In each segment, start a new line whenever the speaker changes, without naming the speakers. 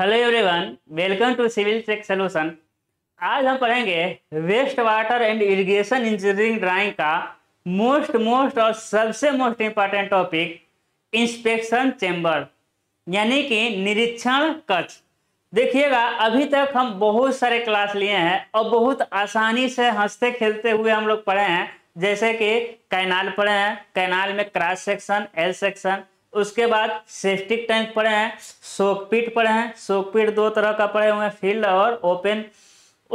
Hello everyone welcome to civil tech solution आज हम पढ़ेंगे waste water and irrigation engineering drawing का most most और सबसे most important topic inspection chamber यानी कि निरीक्षण कक्ष देखिएगा अभी तक हम बहुत सारे क्लास लिए हैं और बहुत आसानी से हंसते खेलते हुए हम लोग पढ़े हैं जैसे कि कैनाल पढ़े हैं कैनाल में क्रास सेक्शन एल सेक्शन उसके बाद सेफ्टिक टैंक पड़े हैं सोकपीट पड़े हैं सोकपीट दो तरह का पड़े हुए हैं फील्ड और ओपन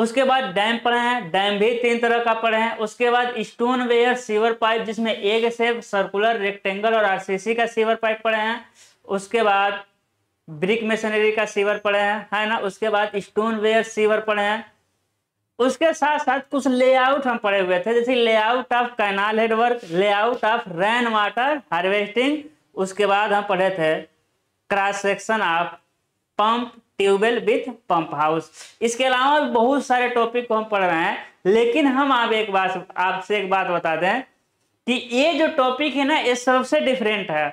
उसके बाद डैम पड़े हैं डैम भी तीन तरह का पड़े हैं उसके बाद स्टोन वेयर सीवर पाइप जिसमें एक सेव सर्कुलर रेक्टेंगल और आरसीसी का सीवर पाइप पड़े हैं उसके बाद ब्रिक मशीनरी का सीवर पड़े हैं है ना उसके बाद स्टोन वेयर सीवर पड़े हैं उसके साथ साथ कुछ लेआउट हम पड़े हुए थे जैसे layout of canal headwork layout of rain water harvesting उसके बाद हम पढ़े थे cross section of pump tubewell with pump house इसके अलावा बहुत सारे टॉपिक को हम पढ़ रहे हैं लेकिन हम आप एक बात आपसे एक बात बता दें कि ये जो टॉपिक है ना ये सबसे डिफरेंट है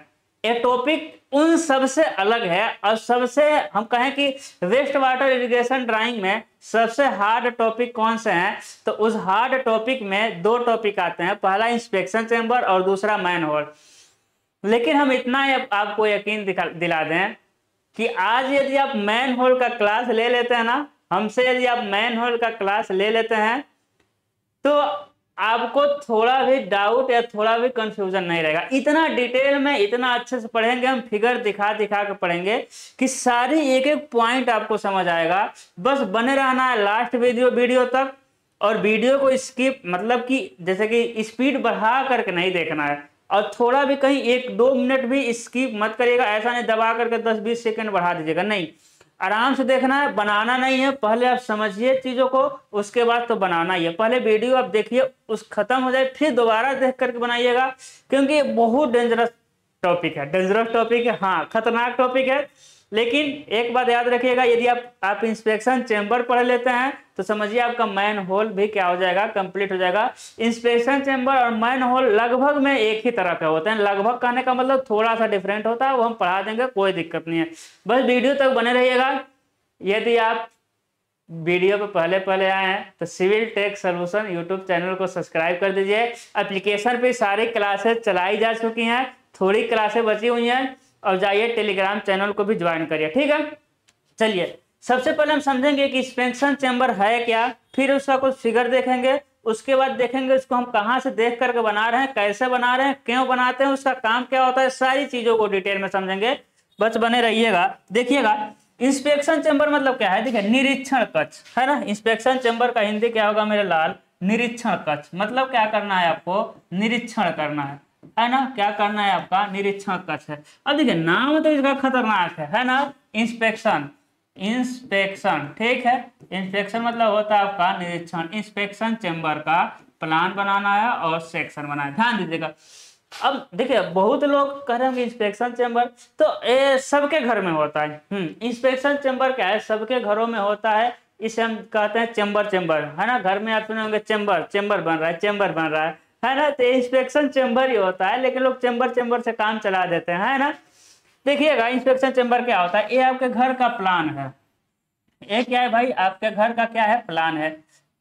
ये टॉपिक उन सबसे अलग है और सबसे हम कहें कि वेस्ट वाटर इरिगेशन ड्राइंग में सबसे हार्ड टॉपिक कौन से हैं तो उस हार्ड टॉपिक में दो टॉपिक आते हैं पहला इंस्पेक्शन चैम्बर और दूसरा मैन होल लेकिन हम इतना ही आपको यकीन दिला दें कि आज यदि आप मैन होल का क्लास ले लेते हैं ना हमसे यदि आप मैन होल का क्लास ले लेते हैं तो आपको थोड़ा भी डाउट या थोड़ा भी कंफ्यूजन नहीं रहेगा इतना डिटेल में इतना अच्छे से पढ़ेंगे हम फिगर दिखा दिखा कर पढ़ेंगे कि सारी एक एक पॉइंट आपको समझ आएगा बस बने रहना है लास्ट वीडियो वीडियो तक और वीडियो को स्किप मतलब कि जैसे कि स्पीड बढ़ा करके नहीं देखना है और थोड़ा भी कहीं एक दो मिनट भी स्कीप मत करिएगा ऐसा नहीं दबा करके दस बीस सेकेंड बढ़ा दीजिएगा नहीं आराम से देखना है बनाना नहीं है पहले आप समझिए चीज़ों को उसके बाद तो बनाना ही है पहले वीडियो आप देखिए उस खत्म हो जाए फिर दोबारा देख करके बनाइएगा क्योंकि ये बहुत डेंजरस टॉपिक है डेंजरस टॉपिक है हाँ खतरनाक टॉपिक है लेकिन एक बात याद रखिएगा यदि आप आप इंस्पेक्शन चैम्बर पढ़ लेते हैं तो समझिए आपका मैन होल भी क्या हो जाएगा कंप्लीट हो जाएगा इंस्पेक्शन चैम्बर और मैन होल लगभग में एक ही तरह के होते हैं लगभग कहने का मतलब थोड़ा सा डिफरेंट होता है वो हम पढ़ा देंगे कोई दिक्कत नहीं है बस वीडियो तक बने रहिएगा यदि आप वीडियो पे पहले पहले आए हैं तो civil tech solution YouTube channel को सब्सक्राइब कर दीजिए एप्लीकेशन पर सारी क्लासेस चलाई जा चुकी हैं थोड़ी क्लासें बची हुई हैं और जाइए टेलीग्राम चैनल को भी ज्वाइन करिए ठीक है चलिए सबसे पहले हम समझेंगे कि स्पेंशन चैम्बर है क्या फिर उसका कुछ फिगर देखेंगे उसके बाद देखेंगे इसको हम कहाँ से देख करके बना रहे हैं कैसे बना रहे हैं क्यों बनाते हैं उसका काम क्या होता है सारी चीजों को डिटेल में समझेंगे बस बने रहिएगा देखिएगा इंस्पेक्शन चैम्बर मतलब क्या है देखिए निरीक्षण कक्ष है ना इंस्पेक्शन चैम्बर का हिंदी क्या होगा मेरे लाल निरीक्षण कक्ष मतलब क्या करना है आपको निरीक्षण करना है है ना क्या करना है आपका निरीक्षण कक्ष है अब देखिए नाम तो इसका खतरनाक है है ना इंस्पेक्शन इंस्पेक्शन ठीक है इंस्पेक्शन मतलब होता है आपका निरीक्षण इंस्पेक्शन चेंबर का प्लान बनाना है और सेक्शन बनाना है ध्यान दीजिएगा अब देखिए बहुत लोग कह रहे हैं इंस्पेक्शन चेंबर तो ये सबके घर में होता है हम्म, इंस्पेक्शन चेंबर क्या है सबके घरों में होता है इसे हम कहते हैं चेंबर चेंबर है ना घर में आप सुने होंगे चेंबर चैम्बर बन रहा है चेंबर बन रहा है है ना तो इंस्पेक्शन चैम्बर ही होता है लेकिन लोग चैम्बर चैम्बर से काम चला देते हैं है ना देखिएगा इंस्पेक्शन चैम्बर क्या होता है ये आपके घर का प्लान है ये क्या है भाई आपके घर का क्या है प्लान है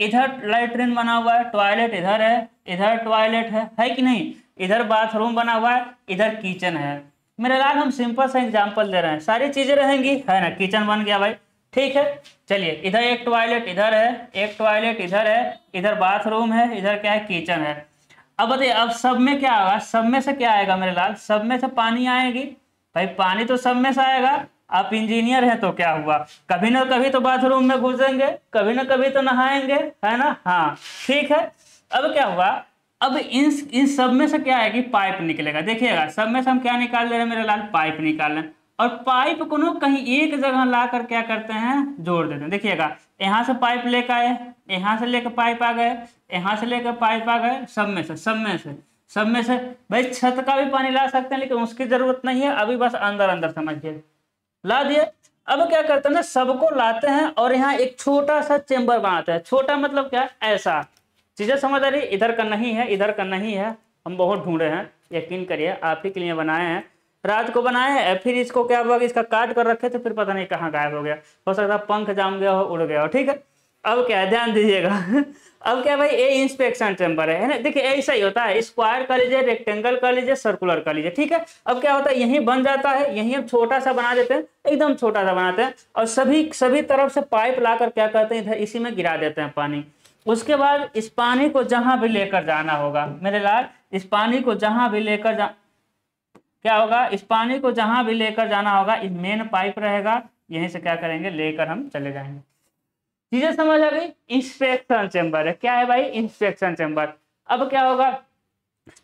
इधर लेटरिन बना हुआ है टॉयलेट इधर है इधर टॉयलेट है है कि नहीं इधर बाथरूम बना हुआ है इधर किचन है मेरे लाल हम सिंपल सा एग्जाम्पल दे रहे हैं सारी चीजें रहेंगी है ना किचन बन गया भाई ठीक है चलिए इधर एक टॉयलेट इधर है एक टॉयलेट इधर है इधर बाथरूम है इधर क्या है किचन है अब बताइए अब सब में क्या होगा सब में से क्या आएगा मेरे लाल सब में से पानी आएगी भाई पानी तो सब में से आएगा आप इंजीनियर हैं तो क्या हुआ कभी ना कभी तो बाथरूम में घुसेंगे कभी ना कभी तो नहाएंगे है ना हाँ ठीक है अब क्या हुआ अब इन इन सब में से क्या आएगी पाइप निकलेगा देखिएगा सब में से हम क्या निकाल ले रहे हैं मेरे लाल पाइप निकाल रहे और पाइप को कहीं एक जगह ला कर क्या करते हैं जोड़ देते हैं देखिएगा यहाँ से पाइप लेकर आए यहाँ से लेकर पाइप आ गए यहाँ से लेकर पाइप आ गए सब में से सब में से सब में से भाई छत का भी पानी ला सकते हैं लेकिन उसकी जरूरत नहीं है अभी बस अंदर अंदर समझिए ला दिए अब क्या करते हैं ना सबको लाते हैं और यहाँ एक छोटा सा चेम्बर बनाते हैं छोटा मतलब क्या ऐसा चीजें समझ आ रही इधर का नहीं है इधर का नहीं है हम बहुत ढूंढे हैं यकीन करिए आप ही के लिए बनाए हैं रात को बनाए फिर इसको क्या हुआ इसका काट कर रखे तो फिर पता नहीं कहाँ गायब हो गया हो सकता है पंख जाम गया हो उड़ गया हो ठीक है अब क्या ध्यान दीजिएगा अब क्या भाई ए इंस्पेक्शन चैम्बर है ना देखिए ऐसा ही होता है स्क्वायर कर लीजिए रेक्टेंगल कर लीजिए सर्कुलर कर लीजिए ठीक है अब क्या होता है यही बन जाता है यही हम छोटा सा बना देते हैं एकदम छोटा सा बनाते हैं और सभी सभी तरफ से पाइप लाकर क्या करते हैं इधर इसी में गिरा देते हैं पानी उसके बाद इस पानी को जहां भी लेकर जाना होगा मेरे लाल इस पानी को जहां भी लेकर जा क्या होगा इस पानी को जहां भी लेकर जाना होगा इस मेन पाइप रहेगा यहीं से क्या करेंगे लेकर हम चले जाएंगे चीजें समझ आ गई इंस्पेक्शन चैम्बर है क्या है भाई इंस्पेक्शन चैम्बर अब क्या होगा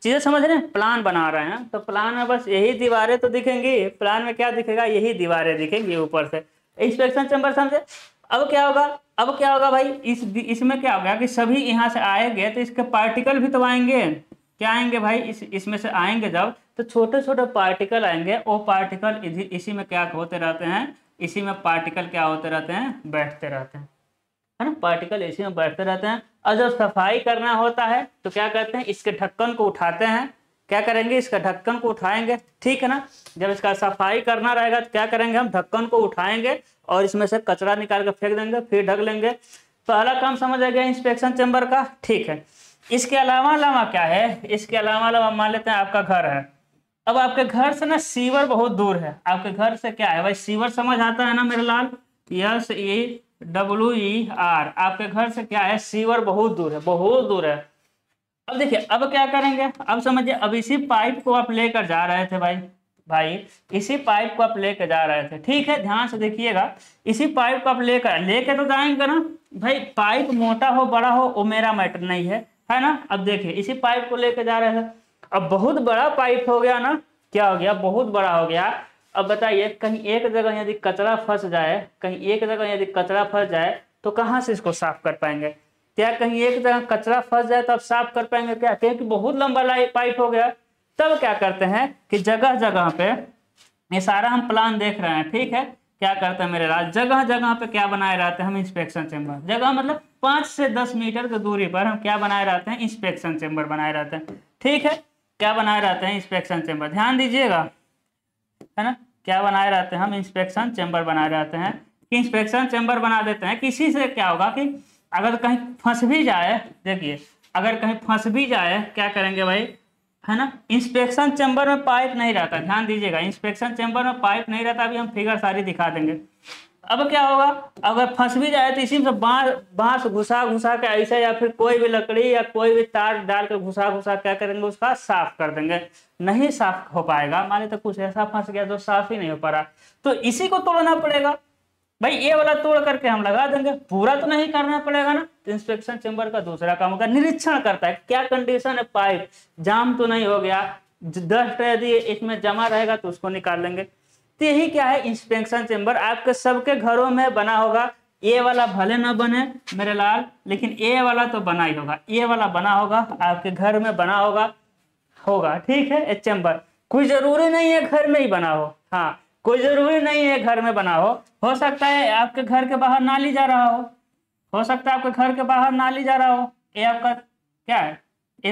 चीजें समझ रहे हैं प्लान बना रहे हैं तो प्लान में बस यही दीवारें तो दिखेंगी प्लान में क्या दिखेगा यही दीवारें दिखेंगी ऊपर से इंस्पेक्शन चैम्बर समझे अब क्या होगा अब क्या होगा भाई इस इसमें क्या होगा कि सभी यहाँ से आएंगे तो इसके पार्टिकल भी तो आएंगे क्या आएंगे भाई इस इसमें से आएंगे जब तो छोटे छोटे पार्टिकल आएंगे वो पार्टिकल इसी में क्या होते रहते हैं इसी में पार्टिकल क्या होते रहते हैं बैठते रहते हैं है ना पार्टिकल इसी में बैठते रहते हैं और जब सफाई करना होता है तो क्या करते हैं इसके ढक्कन को उठाते हैं क्या करेंगे इसका ढक्कन को उठाएंगे ठीक है ना जब इसका सफाई करना रहेगा तो क्या करेंगे हम ढक्कन को उठाएंगे और इसमें से कचरा निकाल कर फेंक देंगे फिर ढक लेंगे पहला काम समझ आ गया इंस्पेक्शन चैम्बर का ठीक है इसके अलावा अलावा क्या है इसके अलावा अलावा मान लेते हैं आपका घर है अब आपके घर से ना सीवर बहुत दूर है आपके घर से क्या है भाई सीवर समझ आता है ना मेरे लाल S A W E R आपके घर से क्या है सीवर बहुत दूर है बहुत दूर है अब देखिए अब क्या करेंगे अब समझिए अब इसी पाइप को आप लेकर जा रहे थे भाई भाई इसी पाइप को आप लेकर जा रहे थे ठीक है ध्यान से देखिएगा इसी पाइप को आप लेकर लेके तो जाएंगे ना भाई पाइप मोटा हो बड़ा हो वो मेरा मैटर नहीं है है ना अब देखिए इसी पाइप को लेकर जा रहे थे अब बहुत बड़ा पाइप हो गया ना क्या हो गया बहुत बड़ा हो गया अब बताइए कहीं एक जगह यदि कचरा फंस जाए कहीं एक जगह यदि कचरा फंस जाए तो कहाँ से इसको साफ कर पाएंगे क्या कहीं एक जगह कचरा फंस जाए तो आप साफ कर पाएंगे क्या क्योंकि बहुत लंबा पाइप हो गया तब क्या करते हैं कि जगह जगह पे ये सारा हम प्लान देख रहे हैं ठीक है क्या करते हैं मेरे राज जगह जगह पे क्या बनाए रहते हैं हम इंस्पेक्शन चैम्बर जगह मतलब पांच से दस मीटर की दूरी पर हम क्या बनाए रहते हैं इंस्पेक्शन चैम्बर बनाए रहते हैं ठीक है क्या बनाए रहते हैं इंस्पेक्शन चैम्बर ध्यान दीजिएगा है ना क्या बनाए रहते हैं हम इंस्पेक्शन चैम्बर बनाए रहते हैं कि इंस्पेक्शन चैम्बर बना देते हैं किसी से क्या होगा कि अगर कहीं फंस भी जाए देखिए अगर कहीं फंस भी जाए क्या करेंगे भाई है ना इंस्पेक्शन चैम्बर में पाइप नहीं रहता ध्यान दीजिएगा इंस्पेक्शन चैम्बर में पाइप नहीं रहता अभी हम फिगर सारी दिखा देंगे अब क्या होगा अगर फंस भी जाए तो इसी में बांस बांस घुसा घुसा के ऐसा या फिर कोई भी लकड़ी या कोई भी तार डाल के घुसा घुसा क्या करेंगे उसका साफ कर देंगे नहीं साफ हो पाएगा माने तो कुछ ऐसा फंस गया जो साफ ही नहीं हो पा रहा तो इसी को तोड़ना पड़ेगा भाई ये वाला तोड़ करके हम लगा देंगे पूरा तो नहीं करना पड़ेगा ना इंस्पेक्शन तो चेंबर का दूसरा काम होगा निरीक्षण करता है क्या कंडीशन है पाइप जाम तो नहीं हो गया डस्ट यदि इसमें जमा रहेगा तो उसको निकाल लेंगे तो यही क्या है इंस्पेक्शन चेंबर आपके सबके घरों में बना होगा ए वाला भले ना बने मेरे लाल लेकिन ए वाला तो बना ही होगा ए वाला बना होगा आपके घर में बना होगा होगा ठीक है एक चैम्बर कोई जरूरी नहीं है घर में ही बना हो हाँ कोई जरूरी नहीं है घर में बना हो हो सकता है आपके घर के बाहर नाली जा रहा हो हो सकता है आपके घर के बाहर नाली जा रहा हो ये आपका क्या है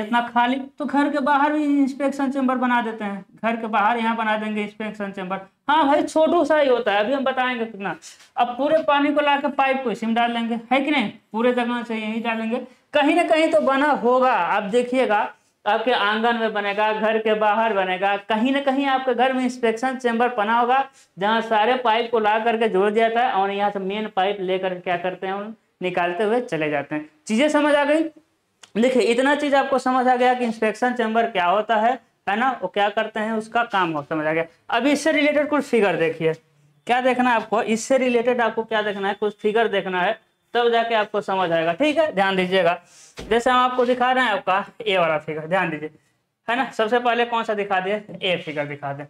इतना खाली तो घर के बाहर भी इंस्पेक्शन चैम्बर बना देते हैं घर के बाहर यहाँ बना देंगे इंस्पेक्शन चैम्बर हाँ भाई छोटू सा ही होता है अभी हम बताएंगे कितना अब पूरे पानी को ला के पाइप को इसी में डाल देंगे है कि नहीं पूरे जगह से यही डालेंगे कहीं ना कहीं तो बना होगा आप देखिएगा आपके आंगन में बनेगा घर के बाहर बनेगा कहीं ना कहीं आपके घर में इंस्पेक्शन चैम्बर बना होगा जहाँ सारे पाइप को ला करके जोड़ दिया जाता है और यहाँ से मेन पाइप लेकर क्या करते हैं निकालते हुए चले जाते हैं चीजें समझ आ गई देखिए इतना चीज आपको समझ आ गया कि इंस्पेक्शन चैम्बर क्या होता है है ना वो क्या करते हैं उसका काम हो समझ आ गया अब इससे रिलेटेड कुछ फिगर देखिए क्या देखना है आपको इससे रिलेटेड आपको क्या देखना है कुछ फिगर देखना है तब जाके आपको समझ आएगा ठीक है ध्यान दीजिएगा जैसे हम आपको दिखा रहे हैं आपका ए वाला फिगर ध्यान दीजिए है ना सबसे पहले कौन सा दिखा दिए ए फिगर दिखा दे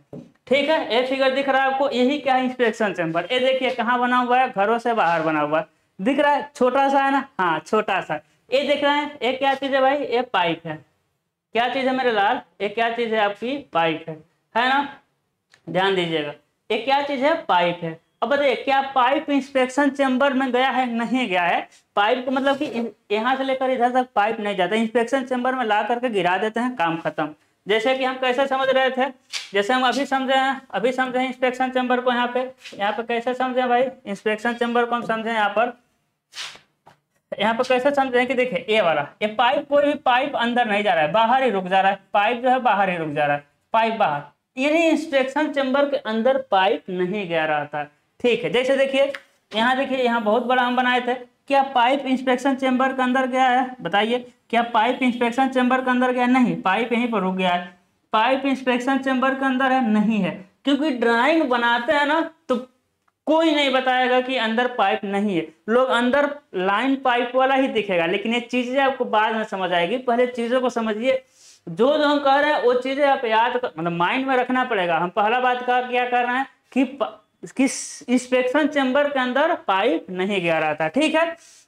ठीक है ए फिगर दिख रहा है आपको यही क्या है इंस्पेक्शन चैम्बर ये देखिए कहाँ बना हुआ है घरों से बाहर बना हुआ है दिख रहा है छोटा सा है ना हाँ छोटा सा ये देख रहे हैं ये क्या चीज है भाई ये पाइप है क्या चीज़ है मेरे लाल एक क्या चीज़ है आपकी पाइप है है ना ध्यान दीजिएगा एक क्या चीज़ है पाइप है अब बताइए क्या पाइप इंस्पेक्शन चैम्बर में गया है नहीं गया है पाइप का मतलब कि यहाँ से लेकर इधर तक पाइप नहीं जाता इंस्पेक्शन चैम्बर में ला करके गिरा देते हैं काम खत्म जैसे कि हम कैसे समझ रहे थे जैसे हम अभी समझे हैं अभी समझे हैं इंस्पेक्शन चैम्बर को यहाँ पे यहाँ पे कैसे समझे भाई इंस्पेक्शन चैम्बर को हम समझे यहाँ पर यहाँ पर कैसे समझ कि देखिए ए वाला ये पाइप कोई भी पाइप अंदर नहीं जा रहा है बाहर ही रुक जा रहा है पाइप जो है बाहर ही रुक जा रहा है पाइप बाहर यानी इंस्ट्रक्शन चैम्बर के अंदर पाइप नहीं गया रहा था ठीक है जैसे देखिए यहाँ देखिए यहाँ बहुत बड़ा हम बनाए थे क्या पाइप इंस्पेक्शन चैम्बर के अंदर गया है बताइए क्या पाइप इंस्पेक्शन चैम्बर के अंदर गया नहीं पाइप यहीं पर रुक गया है पाइप इंस्पेक्शन चैम्बर के अंदर है नहीं है क्योंकि ड्राइंग बनाते हैं ना तो कोई नहीं बताएगा कि अंदर पाइप नहीं है लोग अंदर लाइन पाइप वाला ही दिखेगा लेकिन ये चीजें आपको बाद में समझ आएगी पहले चीजों को समझिए जो जो हम कह रहे हैं वो चीजें आप याद मतलब माइंड में रखना पड़ेगा हम पहला बात का क्या कर रहे हैं कि किस इंस्पेक्शन चैम्बर के अंदर पाइप नहीं गया रहता ठीक है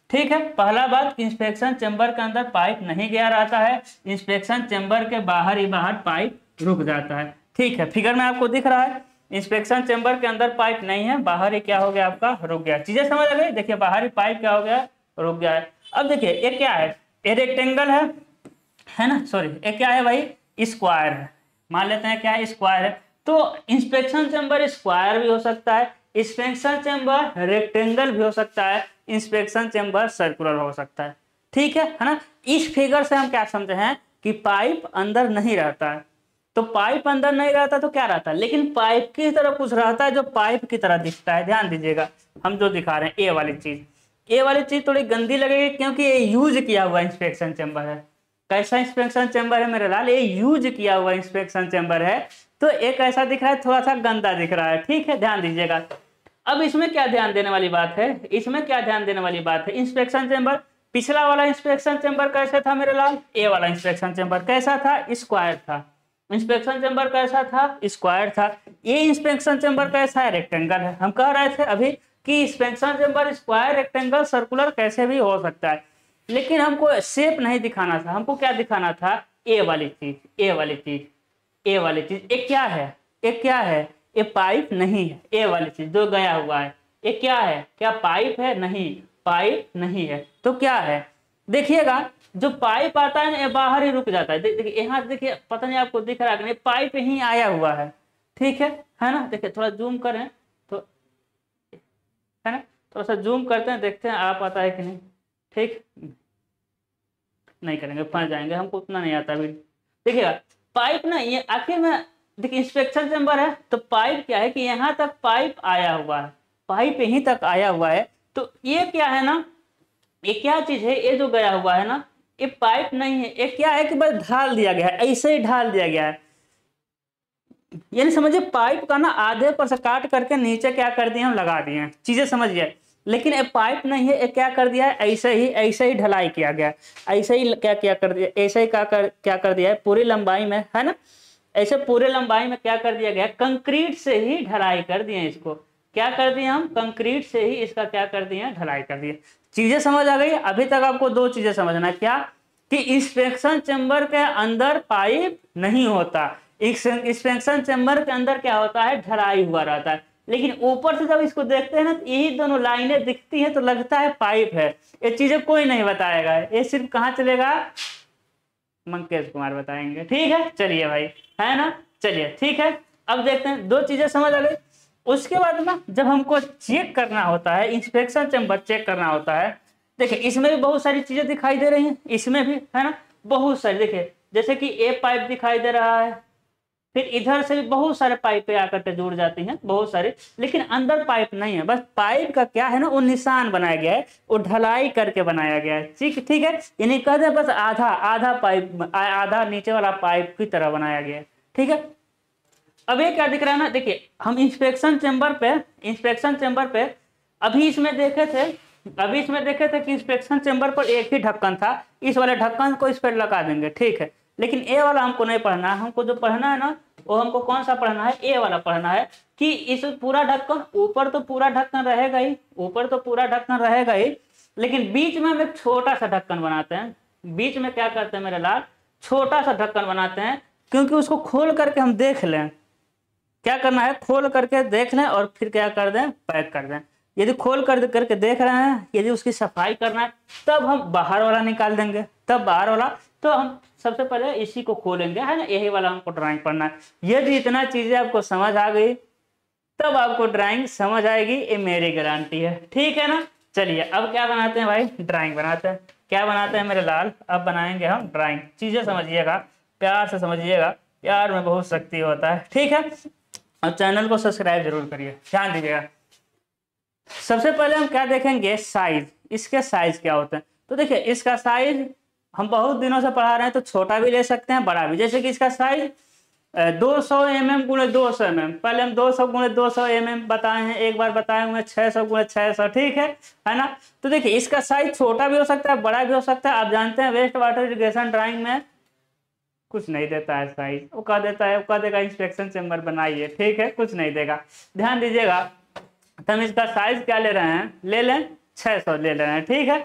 ठीक है पहला बात इंस्पेक्शन चैम्बर के अंदर पाइप नहीं गया रहता है इंस्पेक्शन चैम्बर के बाहर ही बाहर पाइप रुक जाता है ठीक है फिगर में आपको दिख रहा है इंस्पेक्शन चेंबर के अंदर पाइप नहीं है बाहर ही क्या हो गया आपका रुक गया चीजें समझ आ गई देखिए बाहर ही पाइप क्या हो गया रुक गया है अब देखिए ये क्या है ये रेक्टेंगल है है ना सॉरी ये क्या है भाई स्क्वायर है मान लेते हैं क्या है स्क्वायर है तो इंस्पेक्शन चैम्बर स्क्वायर भी हो सकता है इंस्पेक्शन चैम्बर रेक्टेंगल भी हो सकता है इंस्पेक्शन चैम्बर सर्कुलर हो सकता है ठीक है है ना इस फिगर से हम क्या समझे हैं कि पाइप अंदर नहीं रहता है तो पाइप अंदर नहीं रहता तो क्या रहता लेकिन पाइप की तरह कुछ रहता है जो पाइप की तरह दिखता है ध्यान दीजिएगा हम जो दिखा रहे हैं ए वाली चीज ए वाली चीज थोड़ी गंदी लगेगी क्योंकि ये यूज किया हुआ इंस्पेक्शन चैम्बर है कैसा इंस्पेक्शन चैम्बर है मेरे लाल ये यूज किया हुआ इंस्पेक्शन चैम्बर है तो एक ऐसा दिख रहा है थोड़ा सा गंदा दिख रहा है ठीक है ध्यान दीजिएगा अब इसमें क्या ध्यान देने वाली बात है इसमें क्या ध्यान देने वाली बात है इंस्पेक्शन चैम्बर पिछला वाला इंस्पेक्शन चैम्बर कैसे था मेरे लाल ए वाला इंस्पेक्शन चैम्बर कैसा था स्क्वायर था इंस्पेक्शन चैम्बर कैसा था स्क्वायर था ये इंस्पेक्शन चैम्बर कैसा है रेक्टेंगल है हम कह रहे थे अभी कि inspection chamber square rectangle circular कैसे भी हो सकता है लेकिन हमको शेप नहीं दिखाना था हमको क्या दिखाना था ए वाली चीज ए वाली चीज ए वाली चीज ये क्या है ये क्या है ये पाइप नहीं है ए वाली चीज जो गया हुआ है ये क्या है क्या पाइप है नहीं पाइप नहीं है तो क्या है देखिएगा जो पाइप आता है ना बाहर ही रुक जाता है देखिए यहाँ देखिए पता नहीं आपको दिख रहा है पाइप ही आया हुआ है ठीक है है ना देखिए थोड़ा जूम करें तो है ना थोड़ा सा जूम करते हैं देखते हैं आप आता है कि नहीं ठीक नहीं करेंगे फंस जाएंगे हमको उतना नहीं आता अभी देखिएगा पाइप ना ये आखिर में देखिए इंस्पेक्शन चैम्बर है तो पाइप क्या है कि यहाँ तक पाइप आया हुआ है पाइप यहीं तक आया हुआ है तो ये क्या है ना ये क्या चीज है ये जो गया हुआ है ना ये पाइप नहीं है एक क्या है कि बस ढाल दिया गया है ऐसे ही ढाल दिया गया है यानी समझिए पाइप का ना आधे पर से काट करके नीचे क्या कर दिए हम लगा दिए हैं चीज़ें समझिए लेकिन ये पाइप नहीं है ये क्या कर दिया है ऐसे ही ऐसे ही ढलाई किया गया ऐसे ही क्या क्या कर दिया ऐसे ही क्या कर क्या कर दिया है पूरी लंबाई में है ना ऐसे पूरे लंबाई में क्या कर दिया गया कंक्रीट से ही ढलाई कर दिए इसको क्या कर दिए हम कंक्रीट से ही इसका क्या कर दिए ढलाई कर दिए चीजें समझ आ गई अभी तक आपको दो चीजें समझना क्या कि इंस्पेक्शन चैम्बर के अंदर पाइप नहीं होता इंस्पेक्शन चैम्बर के अंदर क्या होता है ढराई हुआ रहता है लेकिन ऊपर से जब इसको देखते हैं ना तो यही दोनों लाइनें दिखती हैं तो लगता है पाइप है ये चीजें कोई नहीं बताएगा ये सिर्फ कहाँ चलेगा मंकेश कुमार बताएंगे ठीक है चलिए भाई है ना चलिए ठीक है अब देखते हैं दो चीजें समझ आ गई उसके बाद ना जब हमको चेक करना होता है इंस्पेक्शन चैम्बर चेक करना होता है देखिए इसमें भी बहुत सारी चीज़ें दिखाई दे रही हैं इसमें भी है ना बहुत सारी देखिए जैसे कि ए पाइप दिखाई दे रहा है फिर इधर से भी बहुत सारे पाइपें आकर के जुड़ जाती हैं बहुत सारे लेकिन अंदर पाइप नहीं है बस पाइप का क्या है ना वो निशान बनाया गया है वो ढलाई करके बनाया गया है ठीक ठीक है यानी कहते हैं बस आधा आधा पाइप आधा नीचे वाला पाइप की तरह बनाया गया है ठीक है अब ये क्या दिख रहा है ना देखिए हम इंस्पेक्शन चैम्बर पे इंस्पेक्शन चैम्बर पे अभी इसमें देखे थे अभी इसमें देखे थे कि इंस्पेक्शन चैम्बर पर एक ही ढक्कन था इस वाले ढक्कन को इस पर लगा देंगे ठीक है लेकिन ए वाला हमको नहीं पढ़ना है हमको जो पढ़ना है ना वो हमको कौन सा पढ़ना है ए वाला पढ़ना है कि इस पूरा ढक्कन ऊपर तो पूरा ढक्कन रहेगा ही ऊपर तो पूरा ढक्कन रहेगा ही लेकिन बीच में हम एक छोटा सा ढक्कन बनाते हैं बीच में क्या करते हैं मेरे लाल छोटा सा ढक्कन बनाते हैं क्योंकि उसको खोल करके हम देख लें क्या करना है खोल करके देख लें और फिर क्या कर दें पैक कर दें यदि खोल कर करके देख रहे हैं यदि उसकी सफाई करना है तब हम बाहर वाला निकाल देंगे तब बाहर वाला तो हम सबसे पहले इसी को खोलेंगे है ना यही वाला हमको ड्राइंग पढ़ना है यदि इतना चीज़ें आपको समझ आ गई तब आपको ड्राइंग समझ आएगी ये मेरी गारंटी है ठीक है ना चलिए अब क्या बनाते हैं भाई ड्राइंग बनाते हैं क्या बनाते हैं मेरे लाल अब बनाएंगे हम ड्राइंग चीज़ें समझिएगा प्यार से समझिएगा प्यार में बहुत शक्ति होता है ठीक है और चैनल को सब्सक्राइब जरूर करिए ध्यान दीजिएगा सबसे पहले हम क्या देखेंगे साइज इसके साइज क्या होते हैं तो देखिए इसका साइज हम बहुत दिनों से पढ़ा रहे हैं तो छोटा भी ले सकते हैं बड़ा भी जैसे कि इसका साइज 200 सौ एम एम गुणे दो सौ एम एम पहले हम 200 सौ गुणे दो सौ एम एम बताए हैं एक बार बताए हुए छह सौ गुणे सौ ठीक है है ना तो देखिए इसका साइज छोटा भी हो सकता है बड़ा भी हो सकता है आप जानते हैं वेस्ट वाटर इरीगेशन ड्राइंग में कुछ नहीं देता है साइज वो कह देता है वो कह देगा इंस्पेक्शन चैम्बर बनाइए ठीक है कुछ नहीं देगा ध्यान दीजिएगा तो हम इसका साइज क्या ले रहे हैं ले लें छः सौ ले रहे हैं ठीक है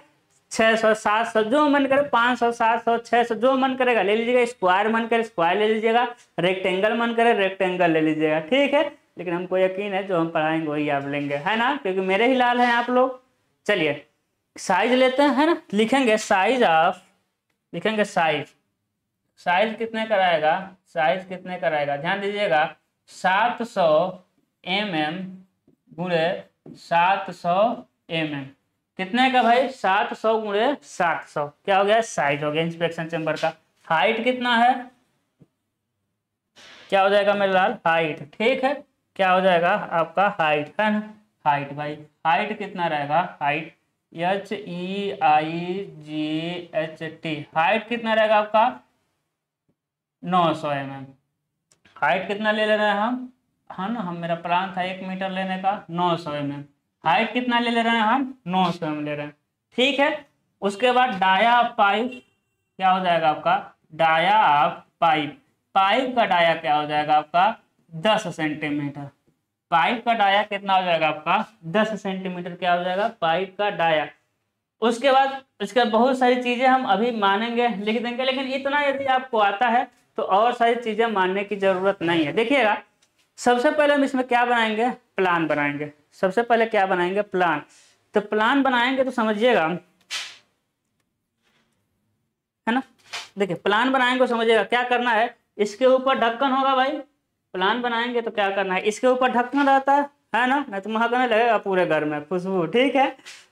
छः सौ सात सौ जो मन करे पाँच सौ सात सौ छः सौ जो मन करेगा ले लीजिएगा स्क्वायर मन करे स्क्वायर ले लीजिएगा रेक्टेंगल मन करे रेक्टेंगल ले लीजिएगा ठीक है लेकिन हमको यकीन है जो हम पढ़ाएंगे वही आप लेंगे है ना क्योंकि मेरे ही लाल हैं आप लोग चलिए साइज लेते हैं है ना लिखेंगे साइज ऑफ लिखेंगे साइज साइज कितने का रहेगा साइज कितने का रहेगा ध्यान दीजिएगा सात सौ एम एम गुड़े सात सौ एम एम कितने का भाई सात सौ गुड़े सात सौ क्या हो गया साइज हो गया इंस्पेक्शन चैम्बर का हाइट कितना है क्या हो जाएगा मेरे लाल हाइट ठीक है क्या हो जाएगा आपका हाइट है ना हाइट भाई हाइट कितना रहेगा height H E I G H T height कितना रहेगा आपका नौ सौ एम एम हाइट कितना ले ले रहे हैं हम ना हम मेरा प्लान था एक मीटर लेने का नौ सौ एम एम हाइट कितना ले ले रहे हैं हम नौ सौ एम ले रहे हैं ठीक है उसके बाद डाया पाइप क्या हो जाएगा आपका डाया पाइप पाइप का डाया क्या हो जाएगा आपका दस सेंटीमीटर पाइप का डाया कितना हो जाएगा आपका दस सेंटीमीटर क्या हो जाएगा पाइप का डाया उसके बाद इसके बहुत सारी चीजें हम अभी मानेंगे लिख देंगे लेकिन इतना यदि आपको आता है तो और सारी चीज़ें मानने की ज़रूरत नहीं है देखिएगा सबसे पहले हम इसमें क्या बनाएंगे प्लान बनाएंगे सबसे पहले क्या बनाएंगे प्लान तो प्लान बनाएंगे तो समझिएगा है ना देखिए प्लान बनाएंगे तो समझिएगा क्या करना है इसके ऊपर ढक्कन होगा भाई प्लान बनाएंगे तो क्या करना है इसके ऊपर ढक्कन रहता है है ना नहीं तो महकने लगेगा पूरे घर में खुशबू ठीक है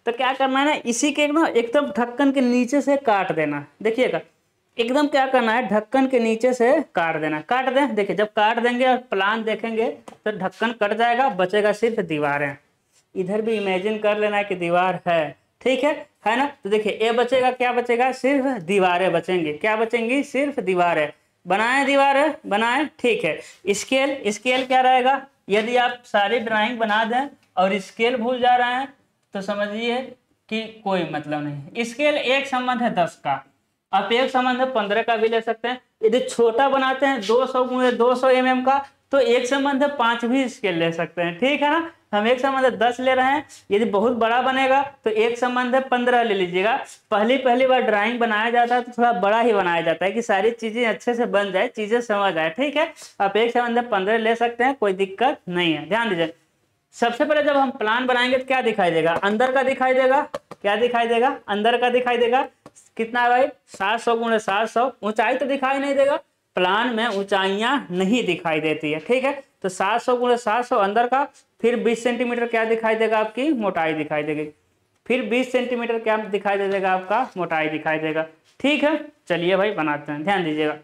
तो क्या करना है ना इसी के ना एकदम ढक्कन के नीचे से काट देना देखिएगा एकदम क्या करना है ढक्कन के नीचे से काट देना काट दें देखिए जब काट देंगे और प्लान देखेंगे तो ढक्कन कट जाएगा बचेगा सिर्फ दीवारें इधर भी इमेजिन कर लेना है कि दीवार है ठीक है है ना तो देखिए ए बचेगा क्या बचेगा सिर्फ दीवारें बचेंगे क्या बचेंगी सिर्फ दीवारें बनाए दीवारें बनाए ठीक है स्केल स्केल क्या रहेगा यदि आप सारी ड्राइंग बना दें और स्केल भूल जा रहे हैं तो समझिए कि कोई मतलब नहीं स्केल एक संबंध है दस का आप एक संबंध पंद्रह का भी ले सकते हैं यदि छोटा बनाते हैं दो सौ गुणे दो सौ एम एम का तो एक संबंध पांच भी स्केल ले सकते हैं ठीक है ना हम एक संबंध दस ले रहे हैं यदि बहुत बड़ा बनेगा तो एक संबंध पंद्रह ले लीजिएगा पहली पहली बार ड्राइंग बनाया जाता है तो थोड़ा बड़ा ही बनाया जाता है कि सारी चीजें अच्छे से बन जाए चीजें समझ आए ठीक है आप एक संबंध पंद्रह ले सकते हैं कोई दिक्कत नहीं है ध्यान दीजिए सबसे पहले जब हम प्लान बनाएंगे तो क्या दिखाई देगा अंदर का दिखाई देगा क्या दिखाई देगा अंदर का दिखाई देगा कितना है भाई सात सौ गुण सात सौ ऊंचाई तो दिखाई नहीं देगा प्लान में ऊंचाइयां नहीं दिखाई देती है ठीक है तो सात सौ गुण सात सौ अंदर का फिर बीस सेंटीमीटर क्या दिखाई देगा आपकी मोटाई दिखाई देगी फिर बीस सेंटीमीटर क्या दिखाई दे देगा आपका मोटाई दिखाई देगा ठीक है चलिए भाई बनाते हैं ध्यान दीजिएगा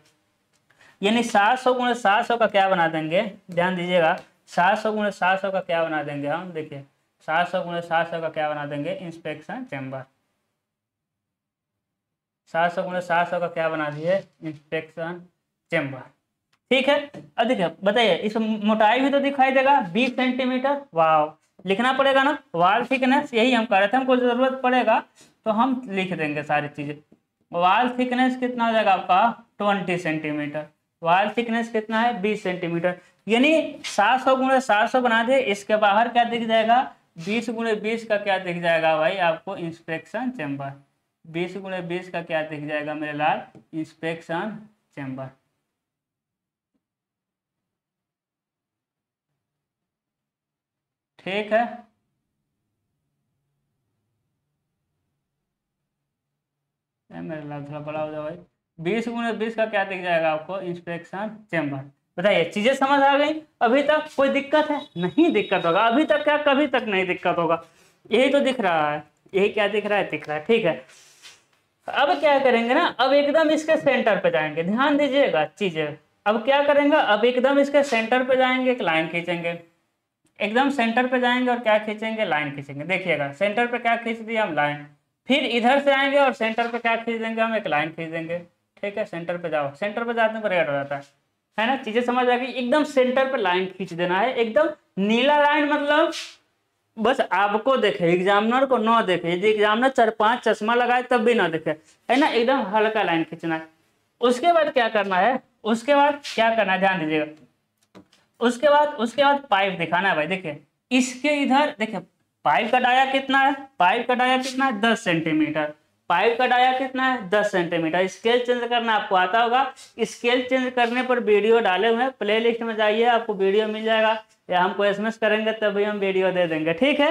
यानी सात सौ गुण सात सौ का क्या बना देंगे ध्यान दीजिएगा सात सौ गुण सात सौ का क्या बना देंगे हम देखिए सात सौ गुण सात सौ का क्या बना देंगे इंस्पेक्शन चैम्बर सात सौ गुना सात सौ का क्या बना दिए इंस्पेक्शन चैम्बर ठीक है अब देखिए बताइए इस मोटाई भी तो दिखाई देगा बीस सेंटीमीटर वाव लिखना पड़ेगा ना वाल थिकनेस यही हम कह रहे थे हमको जरूरत पड़ेगा तो हम लिख देंगे सारी चीज़ें वाल थिकनेस कितना हो जाएगा आपका ट्वेंटी सेंटीमीटर वाल थिकनेस कितना है बीस सेंटीमीटर यानी सात सौ गुणे सात सौ बना दे इसके बाहर क्या दिख जाएगा बीस गुणे बीस का क्या दिख जाएगा भाई आपको इंस्पेक्शन चैम्बर बीस गुणे बीस का क्या दिख जाएगा मेरे लाल इंस्पेक्शन चैम्बर ठीक है मेरे लाल थोड़ा बड़ा हो जाए भाई बीस गुणे बीस का क्या दिख जाएगा आपको इंस्पेक्शन चैम्बर बताइए चीजें समझ आ गई अभी तक कोई दिक्कत है नहीं दिक्कत होगा अभी तक क्या कभी तक नहीं दिक्कत होगा यही तो दिख रहा है यही क्या दिख रहा है दिख रहा है ठीक है अब क्या करेंगे ना अब एकदम इसके सेंटर पे जाएंगे ध्यान दीजिएगा चीजें अब क्या करेंगे अब एकदम इसके सेंटर पे जाएंगे एक लाइन खींचेंगे एकदम सेंटर पे जाएंगे और क्या खींचेंगे लाइन खींचेंगे देखिएगा सेंटर पे क्या खींच दिया हम लाइन फिर इधर से आएंगे और सेंटर पे क्या खींच देंगे हम एक लाइन खींच देंगे ठीक है सेंटर पे जाओ सेंटर पे जाते हैं रेड हो जाता है है ना चीजें समझ आ गई एकदम सेंटर पे लाइन खींच देना है एकदम नीला लाइन मतलब बस आपको देखे एग्जामिनर को ना देखे यदि एग्जामिनर चार पांच चश्मा लगाए तब भी ना देखे है ना एकदम हल्का लाइन खींचना है उसके बाद क्या करना है उसके बाद क्या करना है ध्यान दीजिएगा उसके बाद उसके बाद पाइप दिखाना है भाई देखिए इसके इधर देखिए पाइप का डाया कितना है पाइप का डाया कितना है दस सेंटीमीटर पाइप का डाया कितना है दस सेंटीमीटर स्केल चेंज करना आपको आता होगा स्केल चेंज करने पर वीडियो डाले हुए प्ले लिस्ट में जाइए आपको वीडियो मिल जाएगा या हमको एस करेंगे तभी हम वीडियो दे देंगे ठीक है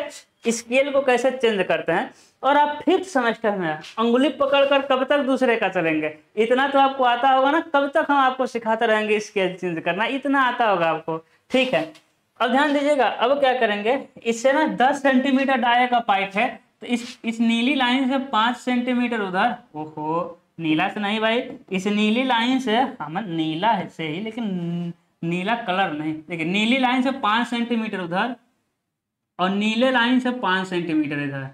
स्केल को कैसे चेंज करते हैं और आप फिफ्थ सेमेस्टर में अंगुली पकड़कर कब तक दूसरे का चलेंगे इतना तो आपको आता होगा ना कब तक हम आपको सिखाते रहेंगे स्केल चेंज करना इतना आता होगा आपको ठीक है अब ध्यान दीजिएगा अब क्या करेंगे इससे ना दस सेंटीमीटर डाये का पाइप है तो इस इस नीली लाइन से पांच सेंटीमीटर उधर ओहो नीला से नहीं भाई इस नीली लाइन से हम हाँ, नीला से ही लेकिन नीला कलर नहीं देखिए नीली लाइन से पाँच सेंटीमीटर उधर और नीले लाइन से पाँच सेंटीमीटर इधर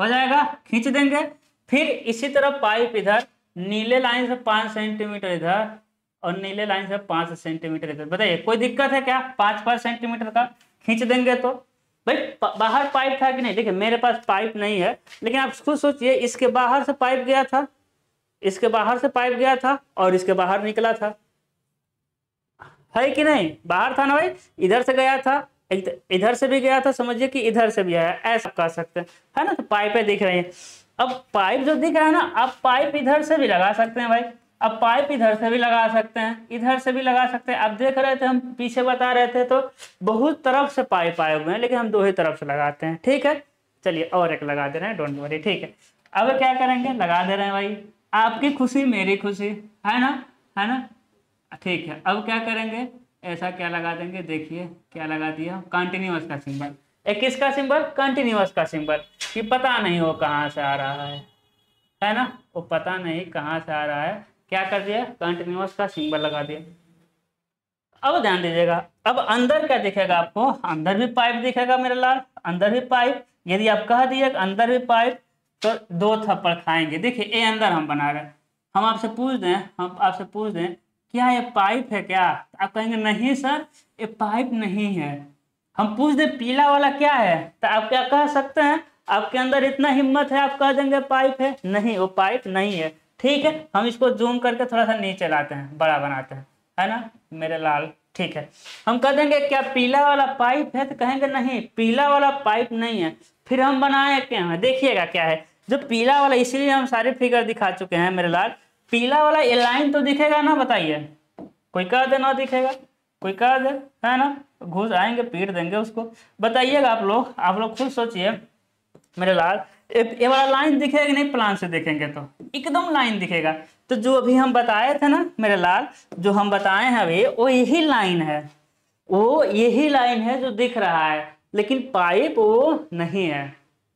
हो जाएगा खींच देंगे फिर इसी तरह पाइप इधर नीले लाइन से पाँच सेंटीमीटर इधर और नीले लाइन से पाँच सेंटीमीटर इधर बताइए कोई दिक्कत है क्या पाँच पाँच सेंटीमीटर का खींच देंगे तो भाई बाहर पाइप था कि नहीं देखिए मेरे पास पाइप नहीं है लेकिन आप खुद सोचिए इसके बाहर से पाइप गया था इसके बाहर से पाइप गया था और इसके बाहर निकला था है कि नहीं बाहर था ना भाई इधर से गया था इधर से भी गया था समझिए कि इधर से भी आया ऐसा कह सकते हैं है ना तो पाइपें दिख रही है अब पाइप जो दिख रहा है ना आप पाइप इधर से भी लगा सकते हैं भाई अब पाइप इधर से भी लगा सकते हैं इधर से भी लगा सकते हैं अब देख रहे थे हम पीछे बता रहे थे तो बहुत तरफ से पाइप आए हुए हैं लेकिन हम दो ही तरफ से लगाते हैं ठीक है चलिए और एक लगा दे रहे हैं डोंट वरी ठीक है अब क्या करेंगे लगा दे रहे हैं भाई आपकी खुशी मेरी खुशी है ना है ना ठीक है अब क्या करेंगे ऐसा क्या लगा देंगे देखिए क्या लगा दिया कंटिन्यूस का सिंबल एक किसका सिंबल कंटिन्यूस का सिंबल कि पता नहीं वो कहाँ से आ रहा है है ना वो पता नहीं कहाँ से आ रहा है क्या कर दिया कंटिन्यूस का सिंबल लगा दिया अब ध्यान दीजिएगा अब अंदर क्या दिखेगा आपको अंदर भी पाइप दिखेगा मेरे लाल अंदर भी पाइप यदि आप कह दिए अंदर भी पाइप तो दो थप्पड़ खाएंगे देखिए ये अंदर हम बना रहे हैं हम आपसे पूछ दें हम आपसे पूछ दें क्या ये पाइप है क्या आप कहेंगे नहीं सर ये पाइप नहीं है हम पूछ दे पीला वाला क्या है तो आप क्या कह सकते हैं आपके अंदर इतना हिम्मत है आप कह देंगे पाइप है नहीं वो पाइप नहीं है ठीक है हम इसको जूम करके थोड़ा सा नीचे लाते हैं बड़ा बनाते हैं है ना मेरे लाल ठीक है हम कह देंगे क्या पीला वाला पाइप है तो कहेंगे नहीं पीला वाला पाइप नहीं है फिर हम बनाए क्या है देखिएगा क्या है जो पीला वाला इसलिए हम सारे फिगर दिखा चुके हैं मेरे लाल पीला वाला ये लाइन तो दिखेगा ना बताइए कोई कह दे ना दिखेगा कोई कह दे है ना घुस आएंगे पीट देंगे उसको बताइएगा आप लोग आप लोग खुद सोचिए मेरे लाल ये वाला लाइन दिखेगा नहीं प्लान से देखेंगे तो एकदम लाइन दिखेगा तो जो अभी हम बताए थे ना मेरे लाल जो हम बताए हैं अभी वो यही लाइन है वो यही लाइन है जो दिख रहा है लेकिन पाइप वो नहीं है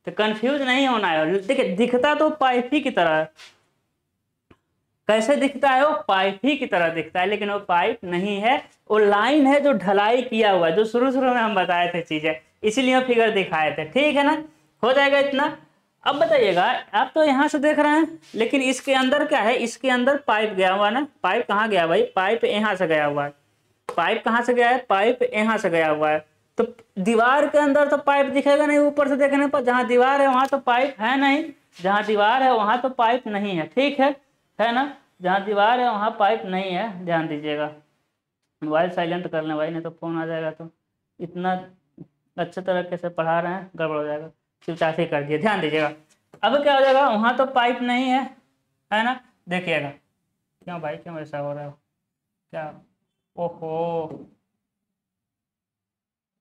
तो कंफ्यूज नहीं होना है देखिए दिखता तो पाइप ही की तरह है कैसे दिखता है वो पाइप ही की तरह दिखता है लेकिन वो पाइप नहीं है वो लाइन है जो ढलाई किया हुआ है जो शुरू शुरू में हम बताए थे चीजें इसीलिए हम फिगर दिखाए थे ठीक है ना हो जाएगा इतना अब बताइएगा आप तो यहाँ से देख रहे हैं लेकिन इसके अंदर क्या है इसके अंदर पाइप गया हुआ ना पाइप कहाँ गया भाई पाइप यहाँ से गया हुआ है पाइप कहाँ से गया है पाइप यहाँ से गया हुआ है तो दीवार के अंदर तो पाइप दिखेगा नहीं ऊपर से देखने पर जहाँ दीवार है वहाँ तो पाइप है नहीं जहाँ दीवार है वहाँ तो पाइप नहीं है ठीक है है ना जहाँ दीवार है वहाँ पाइप नहीं है ध्यान दीजिएगा मोबाइल साइलेंट कर लें भाई नहीं तो फ़ोन आ जाएगा तो इतना अच्छे तरीके से पढ़ा रहे हैं गड़बड़ हो जाएगा शिवचासी कर दिए ध्यान दीजिएगा अब क्या हो जाएगा वहाँ तो पाइप नहीं है है ना देखिएगा क्यों भाई क्यों ऐसा हो रहा है क्या ओहो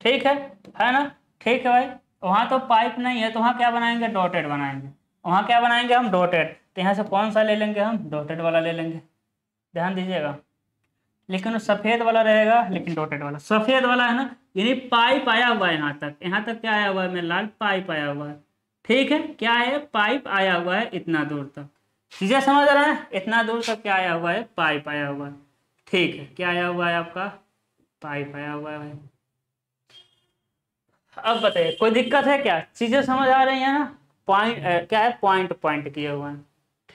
ठीक है है ना ठीक है भाई वहाँ तो पाइप नहीं है तो वहाँ क्या बनाएंगे डॉटेड बनाएंगे वहाँ क्या बनाएंगे हम डॉटेड तो यहाँ से कौन सा ले लेंगे हम डोटेड वाला ले लेंगे ध्यान दीजिएगा लेकिन वो सफ़ेद वाला रहेगा लेकिन डोटेड वाला सफ़ेद वाला है ना यानी पाइप आया हुआ है यहाँ तक यहाँ तक क्या आया हुआ है मैं लाल पाइप आया हुआ है ठीक है क्या है पाइप आया हुआ है इतना दूर तक चीज़ें समझ रहे हैं इतना दूर तक क्या आया हुआ है पाइप आया हुआ है ठीक है क्या आया हुआ है आपका पाइप आया हुआ है अब बताइए कोई दिक्कत है क्या चीज़ें समझ आ रही है ना पॉइंट क्या है पॉइंट पॉइंट किए हुए हैं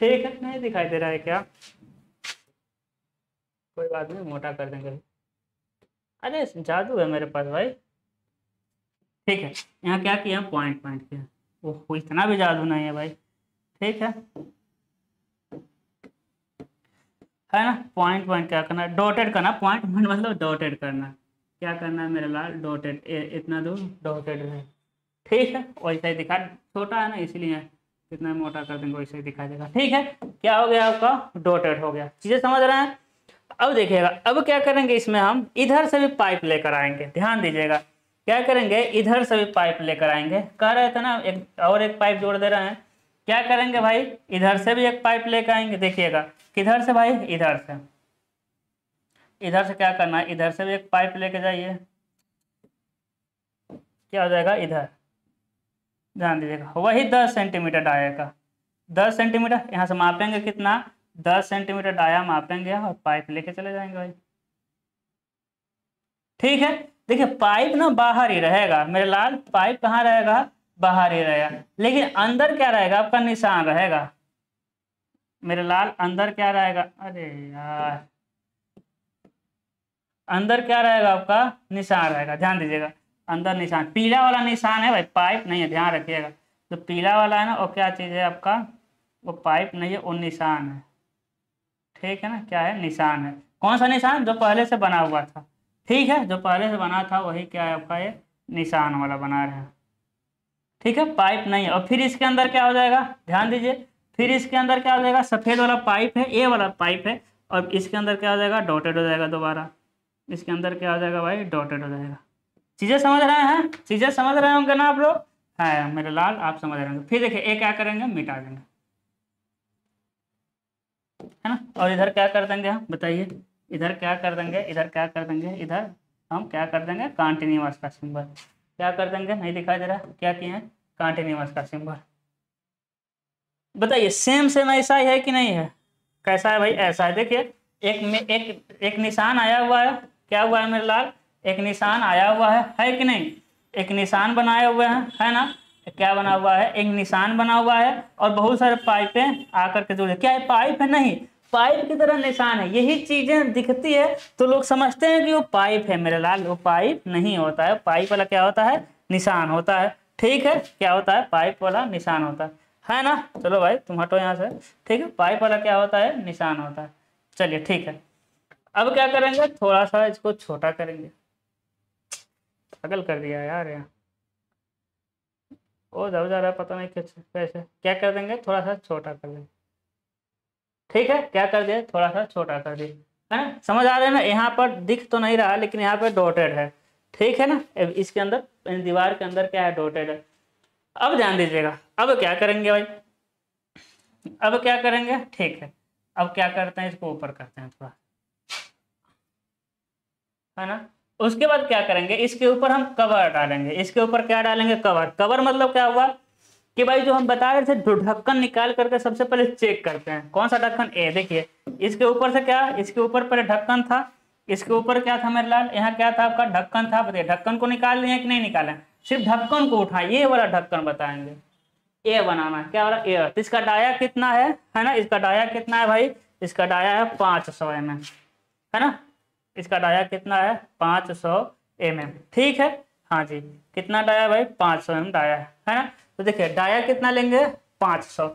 ठीक है नहीं दिखाई दे रहा है क्या कोई बात नहीं मोटा कर देंगे अरे जादू है मेरे पास भाई ठीक है यहाँ क्या किया पॉइंट पॉइंट किया वो इतना भी जादू नहीं है भाई ठीक है है ना पॉइंट पॉइंट क्या करना डॉटेड करना पॉइंट पॉइंट मतलब डॉटेड करना क्या करना है मेरे लाल डॉटेड इतना दूर डॉटेड है ठीक है वैसा ही दिखा छोटा है ना इसीलिए कितना मोटा कर देंगे वैसे ही दिखा देगा ठीक है क्या हो गया आपका डोटेड हो गया चीज़ें समझ रहे हैं अब देखिएगा अब क्या करेंगे इसमें हम इधर से भी पाइप लेकर आएंगे ध्यान दीजिएगा क्या करेंगे इधर से भी पाइप लेकर आएंगे कह रहे थे ना एक और एक पाइप जोड़ दे रहे हैं क्या करेंगे भाई इधर से भी एक पाइप लेकर आएंगे देखिएगा किधर से भाई इधर से इधर से क्या करना है इधर से भी एक पाइप लेके जाइए क्या हो जाएगा इधर ध्यान दीजिएगा वही दस सेंटीमीटर डाया का दस सेंटीमीटर यहाँ से मापेंगे कितना दस सेंटीमीटर डाया मापेंगे और पाइप लेके चले जाएंगे भाई ठीक है देखिए पाइप ना बाहर ही रहेगा मेरे लाल पाइप कहाँ रहेगा बाहर ही रहेगा लेकिन अंदर क्या रहेगा आपका निशान रहेगा मेरे लाल अंदर क्या रहेगा अरे यार अंदर क्या रहेगा आपका निशान रहेगा ध्यान दीजिएगा अंदर निशान पीला वाला निशान है भाई पाइप नहीं है ध्यान रखिएगा जो पीला वाला है ना वो क्या चीज़ है आपका वो पाइप नहीं है वो निशान है ठीक है ना क्या है निशान है कौन सा निशान जो पहले से बना हुआ था ठीक है जो पहले से बना था वही क्या है आपका ये निशान वाला बना रहे ठीक है पाइप नहीं है और फिर इसके अंदर क्या हो जाएगा ध्यान दीजिए फिर इसके अंदर क्या हो जाएगा सफ़ेद वाला पाइप है ए वाला पाइप है और इसके अंदर क्या हो जाएगा डॉटेड हो जाएगा दोबारा इसके अंदर क्या हो जाएगा भाई डॉटेड हो जाएगा चीज़ें समझ रहे हैं चीज़ें समझ रहे होंगे ना आप लोग हाँ मेरे लाल आप समझ रहे होंगे फिर देखिए ए क्या करेंगे मिटा देंगे है ना और इधर क्या कर देंगे हम बताइए इधर क्या कर देंगे इधर क्या कर देंगे इधर हम क्या कर देंगे कॉन्टिन्यूस का सिंबल क्या कर देंगे नहीं दिखाई दे रहा क्या किए हैं कॉन्टिन्यूस का सिंबल बताइए सेम सेम ऐसा ही है कि नहीं है कैसा है भाई ऐसा है देखिए एक में एक एक निशान आया हुआ है क्या हुआ है मेरे लाल एक निशान आया हुआ है है कि नहीं एक निशान बनाए हुए हैं है ना तो क्या बना हुआ है एक निशान बना हुआ है और बहुत सारे पाइपें आकर के जुड़े क्या है पाइप है नहीं पाइप की तरह निशान है यही चीजें दिखती है तो लोग समझते हैं कि वो पाइप है मेरे लाल वो पाइप नहीं होता है पाइप वाला क्या होता है निशान होता है ठीक है क्या होता है पाइप वाला निशान होता है है ना चलो भाई तुम हटो यहाँ से ठीक है पाइप वाला क्या होता है निशान होता है चलिए ठीक है अब क्या करेंगे थोड़ा सा इसको छोटा करेंगे पागल कर दिया यार यार वो दब जा रहा है पता नहीं कैसे कैसे क्या कर देंगे थोड़ा सा छोटा कर देंगे ठीक है क्या कर दिया थोड़ा सा छोटा कर दिया है ना समझ आ रहे हैं ना यहाँ पर दिख तो नहीं रहा लेकिन यहाँ पर डोटेड है ठीक है ना इसके अंदर दीवार के अंदर क्या है डोटेड है अब ध्यान दीजिएगा अब क्या करेंगे भाई अब क्या करेंगे ठीक है अब क्या करते हैं इसको ऊपर करते हैं थोड़ा है ना उसके बाद क्या करेंगे इसके ऊपर हम कवर डालेंगे इसके ऊपर क्या डालेंगे कवर कवर मतलब क्या हुआ कि भाई जो हम बता रहे थे ढक्कन निकाल करके सबसे पहले चेक करते हैं कौन सा ढक्कन ए देखिए इसके ऊपर से क्या इसके ऊपर पहले ढक्कन था इसके ऊपर क्या था मेरे लाल यहाँ क्या था आपका ढक्कन था बताइए ढक्कन को निकाल लिया कि नहीं निकाले सिर्फ ढक्कन को उठा ये वाला ढक्कन बताएंगे ए बनाना क्या वाला ए इसका डाया कितना है है ना इसका डाया कितना है भाई इसका डाया है पांच सौ एम है ना इसका डाया कितना है पाँच सौ एम एम ठीक है हाँ जी कितना डाया भाई पाँच सौ एम डाया है है ना तो देखिए डाया कितना लेंगे पाँच सौ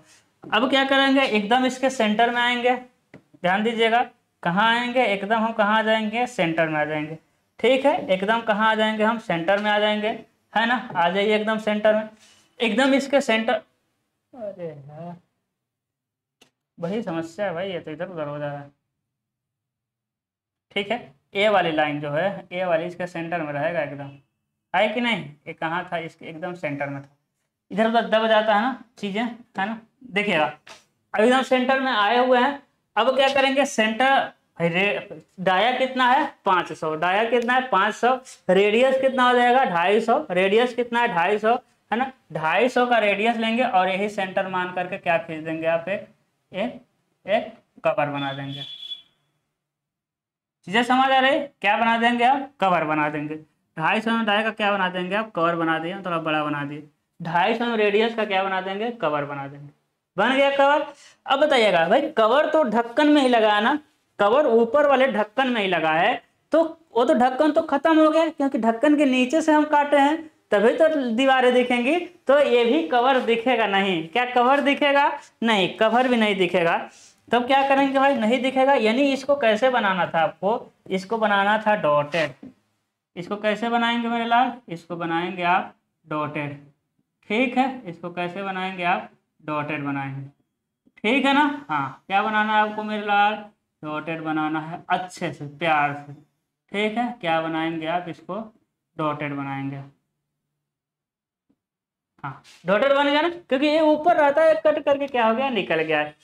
अब क्या करेंगे एकदम इसके सेंटर में आएंगे ध्यान दीजिएगा कहाँ आएंगे एकदम हम कहाँ आ जाएंगे सेंटर में आ जाएंगे ठीक है एकदम कहाँ आ जाएंगे हम सेंटर में आ जाएंगे है ना आ जाइए एकदम सेंटर में एकदम इसके सेंटर अरे यार वही समस्या है भाई ये तो इधर उधर हो जा रहा है ठीक है ए वाली लाइन जो है ए वाली इसके सेंटर में रहेगा एकदम है कि नहीं ये कहाँ था इसके एकदम सेंटर में था इधर उधर दब जाता है ना चीज़ें है ना देखिएगा अब एकदम सेंटर में आए हुए हैं अब क्या करेंगे सेंटर डाया कितना है पाँच सौ डाया कितना है पाँच सौ रेडियस कितना हो जाएगा ढाई सौ रेडियस कितना है ढाई सौ है ना ढाई सौ का रेडियस लेंगे और यही सेंटर मान करके क्या खींच देंगे आप एक एक कवर बना देंगे चीज़ें समझ आ रही क्या बना देंगे आप कवर बना देंगे ढाई सौ में का क्या बना देंगे आप कवर बना दिए थोड़ा बड़ा बना दिए ढाई सौ में रेडियस का क्या बना देंगे कवर बना देंगे बन गया कवर अब बताइएगा भाई कवर तो ढक्कन में ही लगाया ना कवर ऊपर वाले ढक्कन में ही लगा है तो वो तो ढक्कन तो खत्म हो गया क्योंकि ढक्कन के नीचे से हम काटे हैं तभी तो दीवारें दिखेंगी तो ये भी कवर दिखेगा नहीं क्या कवर दिखेगा नहीं कवर भी नहीं दिखेगा तब क्या करेंगे भाई नहीं दिखेगा यानी इसको कैसे बनाना था आपको इसको बनाना था डॉटेड इसको कैसे बनाएंगे मेरे लाल इसको बनाएंगे आप डॉटेड ठीक है इसको कैसे बनाएंगे आप डॉटेड बनाएंगे ठीक है ना हाँ क्या बनाना है आपको मेरे लाल डॉटेड बनाना है अच्छे से प्यार से ठीक है क्या बनाएंगे आप इसको डॉटेड बनाएंगे हाँ डॉटेड बन गया ना क्योंकि ये ऊपर रहता है कट करके क्या हो गया निकल गया है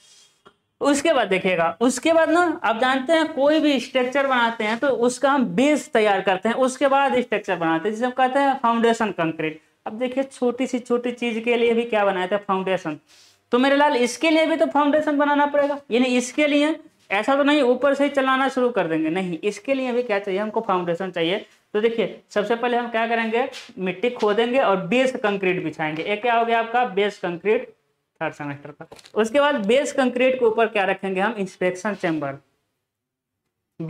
उसके बाद देखिएगा उसके बाद ना आप जानते हैं कोई भी स्ट्रक्चर बनाते हैं तो उसका हम बेस तैयार करते हैं उसके बाद स्ट्रक्चर बनाते हैं जिसे हम कहते हैं फाउंडेशन कंक्रीट अब देखिए छोटी सी छोटी चीज के लिए भी क्या बनाया था फाउंडेशन तो मेरे लाल इसके लिए भी तो फाउंडेशन बनाना पड़ेगा यानी इसके लिए ऐसा तो नहीं ऊपर से ही चलाना शुरू कर देंगे नहीं इसके लिए भी क्या चाहिए हमको फाउंडेशन चाहिए तो देखिए सबसे पहले हम क्या करेंगे मिट्टी खोदेंगे और बेस कंक्रीट बिछाएंगे एक क्या हो गया आपका बेस कंक्रीट थर्ड सेमेस्टर का उसके बाद बेस कंक्रीट के ऊपर क्या रखेंगे हम इंस्पेक्शन चैम्बर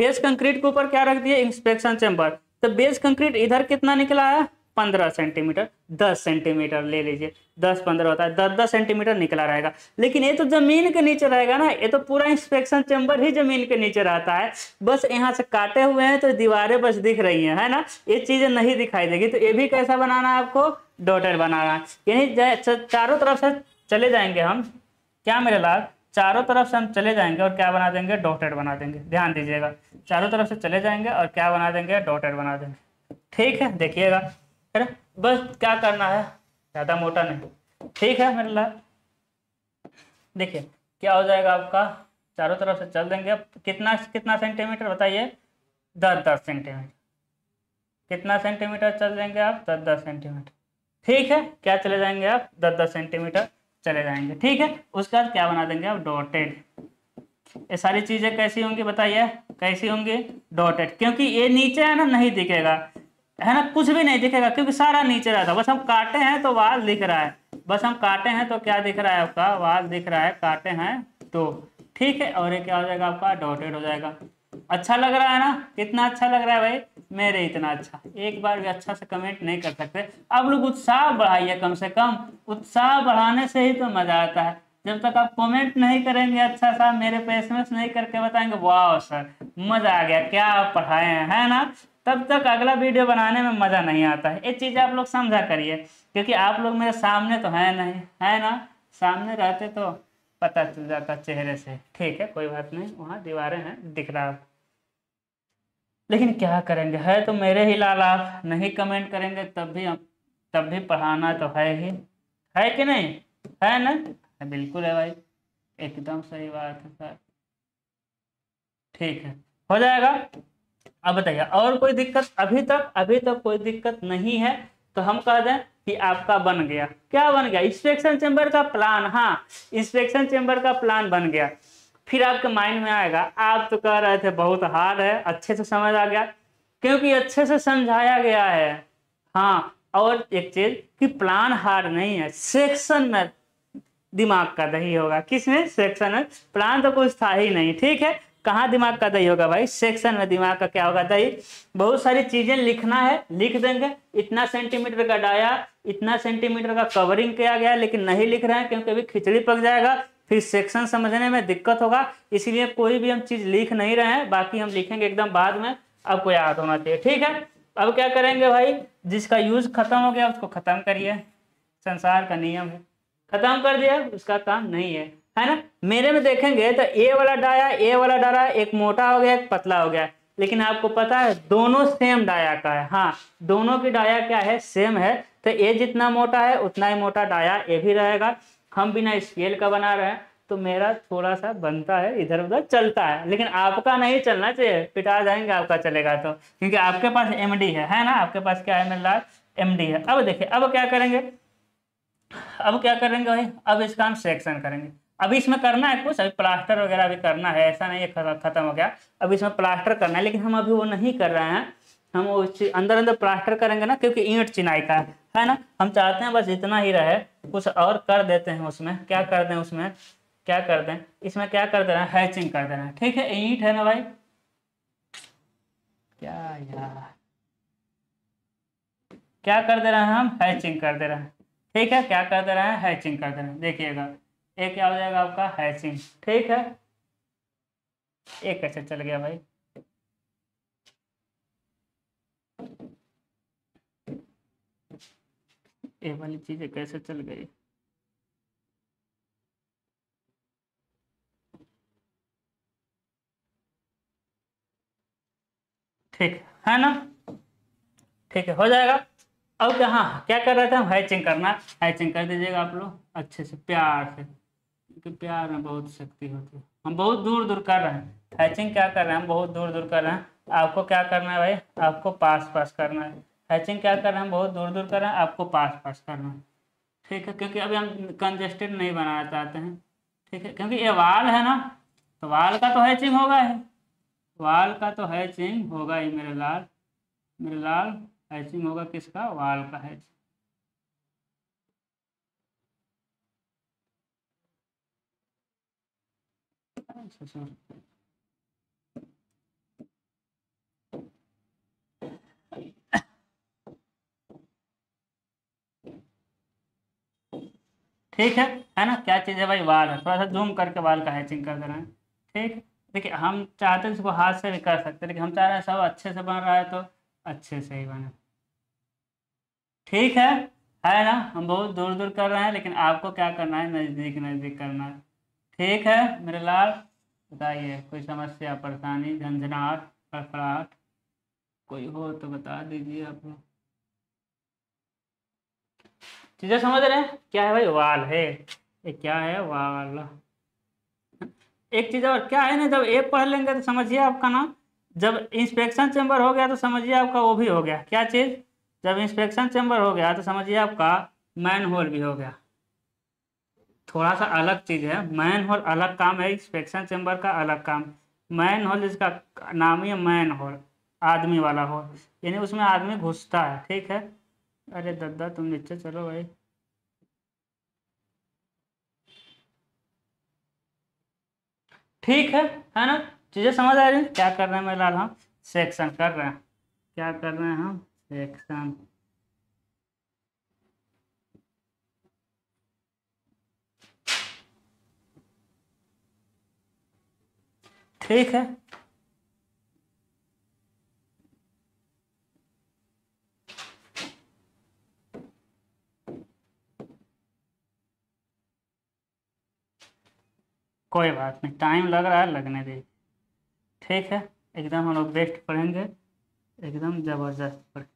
बेस कंक्रीट के ऊपर क्या रख दिए इंस्पेक्शन चैम्बर तो बेस कंक्रीट इधर कितना निकला है पंद्रह सेंटीमीटर दस सेंटीमीटर ले लीजिए दस पंद्रह होता है दस दस सेंटीमीटर निकला रहेगा लेकिन ये तो जमीन के नीचे रहेगा ना ये तो पूरा इंस्पेक्शन चैम्बर ही जमीन के नीचे रहता है बस यहाँ से काटे हुए हैं तो दीवारें बस दिख रही हैं है ना ये चीजें नहीं दिखाई देगी तो ये भी कैसा बनाना है आपको डॉटेड बनाना है यानी चारों तरफ से चले जाएंगे हम क्या मेरे लाल चारों तरफ से हम चले जाएंगे और क्या बना देंगे डॉटेड बना देंगे ध्यान दीजिएगा चारों तरफ से चले जाएंगे और क्या बना देंगे डॉटेड बना देंगे ठीक है देखिएगा अरे बस क्या करना है ज़्यादा मोटा नहीं ठीक है मेरे लाल देखिए क्या हो जाएगा आपका चारों तरफ से चल देंगे कितना कितना सेंटीमीटर बताइए दस दस सेंटीमीटर कितना सेंटीमीटर चल देंगे आप दस दस सेंटीमीटर ठीक है क्या चले जाएंगे आप दस दस सेंटीमीटर चले जाएंगे ठीक है उसके बाद क्या बना देंगे आप डॉटेड ये सारी चीज़ें कैसी होंगी बताइए कैसी होंगी डॉटेड क्योंकि ये नीचे है ना नहीं दिखेगा है ना कुछ भी नहीं दिखेगा क्योंकि सारा नीचे रहता है बस हम काटे हैं तो वाल दिख रहा है बस हम काटे हैं तो क्या दिख रहा है आपका वाल दिख रहा है काटे हैं तो ठीक है और ये क्या हो जाएगा आपका डॉटेड हो जाएगा अच्छा लग रहा है ना कितना अच्छा लग रहा है भाई मेरे इतना अच्छा एक बार भी अच्छा से कमेंट नहीं कर सकते आप लोग उत्साह बढ़ाइए कम से कम उत्साह बढ़ाने से ही तो मजा आता है जब तक आप कमेंट नहीं करेंगे अच्छा सा मेरे पे एसएमएस नहीं करके बताएंगे वाह सर मजा आ गया क्या आप पढ़ाए हैं है ना तब तक अगला वीडियो बनाने में मजा नहीं आता है ये चीज आप लोग समझा करिए क्योंकि आप लोग मेरे सामने तो है नहीं है ना सामने रहते तो पता चल जाता चेहरे से ठीक है कोई बात नहीं वहाँ दीवारें हैं दिख रहा लेकिन क्या करेंगे है तो मेरे ही लाल आप नहीं कमेंट करेंगे तब भी तब भी पढ़ाना तो है ही है कि नहीं है ना है हाँ, बिल्कुल है भाई एकदम सही बात है सर ठीक है हो जाएगा अब बताइए और कोई दिक्कत अभी तक अभी तक कोई दिक्कत नहीं है तो हम कह दें कि आपका बन गया क्या बन गया इंस्पेक्शन चेंबर का प्लान हाँ इंस्पेक्शन चेंबर का प्लान बन गया फिर आपके माइंड में आएगा आप तो कह रहे थे बहुत हार्ड है अच्छे से समझ आ गया क्योंकि अच्छे से समझाया गया है हाँ और एक चीज कि प्लान हार्ड नहीं है सेक्शन में दिमाग का दही होगा किसमें सेक्शन में प्लान तो कुछ था ही नहीं ठीक है कहाँ दिमाग का दही होगा भाई सेक्शन में दिमाग का क्या होगा दही बहुत सारी चीजें लिखना है लिख देंगे इतना सेंटीमीटर का डाया इतना सेंटीमीटर का कवरिंग किया गया लेकिन नहीं लिख रहे हैं क्योंकि अभी खिचड़ी पक जाएगा फिर सेक्शन समझने में दिक्कत होगा इसलिए कोई भी हम चीज़ लिख नहीं रहे हैं बाकी हम लिखेंगे एकदम बाद में आपको याद होना चाहिए ठीक है अब क्या करेंगे भाई जिसका यूज खत्म हो गया उसको खत्म करिए संसार का नियम है खत्म कर दिया उसका काम नहीं है है ना मेरे में देखेंगे तो ए वाला डाया ए वाला डाया एक मोटा हो गया एक पतला हो गया लेकिन आपको पता है दोनों सेम डाया का है हाँ दोनों की डाया क्या है सेम है तो ए जितना मोटा है उतना ही मोटा डाया ए भी रहेगा हम बिना स्केल का बना रहे हैं तो मेरा थोड़ा सा बनता है इधर उधर चलता है लेकिन आपका नहीं चलना चाहिए पिटा जाएंगे आपका चलेगा तो क्योंकि आपके पास एम है है ना आपके पास क्या है मेरे एम है अब देखिए अब क्या करेंगे अब क्या करेंगे भाई अब इसका हम सेक्शन करेंगे अभी इसमें करना है कुछ अभी प्लास्टर वगैरह भी करना है ऐसा नहीं है खत्म हो गया अभी इसमें प्लास्टर करना है लेकिन हम अभी वो नहीं कर रहे हैं हम उस अंदर अंदर प्लास्टर करेंगे ना क्योंकि ईंट चिनाई का है ना हम चाहते हैं बस इतना ही रहे कुछ और कर देते हैं उसमें क्या कर दें उसमें क्या कर दें इसमें क्या कर देना हैचिंग कर देना ठीक है ईट है ना भाई क्या यार क्या कर दे रहे हैं हम हैचिंग कर दे रहे हैं ठीक है क्या कर दे रहे हैं हैचिंग कर दे रहे हैं देखिएगा एक क्या हो जाएगा आपका हैचिंग ठीक है एक कैसे चल गया भाई ये वाली चीज़ें कैसे चल गई ठीक है ना ठीक है हो जाएगा अब हाँ क्या कर रहे थे हम हैचिंग करना हैचिंग कर दीजिएगा आप लोग अच्छे से प्यार से क्योंकि प्यार में बहुत शक्ति होती है हम बहुत दूर दूर कर रहे हैं हैचिंग क्या कर रहे हैं हम बहुत दूर दूर कर रहे हैं आपको क्या करना है भाई आपको पास पास करना है हैचिंग क्या कर रहे हैं बहुत दूर दूर कर रहे हैं आपको पास पास करना है ठीक है क्योंकि अभी हम कंजेस्टेड नहीं बनाना चाहते हैं ठीक है क्योंकि ये वाल है ना तो वाल का तो हैचिंग होगा ही है। वाल का तो हैचिंग होगा ही मेरे लाल मेरे लाल हैचिंग होगा किसका वाल का हैचिंग सर you. ठीक है है ना क्या चीज़ है भाई वाल है थोड़ा सा जूम करके वाल का हैचिंग कर दे रहे हैं ठीक देखिए हम चाहते हैं इसको हाथ से भी कर सकते हैं लेकिन हम चाह रहे हैं सब अच्छे से बन रहा है तो अच्छे से ही बने ठीक है है ना हम बहुत दूर दूर कर रहे हैं लेकिन आपको क्या करना है नज़दीक नज़दीक करना है ठीक है मेरे लाल बताइए कोई समस्या परेशानी झंझनाट फड़फड़ाहट कोई हो तो बता दीजिए आप लोग चीज़ें समझ रहे हैं क्या है भाई वाल है ये क्या है वाल एक चीज़ और क्या है ना जब ए पढ़ लेंगे तो समझिए आपका नाम जब इंस्पेक्शन चैम्बर हो गया तो समझिए आपका वो भी हो गया क्या चीज़ जब इंस्पेक्शन चैम्बर हो गया तो समझिए आपका मैन होल भी हो गया थोड़ा सा अलग चीज़ है मैन होल अलग काम है इंस्पेक्शन चैम्बर का अलग काम मैन होल जिसका नाम ही मैन होल आदमी वाला होल यानी उसमें आदमी घुसता है ठीक है अरे दादा तुम नीचे चलो भाई ठीक है है ना चीज़ें समझ आ रही है क्या कर रहे हैं मेरे लाल हम सेक्शन कर रहे हैं क्या कर रहे हैं हम सेक्शन ठीक है कोई बात नहीं टाइम लग रहा है लगने दे ठीक है एकदम हम लोग बेस्ट पढ़ेंगे एकदम ज़बरदस्त पढ़ेंगे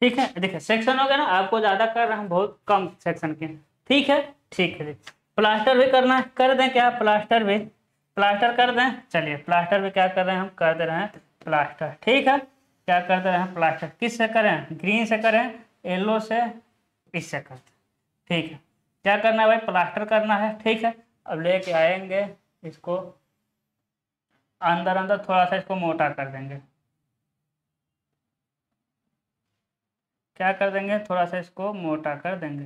ठीक है देखिए सेक्शन हो गया ना आपको ज्यादा कर रहे हैं बहुत कम सेक्शन के ठीक है ठीक है प्लास्टर भी करना है कर दें क्या प्लास्टर भी प्लास्टर कर दें चलिए प्लास्टर भी क्या कर रहे हैं हम कर दे रहे हैं प्लास्टर ठीक है क्या कर दे रहे हैं प्लास्टर किस से करें ग्रीन से करें येलो से इससे कर ठीक है क्या करना है भाई प्लास्टर करना है ठीक है अब लेके आएंगे इसको अंदर अंदर थोड़ा सा इसको मोटा कर देंगे क्या कर देंगे थोड़ा सा इसको मोटा कर देंगे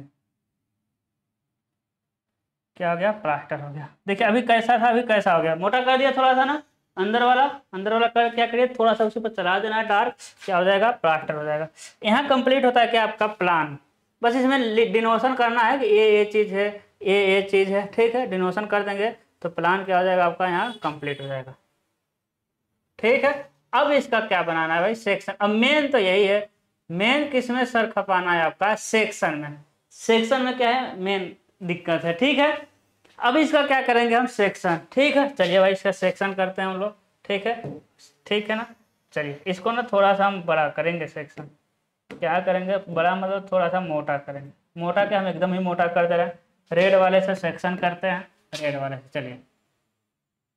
क्या हो गया प्लास्टर हो गया देखिए अभी कैसा था अभी कैसा हो गया मोटा कर दिया थोड़ा सा ना अंदर वाला अंदर वाला कर क्या करिए थोड़ा सा उसी पर चला देना है डार्क क्या हो जाएगा प्लास्टर हो जाएगा यहाँ कंप्लीट होता है क्या आपका प्लान बस इसमें डिनोशन करना है कि ये ये चीज़ है ये ये चीज़ है ठीक है डिनोशन कर देंगे तो प्लान क्या हो जाएगा आपका यहाँ कंप्लीट हो जाएगा ठीक है अब इसका क्या बनाना है भाई सेक्शन अब मेन तो यही है मेन किसमें सर खपाना है आपका सेक्शन में सेक्शन में क्या है मेन दिक्कत है ठीक है अब इसका क्या करेंगे हम सेक्शन ठीक है चलिए भाई इसका सेक्शन करते हैं हम लोग ठीक है ठीक है ना चलिए इसको ना थोड़ा सा हम बड़ा करेंगे सेक्शन क्या करेंगे बड़ा मतलब थोड़ा सा मोटा करेंगे मोटा क्या हम एकदम ही मोटा कर दे रहे हैं रेड वाले से सेक्शन करते हैं रेड वाले से चलिए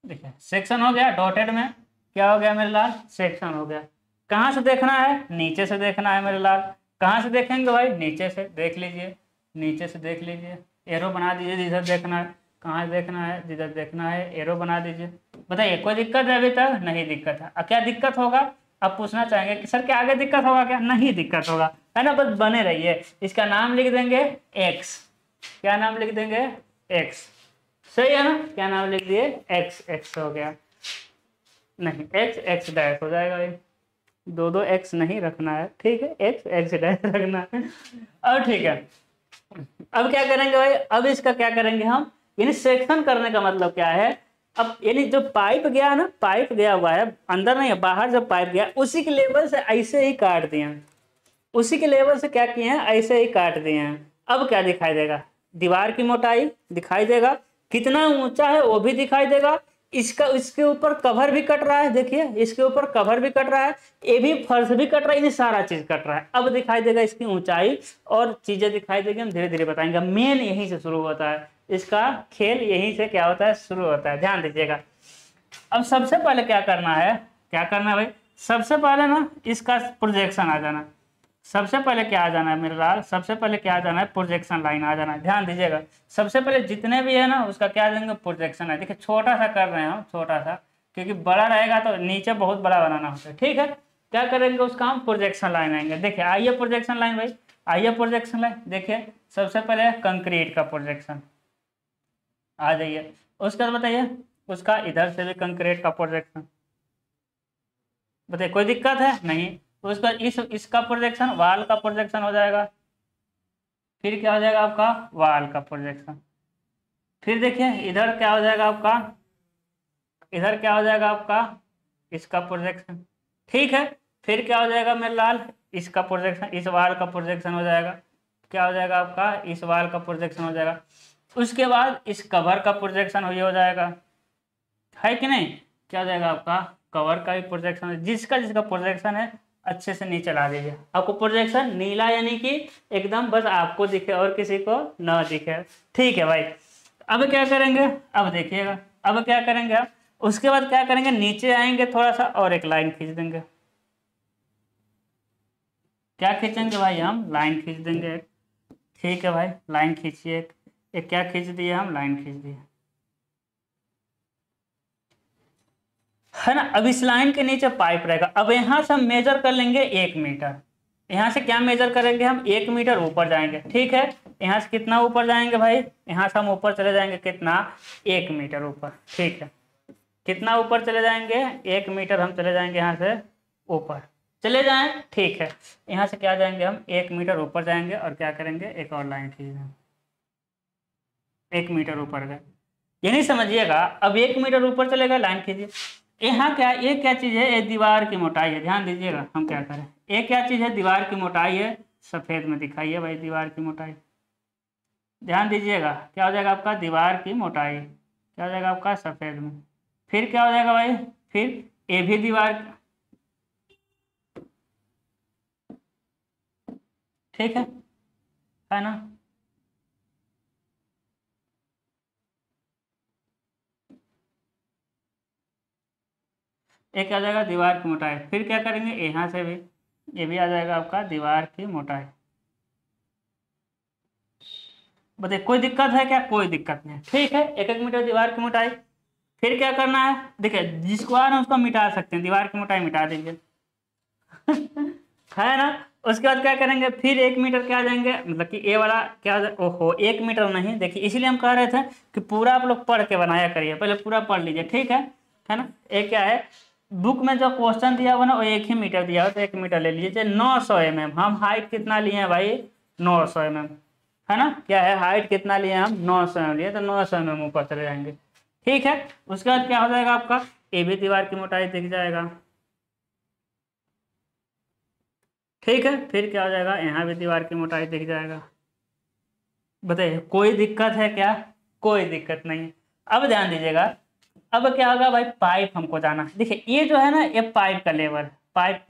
देखिए सेक्शन हो गया डॉटेड में क्या हो गया मेरे लाल सेक्शन हो गया कहां से देखना है नीचे से देखना है मेरे लाल कहां से देखेंगे भाई नीचे से देख लीजिए नीचे से देख लीजिए एरो बना दीजिए जिधर देखना है कहाँ देखना है जिधर देखना है एरो बना दीजिए बताइए कोई दिक्कत है अभी तक नहीं दिक्कत है अब क्या दिक्कत होगा अब पूछना चाहेंगे कि सर क्या आगे दिक्कत होगा क्या नहीं दिक्कत होगा है ना बस बने रहिए इसका नाम लिख देंगे एक्स क्या नाम लिख देंगे एक्स सही है ना क्या नाम लिख दिए एक्स एक्स हो गया नहीं एक्स एक्स डैश हो जाएगा भाई दो दो एक्स नहीं रखना है ठीक है एक्स एक्स रखना है और ठीक है अब क्या करेंगे भाई अब इसका क्या करेंगे हम यानी सेक्शन करने का मतलब क्या है अब यानी जो पाइप गया ना पाइप गया हुआ है अंदर नहीं है बाहर जो पाइप गया उसी के लेवल से ऐसे ही काट दिए हैं उसी के लेवल से क्या किए हैं ऐसे ही काट दिए हैं अब क्या दिखाई देगा दीवार की मोटाई दिखाई देगा कितना ऊंचा है वो भी दिखाई देगा इसका इसके ऊपर कवर भी कट रहा है देखिए इसके ऊपर कवर भी कट रहा है ये भी फर्श भी कट रहा है ये सारा चीज कट रहा है अब दिखाई देगा इसकी ऊंचाई और चीजें दिखाई देगी हम धीरे धीरे बताएंगे मेन यहीं से शुरू होता है इसका खेल यहीं से क्या होता है शुरू होता है ध्यान दीजिएगा अब सबसे पहले क्या करना है क्या करना है भाई सबसे पहले ना इसका प्रोजेक्शन आ जाना सबसे पहले क्या आ जाना है लाल सबसे पहले क्या आ जाना है प्रोजेक्शन लाइन आ जाना है ध्यान दीजिएगा सबसे पहले जितने भी है ना उसका क्या देंगे प्रोजेक्शन लाइन देखिए छोटा सा कर रहे हैं हम छोटा सा क्योंकि बड़ा रहेगा तो नीचे बहुत बड़ा बनाना होता है ठीक है क्या करेंगे उसका हम प्रोजेक्शन लाइन आएंगे देखिए आइए प्रोजेक्शन लाइन भाई आइए प्रोजेक्शन लाइन देखिए सबसे पहले कंक्रीट का प्रोजेक्शन आ जाइए उसके बाद बताइए उसका इधर से भी कंक्रीट का प्रोजेक्शन बताइए कोई दिक्कत है नहीं तो इसका इस इसका प्रोजेक्शन वाल का प्रोजेक्शन हो जाएगा फिर क्या हो जाएगा आपका वाल का प्रोजेक्शन फिर देखिए इधर क्या हो जाएगा आपका इधर क्या हो जाएगा आपका इसका प्रोजेक्शन ठीक है फिर क्या हो जाएगा मेरे लाल इसका प्रोजेक्शन इस वाल का प्रोजेक्शन हो जाएगा क्या हो जाएगा आपका इस वाल का प्रोजेक्शन हो जाएगा उसके बाद इस कवर का प्रोजेक्शन हो जाएगा है कि नहीं क्या हो जाएगा आपका कवर का भी प्रोजेक्शन जिसका जिसका प्रोजेक्शन है अच्छे से नहीं चला दीजिए आपको प्रोजेक्शन नीला यानी कि एकदम बस आपको दिखे और किसी को ना दिखे ठीक है भाई अब क्या करेंगे अब देखिएगा अब क्या करेंगे आप उसके बाद क्या करेंगे नीचे आएंगे थोड़ा सा और एक लाइन खींच देंगे क्या खींचेंगे भाई हम लाइन खींच देंगे ठीक है भाई लाइन खींचिए एक क्या खींच दिए हम लाइन खींच दिए है ना अब इस लाइन के नीचे पाइप रहेगा अब यहाँ से हम मेजर कर लेंगे एक मीटर यहाँ से क्या मेजर करेंगे हम एक मीटर ऊपर जाएंगे ठीक है यहाँ से कितना ऊपर जाएंगे भाई यहाँ से हम ऊपर चले जाएंगे कितना एक मीटर ऊपर ठीक है कितना ऊपर चले जाएंगे एक मीटर हम चले जाएंगे यहाँ से ऊपर चले जाएं ठीक है यहाँ से क्या जाएंगे हम एक मीटर ऊपर जाएंगे और क्या करेंगे एक और लाइन है एक मीटर ऊपर गए यही समझिएगा अब एक मीटर ऊपर चलेगा लाइन खींचिए यहाँ क्या ये क्या चीज़ है ये दीवार की मोटाई है ध्यान दीजिएगा हम क्या करें ये क्या चीज़ है दीवार की मोटाई है सफ़ेद में दिखाइए भाई दीवार की मोटाई ध्यान दीजिएगा क्या हो जाएगा आपका दीवार की मोटाई क्या हो जाएगा आपका सफ़ेद में फिर क्या हो जाएगा भाई फिर ए भी दीवार ठीक है है ना एक आ जाएगा दीवार की मोटाई फिर क्या करेंगे यहाँ से भी ये भी आ जाएगा आपका दीवार की मोटाई बताइए कोई दिक्कत है क्या कोई दिक्कत नहीं ठीक है एक एक मीटर दीवार की मोटाई फिर क्या करना है देखिए जिसको आ रहा है उसको मिटा सकते हैं दीवार की मोटाई मिटा देंगे है ना उसके बाद क्या करेंगे फिर एक मीटर क्या जाएंगे मतलब कि ए वाला क्या ओहो एक मीटर नहीं देखिए इसलिए हम कह रहे थे कि पूरा आप लोग पढ़ के बनाया करिए पहले पूरा पढ़ लीजिए ठीक है है ना एक क्या है बुक में जो क्वेश्चन दिया हुआ ना वो एक ही मीटर दिया हुआ तो एक मीटर ले लीजिए नौ सौ एम एम हम हाइट कितना लिए हैं भाई नौ सौ एम एम है ना क्या है हाइट कितना लिए हम नौ सौ एम लिए तो नौ सौ एम एम ऊपर चले जाएंगे ठीक है उसके बाद क्या हो जाएगा आपका ए बी दीवार की मोटाई दिख जाएगा ठीक है फिर क्या हो जाएगा यहाँ भी दीवार की मोटाई दिख जाएगा बताइए कोई दिक्कत है क्या कोई दिक्कत नहीं अब ध्यान दीजिएगा अब क्या होगा भाई पाइप हमको जाना है देखिए ये जो है ना ये पाइप का लेवल पाइप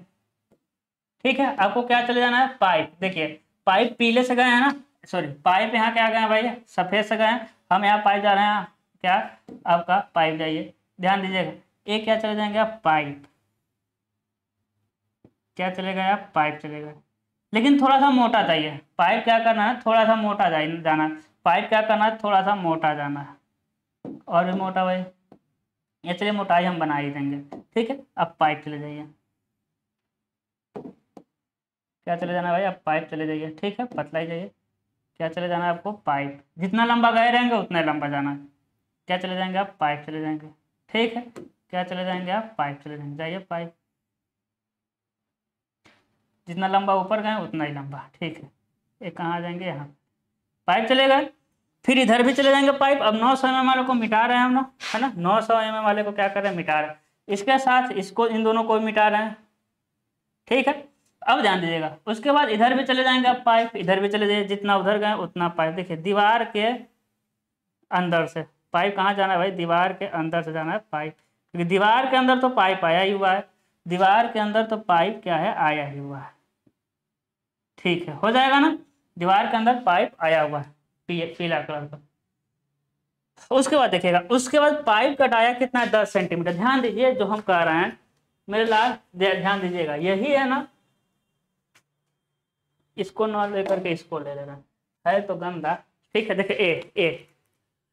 ठीक है आपको क्या चले जाना है पाइप देखिए पाइप पीले से गए हैं ना सॉरी पाइप यहाँ क्या गए भाई सफ़ेद से गए हम यहाँ पाइप जा रहे हैं क्या आपका पाइप जाइए ध्यान दीजिएगा ये क्या चले जाएंगे आप पाइप क्या चले गए आप पाइप चले गए लेकिन थोड़ा सा मोटा चाहिए पाइप क्या करना है थोड़ा सा मोटा जाना पाइप क्या करना है थोड़ा सा मोटा जाना है और भी मोटा भाई इसलिए मोटाई हम बना ही देंगे ठीक है अब पाइप चले जाइए क्या चले जाना भाई अब पाइप चले जाइए ठीक है पतला जाइए क्या चले जाना आपको पाइप जितना लंबा गए रहेंगे उतना लंबा जाना है क्या चले जाएंगे आप पाइप चले जाएंगे ठीक है क्या चले जाएंगे आप पाइप चले जाएंगे जाइए पाइप जितना लंबा ऊपर गए उतना ही लंबा ठीक है ये कहाँ आ जाएंगे यहाँ पाइप चले गए फिर इधर भी चले जाएंगे पाइप अब 900 सौ mm वाले को मिटा रहे हैं हम लोग है ना 900 सौ mm वाले को क्या कर रहे हैं मिटा रहे हैं इसके साथ इसको इन दोनों को मिटा रहे हैं ठीक है अब ध्यान दीजिएगा उसके बाद इधर भी चले जाएंगे पाइप इधर भी चले जाइए जितना उधर गए उतना पाइप देखिए दीवार के अंदर से पाइप कहाँ जाना है भाई दीवार के अंदर से जाना है पाइप क्योंकि दीवार के अंदर तो पाइप आया ही हुआ है दीवार के अंदर तो पाइप क्या है आया ही हुआ है ठीक है हो जाएगा ना दीवार के अंदर पाइप आया हुआ है पीला कलर का उसके बाद देखिएगा उसके बाद पाइप कटाया कितना दस सेंटीमीटर ध्यान दीजिए जो हम कह रहे हैं मेरे लाल ध्यान दीजिएगा यही है ना इसको न लेकर के इसको ले लेना है तो गंदा ठीक है देखिए ए ए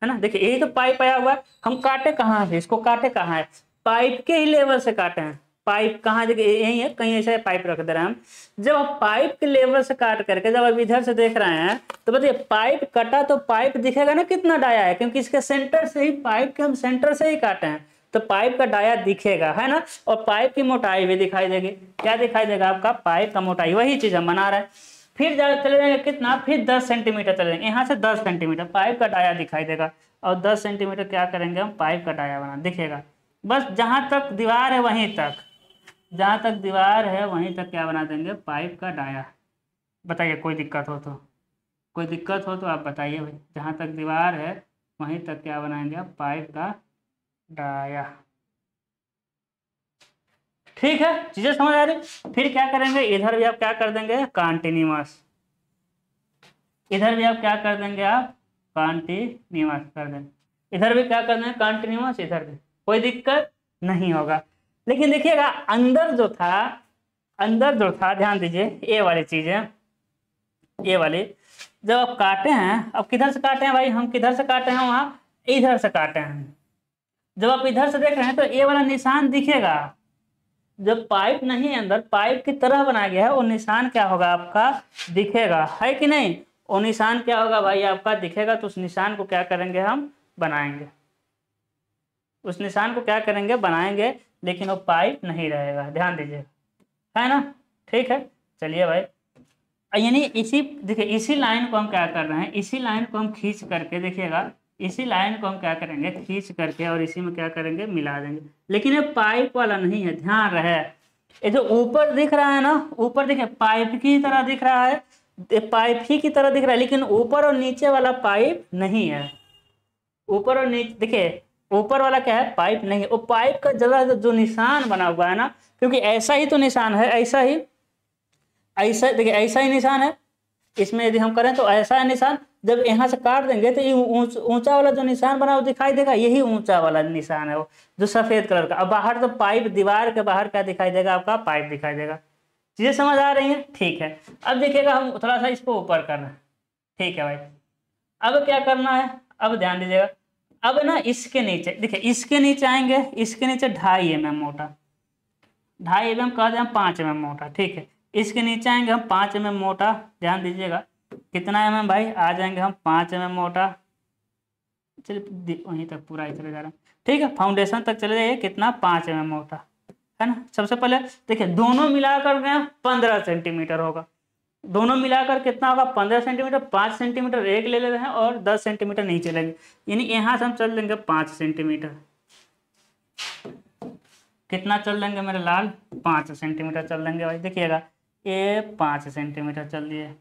है ना देखिए ए तो पाइप आया हुआ है हम काटे कहाँ है इसको काटे कहाँ है पाइप के ही लेवल से काटे हैं पाइप कहाँ जगह यही है कहीं ऐसा पाइप रख दे रहे हैं हम जब आप पाइप के लेवल से काट करके जब आप इधर से देख रहे हैं तो बताइए पाइप कटा तो पाइप दिखेगा ना कितना डाया है क्योंकि इसके सेंटर से ही पाइप के हम सेंटर से ही काटे हैं तो पाइप का डाया दिखेगा है ना और पाइप की मोटाई भी दिखाई देगी क्या दिखाई देगा आपका पाइप का मोटाई वही चीज हम बना रहे हैं फिर चले जाएंगे कितना फिर दस सेंटीमीटर चले जाएंगे यहाँ से दस सेंटीमीटर पाइप का डाया दिखाई देगा और दस सेंटीमीटर क्या करेंगे हम पाइप का डाया बना दिखेगा बस जहां तक दीवार है वहीं तक जहाँ तक दीवार है वहीं तक क्या बना देंगे पाइप का डाया बताइए कोई दिक्कत हो तो कोई दिक्कत हो तो आप बताइए भाई जहाँ तक दीवार है वहीं तक क्या बनाएंगे आप पाइप का डाया ठीक है चीज़ें समझ आ रही फिर क्या करेंगे इधर भी आप क्या कर देंगे कॉन्टिन्यूस इधर भी आप क्या कर देंगे आप कॉन्टिन्यूस कर देंगे इधर भी क्या कर देंगे कॉन्टिन्यूस इधर भी कोई दिक्कत नहीं होगा लेकिन देखिएगा अंदर जो था अंदर जो था ध्यान दीजिए ए वाली चीज है ए वाली जब आप काटे हैं अब किधर से काटे हैं भाई हम किधर से काटे हैं वहां इधर से काटे हैं जब आप इधर से देख रहे हैं तो ए वाला निशान दिखेगा जब पाइप नहीं है अंदर पाइप की तरह बनाया गया है वो निशान क्या होगा आपका दिखेगा है कि नहीं वो निशान क्या होगा भाई आपका दिखेगा तो उस निशान को क्या करेंगे हम बनाएंगे उस निशान को क्या करेंगे बनाएंगे लेकिन वो पाइप नहीं रहेगा ध्यान दीजिएगा है ना ठीक है चलिए भाई यानी इसी देखिए इसी लाइन को हम क्या कर रहे हैं इसी लाइन को हम खींच करके देखिएगा इसी लाइन को हम क्या करेंगे खींच करके और इसी में क्या करेंगे मिला देंगे लेकिन ये पाइप वाला नहीं है ध्यान रहे ये जो ऊपर दिख रहा है ना ऊपर देखिए पाइप की तरह दिख रहा है पाइप ही की तरह दिख रहा है लेकिन ऊपर और नीचे वाला पाइप नहीं है ऊपर और नीचे देखिये ऊपर वाला क्या है पाइप नहीं है वो पाइप का जरा जो निशान बना हुआ है ना क्योंकि ऐसा ही तो निशान है ऐसा ही ऐसा देखिए ऐसा ही निशान है इसमें यदि हम करें तो ऐसा है निशान जब यहाँ से काट देंगे तो ये ऊंचा वाला जो निशान बना वो दिखाई देगा यही ऊंचा वाला निशान है वो जो सफेद कलर का अब बाहर तो पाइप दीवार के बाहर क्या दिखाई देगा आपका पाइप दिखाई देगा चीजें समझ आ रही है ठीक है अब देखिएगा हम थोड़ा सा इसको ऊपर करना है ठीक है भाई अब क्या करना है अब ध्यान दीजिएगा अब ना इसके नीचे देखिए इसके नीचे आएंगे इसके नीचे ढाई एम एम मोटा ढाई एम एम कह दें हम पाँच एम एम मोटा ठीक है इसके नीचे आएंगे हम पाँच एम एम मोटा ध्यान दीजिएगा कितना एम एम भाई आ जाएंगे हम पाँच एम एम मोटा चलिए वहीं तक पूरा ही चले जा रहे हैं ठीक है फाउंडेशन तक चले जाइए कितना पाँच एम एम मोटा है ना सबसे पहले देखिए दोनों मिलाकर पंद्रह सेंटीमीटर होगा दोनों मिलाकर कितना होगा पंद्रह सेंटीमीटर पाँच सेंटीमीटर एक ले ले रहे हैं और दस सेंटीमीटर नहीं चलेंगे यानी यहाँ से हम चल लेंगे पाँच सेंटीमीटर कितना चल लेंगे मेरे लाल पाँच सेंटीमीटर चल लेंगे भाई देखिएगा ए पाँच सेंटीमीटर चल दिए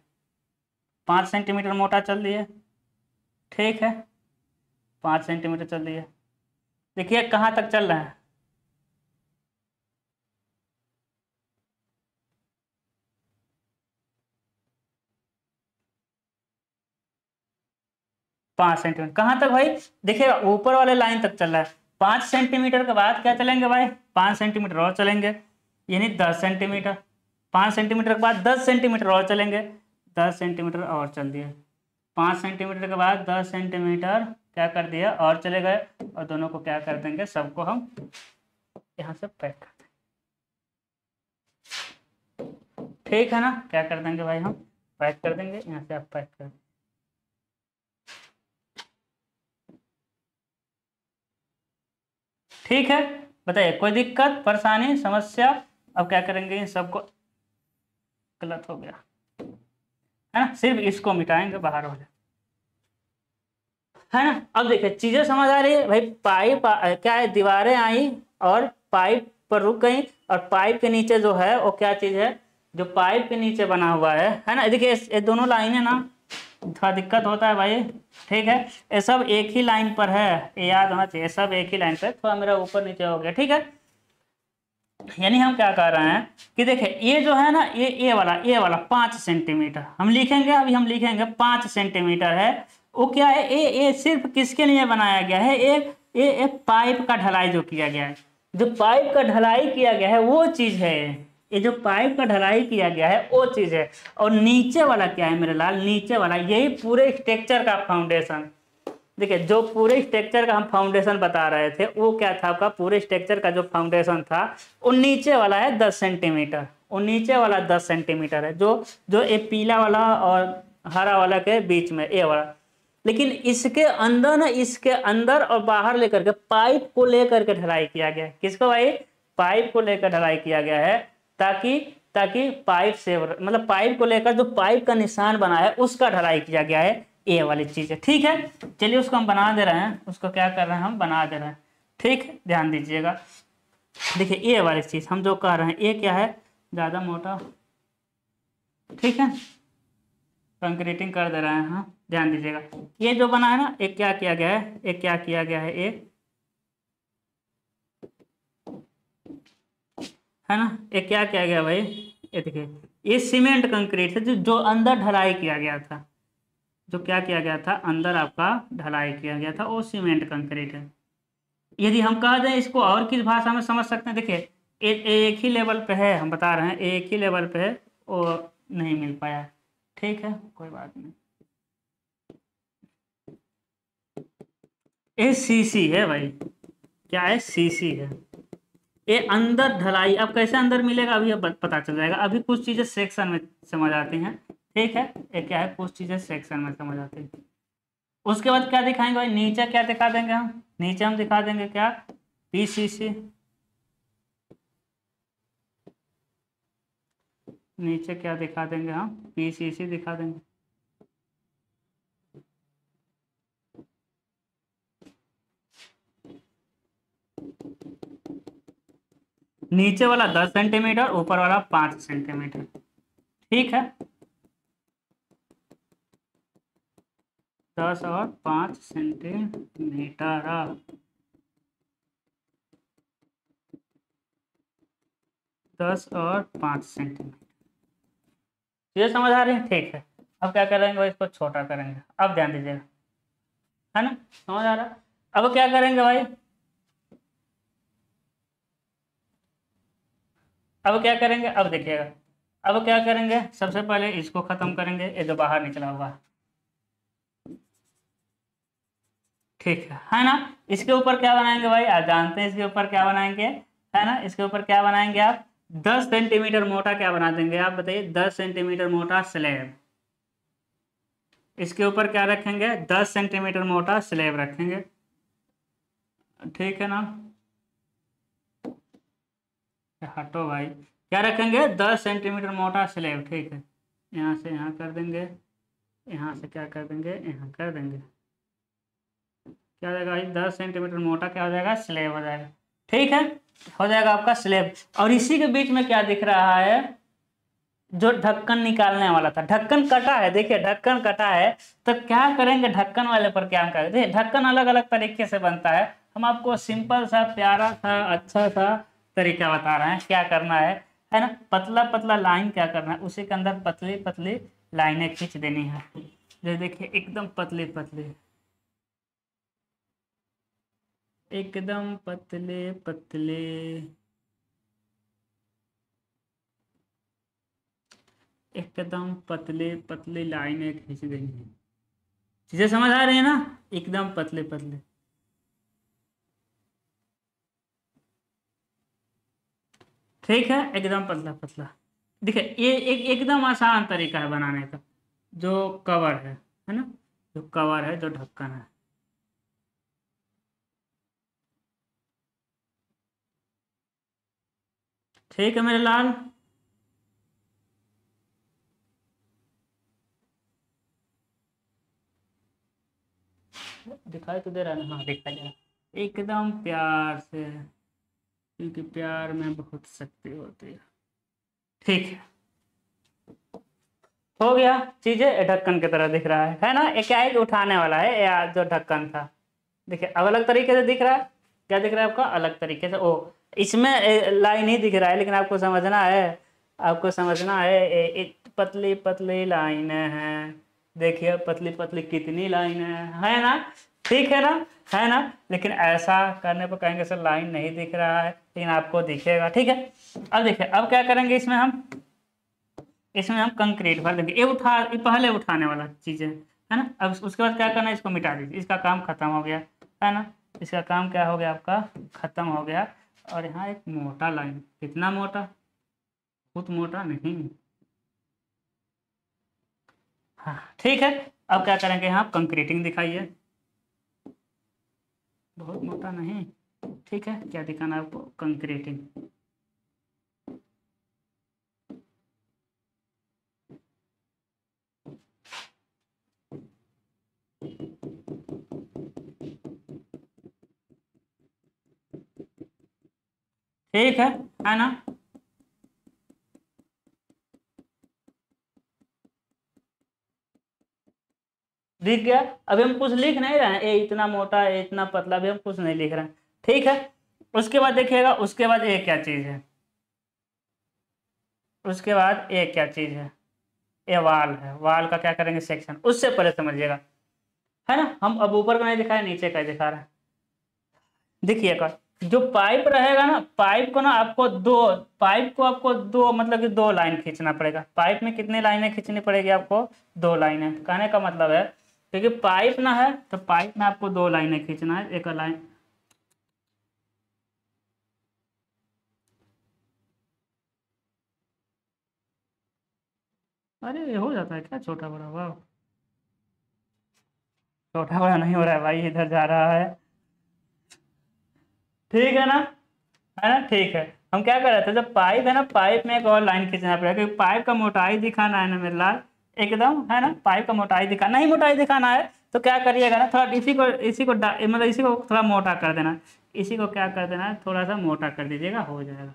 पाँच सेंटीमीटर मोटा चल दिए ठीक है पाँच सेंटीमीटर चल दिए देखिए कहाँ तक चल रहा है पांच सेंटीमीटर कहां तक भाई देखिए ऊपर वाले लाइन तक चल रहा है पांच सेंटीमीटर के बाद क्या चलेंगे भाई पांच सेंटीमीटर और चलेंगे यानी दस सेंटीमीटर पांच सेंटीमीटर के बाद दस सेंटीमीटर और चलेंगे दस सेंटीमीटर और चल दिए पांच सेंटीमीटर के बाद दस सेंटीमीटर क्या कर दिया और चले गए और दोनों को क्या कर देंगे सबको हम यहाँ से पैक कर देंगे ठीक है ना क्या कर देंगे भाई हम पैक कर देंगे यहाँ से आप पैक कर देंगे ठीक है बताइए कोई दिक्कत परेशानी समस्या अब क्या करेंगे इन सबको गलत हो गया है ना सिर्फ इसको मिटाएंगे बाहर हो जाए है ना अब देखिए चीजें समझ आ रही है भाई पाइप क्या है दीवारें आई और पाइप पर रुक गई और पाइप के नीचे जो है वो क्या चीज है जो पाइप के नीचे बना हुआ है है ना देखिए ये दोनों लाइन है ना थोड़ा दिक्कत होता है भाई ठीक है ये सब एक ही लाइन पर है ये याद होना चाहिए सब एक ही लाइन पर थोड़ा मेरा ऊपर नीचे हो गया ठीक है यानी हम क्या कर रहे हैं कि देखे ये जो है ना ये ए वाला ए वाला पांच सेंटीमीटर हम लिखेंगे अभी हम लिखेंगे पांच सेंटीमीटर है वो क्या है ए ए सिर्फ किसके लिए बनाया गया है ए ए, ए पाइप का ढलाई जो किया गया है जो पाइप का ढलाई किया गया है वो चीज़ है ये जो पाइप का ढलाई किया गया है वो चीज़ है और नीचे वाला क्या है मेरे लाल नीचे वाला यही पूरे स्ट्रक्चर का फाउंडेशन देखिए जो पूरे स्ट्रक्चर का हम फाउंडेशन बता रहे थे वो क्या था आपका पूरे स्ट्रक्चर का जो फाउंडेशन था वो नीचे वाला है दस सेंटीमीटर वो नीचे वाला दस सेंटीमीटर है जो जो ये पीला वाला और हरा वाला के बीच में ये वाला लेकिन इसके अंदर ना इसके अंदर और बाहर लेकर के पाइप को लेकर के ढलाई किया गया किसको भाई पाइप को लेकर ढलाई किया गया है ताकि ताकि पाइप से मतलब पाइप को लेकर जो पाइप का निशान बना है उसका ढलाई किया गया है ए वाली चीज़ है ठीक है चलिए उसको हम बना दे रहे हैं उसको क्या कर रहे हैं हम बना दे रहे हैं ठीक है ध्यान दीजिएगा देखिए ए वाली चीज़ हम जो कह रहे हैं ए क्या है ज़्यादा मोटा ठीक है कंक्रीटिंग कर दे रहे हैं हाँ ध्यान दीजिएगा ये जो बना है ना एक क्या किया गया है एक क्या किया गया है एक है ना ये क्या किया गया भाई ये देखिए ये सीमेंट कंक्रीट है जो जो अंदर ढलाई किया गया था जो क्या किया गया था अंदर आपका ढलाई किया गया था वो सीमेंट कंक्रीट है यदि हम कह दें इसको और किस भाषा में समझ सकते हैं देखिए एक ही लेवल पे है हम बता रहे हैं एक ही लेवल पे है वो नहीं मिल पाया ठीक है कोई बात नहीं ए सी सी है भाई क्या है सी सी है ये अंदर ढलाई अब कैसे अंदर मिलेगा अभी अब पता चल जाएगा अभी कुछ चीज़ें सेक्शन में समझ आती हैं ठीक है ये क्या है कुछ चीज़ें सेक्शन में समझ आती है उसके बाद क्या दिखाएंगे भाई नीचे क्या दिखा देंगे हम नीचे हम दिखा देंगे क्या पीसीसी नीचे क्या दिखा देंगे हम पीसीसी दिखा देंगे नीचे वाला दस सेंटीमीटर ऊपर वाला पांच सेंटीमीटर ठीक है दस और पांच सेंटीमीटर दस और पांच सेंटीमीटर ये समझ आ रही है ठीक है अब क्या करेंगे इसको छोटा करेंगे अब ध्यान दीजिएगा है ना समझ आ रहा अब क्या करेंगे भाई अब क्या करेंगे अब देखिएगा अब क्या करेंगे सबसे पहले इसको ख़त्म करेंगे ये जो बाहर निकला हुआ ठीक है है ना इसके ऊपर क्या बनाएंगे भाई आप जानते हैं इसके ऊपर क्या बनाएंगे है ना इसके ऊपर क्या बनाएंगे आप दस सेंटीमीटर मोटा क्या बना देंगे आप बताइए दस सेंटीमीटर मोटा स्लेब इसके ऊपर क्या रखेंगे दस सेंटीमीटर मोटा स्लेब रखेंगे ठीक है ना हटो भाई क्या रखेंगे दस सेंटीमीटर मोटा स्लेब ठीक है यहाँ से यहाँ कर देंगे यहाँ से क्या कर देंगे यहाँ कर देंगे क्या जाएगा भाई दस सेंटीमीटर मोटा क्या हो जाएगा स्लेब हो जाएगा ठीक है हो जाएगा आपका स्लेब और इसी के बीच में क्या दिख रहा है जो ढक्कन निकालने वाला था ढक्कन कटा है देखिए ढक्कन कटा है तो क्या करेंगे ढक्कन वाले पर क्या करेंगे ढक्कन अलग अलग तरीके से बनता है हम आपको सिंपल सा प्यारा सा अच्छा सा तरीका बता रहे हैं क्या करना है है ना पतला पतला लाइन क्या करना है उसी के अंदर पतले पतले लाइनें खींच देनी है जैसे देखिए एकदम पतले पतले एकदम पतले पतले एकदम पतले पतले लाइनें खींच देनी है चीजें समझ आ रही है ना एकदम पतले पतले ठीक है एकदम पतला पतला देखिए ये एक एकदम आसान तरीका है बनाने का जो कवर है है ना जो कवर है जो ढक्कन है ठीक है मेरे लाल दिखाई तो दे रहा है ना हाँ दिखाई दे रहा एकदम प्यार से क्योंकि प्यार में बहुत शक्ति होती है ठीक है हो गया चीजें ढक्कन की तरह दिख रहा है है ना एक उठाने वाला है या जो ढक्कन था देखिए अब अलग तरीके से दिख रहा है क्या दिख रहा है आपका अलग तरीके से ओ इसमें लाइन ही दिख रहा है लेकिन आपको समझना है आपको समझना है ए, ए, पतली पतली लाइन है देखिए पतली पतली कितनी लाइन हैं है ना ठीक है ना है ना लेकिन ऐसा करने पर कहेंगे सर लाइन नहीं दिख रहा है लेकिन आपको दिखेगा ठीक है अब देखिए अब क्या करेंगे इसमें हम इसमें हम कंक्रीट भर देंगे ये उठा ये पहले उठाने वाला चीज़ है है ना अब उसके बाद क्या करना है इसको मिटा दीजिए इसका काम खत्म हो गया है ना इसका काम क्या हो गया आपका खत्म हो गया और यहाँ एक मोटा लाइन कितना मोटा बहुत मोटा नहीं हाँ ठीक है अब क्या करेंगे यहाँ कंक्रीटिंग दिखाइए बहुत मोटा नहीं ठीक है क्या दिखाना आपको कंक्रीटिंग ठीक है है ना दिख गया अभी हम कुछ लिख नहीं रहे हैं ए इतना मोटा है इतना पतला अभी हम कुछ नहीं लिख रहे हैं ठीक है उसके बाद देखिएगा उसके बाद ए क्या चीज़ है उसके बाद ए क्या चीज़ है ए वाल है वाल का क्या करेंगे सेक्शन उससे पहले समझिएगा है ना हम अब ऊपर का नहीं दिखा रहे नीचे का दिखा रहे हैं कर जो पाइप रहेगा ना पाइप को ना आपको दो पाइप को आपको दो मतलब कि दो लाइन खींचना पड़ेगा पाइप में कितनी लाइनें खींचनी पड़ेगी आपको दो लाइनें कहने का मतलब है क्योंकि पाइप ना है तो पाइप में आपको दो लाइनें खींचना है एक लाइन अरे ये हो जाता है क्या छोटा बड़ा वाह छोटा बड़ा नहीं हो रहा है भाई इधर जा रहा है ठीक है ना है ना ठीक है हम क्या कर रहे थे जब पाइप है ना पाइप में एक और लाइन खींचना पड़ेगा क्योंकि पाइप का मोटाई दिखाना है ना मेरे लाल एकदम है ना पाइप का मोटाई दिखाना नहीं मोटाई दिखाना है तो क्या करिएगा ना थोड़ा इसी को इसी को मतलब इसी को थोड़ा मोटा कर देना इसी को क्या कर देना है थोड़ा सा मोटा कर दीजिएगा हो जाएगा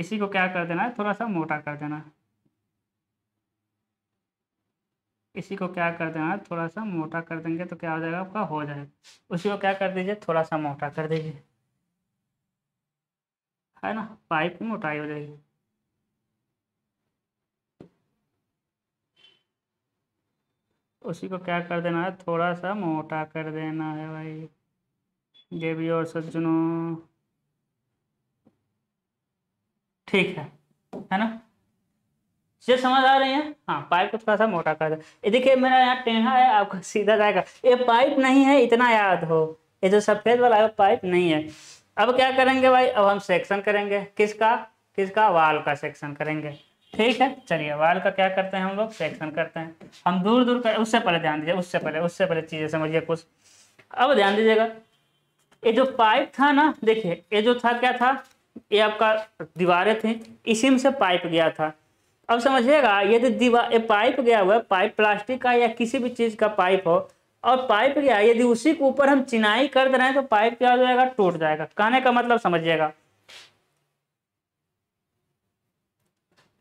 इसी को क्या कर देना है थोड़ा सा मोटा कर देना इसी को क्या कर देना है थोड़ा सा मोटा कर देंगे तो क्या हो जाएगा आपका हो जाएगा उसी को क्या कर दीजिए थोड़ा सा मोटा कर दीजिए है ना पाइप की मोटाई हो जाएगी उसी को क्या कर देना है थोड़ा सा मोटा कर देना है भाई देवी और सज्जनों ठीक है है ना ये समझ आ रही है हाँ पाइप को थोड़ा सा मोटा कर दे देखिए मेरा यहाँ टेढ़ा है आपको सीधा जाएगा ये पाइप नहीं है इतना याद हो ये जो सफेद वाला है पाइप नहीं है अब क्या करेंगे भाई अब हम सेक्शन करेंगे किसका किसका वाल का सेक्शन करेंगे ठीक है चलिए वाल का क्या करते हैं हम लोग सेक्शन करते हैं हम दूर दूर कर उससे पहले ध्यान दीजिए उससे पहले उससे पहले चीज़ें समझिए कुछ अब ध्यान दीजिएगा ये जो पाइप था ना देखिए ये जो था क्या था ये आपका दीवारें थी इसी में से पाइप गया था अब समझिएगा यदि दीवार ये पाइप गया हुआ पाइप प्लास्टिक का या किसी भी चीज़ का पाइप हो और पाइप गया यदि उसी के ऊपर हम चिनाई कर दे रहे हैं तो पाइप क्या हो जाएगा टूट जाएगा कहने का मतलब समझिएगा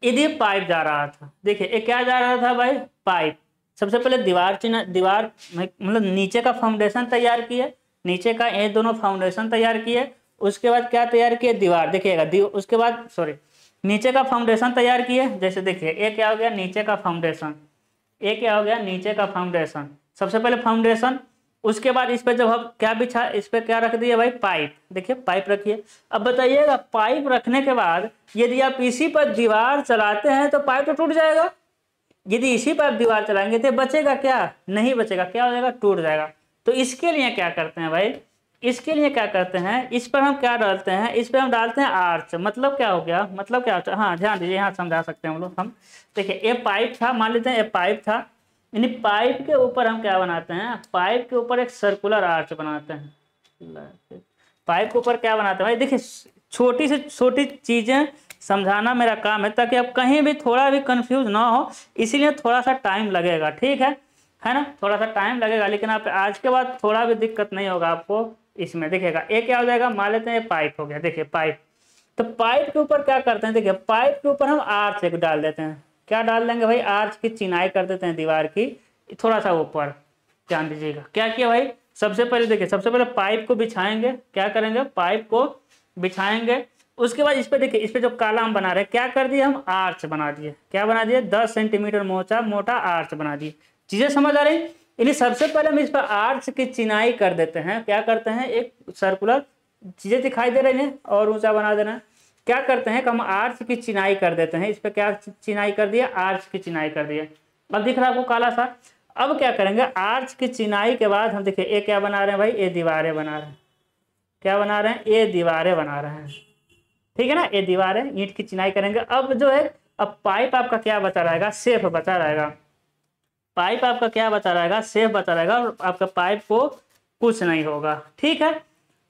यदि पाइप जा रहा था देखिए ये क्या जा रहा था भाई पाइप सबसे पहले दीवार चिना दीवार मतलब नीचे का फाउंडेशन तैयार किए नीचे का ये दोनों फाउंडेशन तैयार किए उसके बाद क्या तैयार किए दीवार देखिएगा दी, उसके बाद सॉरी नीचे का फाउंडेशन तैयार किए जैसे देखिए ये क्या हो गया नीचे का फाउंडेशन ये क्या हो गया नीचे का फाउंडेशन सबसे पहले फाउंडेशन उसके बाद इस पर जब हम क्या बिछा इस पर क्या रख दिया भाई पाइप देखिए पाइप रखिए अब बताइएगा पाइप रखने के बाद यदि आप इसी पर दीवार चलाते हैं तो पाइप तो टूट जाएगा यदि इसी पर आप दीवार चलाएंगे तो बचेगा क्या नहीं बचेगा क्या हो जाएगा टूट जाएगा तो इसके लिए क्या करते हैं भाई इसके लिए क्या करते हैं इस पर हम क्या डालते हैं इस पर हम डालते हैं आर्च मतलब क्या हो गया मतलब क्या होता है हाँ ध्यान दीजिए यहाँ समझा सकते हैं हम लोग हम देखिए ये पाइप था मान लेते हैं ये पाइप था यानी पाइप के ऊपर हम क्या बनाते हैं पाइप के ऊपर एक सर्कुलर आर्च बनाते हैं पाइप के ऊपर क्या बनाते हैं भाई देखिए छोटी से छोटी चीज़ें समझाना मेरा काम है ताकि आप कहीं भी थोड़ा भी कंफ्यूज ना हो इसीलिए थोड़ा सा टाइम लगेगा ठीक है है ना थोड़ा सा टाइम लगेगा लेकिन आप आज के बाद थोड़ा भी दिक्कत नहीं होगा आपको इसमें देखिएगा एक क्या हो जाएगा मान लेते हैं पाइप हो गया देखिए पाइप तो पाइप के ऊपर क्या करते हैं देखिए पाइप के ऊपर हम आर्च एक डाल देते हैं क्या डाल देंगे भाई आर्च की चिनाई कर देते हैं दीवार की थोड़ा सा ऊपर ध्यान दीजिएगा क्या किया भाई सबसे पहले देखिए सबसे पहले पाइप को बिछाएंगे क्या करेंगे पाइप को बिछाएंगे उसके बाद इस पर देखिए इस पर जो काला हम बना रहे हैं क्या कर दिए हम आर्च बना दिए क्या बना दिए दस सेंटीमीटर मोचा मोटा आर्च बना दिए चीज़ें समझ आ रही यानी सबसे पहले हम इस पर आर्च की चिनाई कर देते हैं क्या करते हैं एक सर्कुलर चीज़ें दिखाई दे रही हैं और ऊंचा बना देना है क्या करते हैं कि हम आर्च की चिनाई कर देते हैं इस पर क्या चिनाई कर दिया आर्च की चिनाई कर दिया अब दिख रहा आपको काला सा अब क्या करेंगे आर्च की चिनाई के बाद हम देखिए ये क्या बना रहे हैं भाई ये दीवारें बना रहे हैं क्या बना रहे हैं ये दीवारें बना रहे हैं ठीक है ना ये दीवारें ईंट की चिनाई करेंगे अब जो है अब पाइप आपका क्या बचा रहेगा सेफ बचा रहेगा पाइप आपका क्या बचा रहेगा सेफ बचा रहेगा और आपका पाइप को कुछ नहीं होगा ठीक है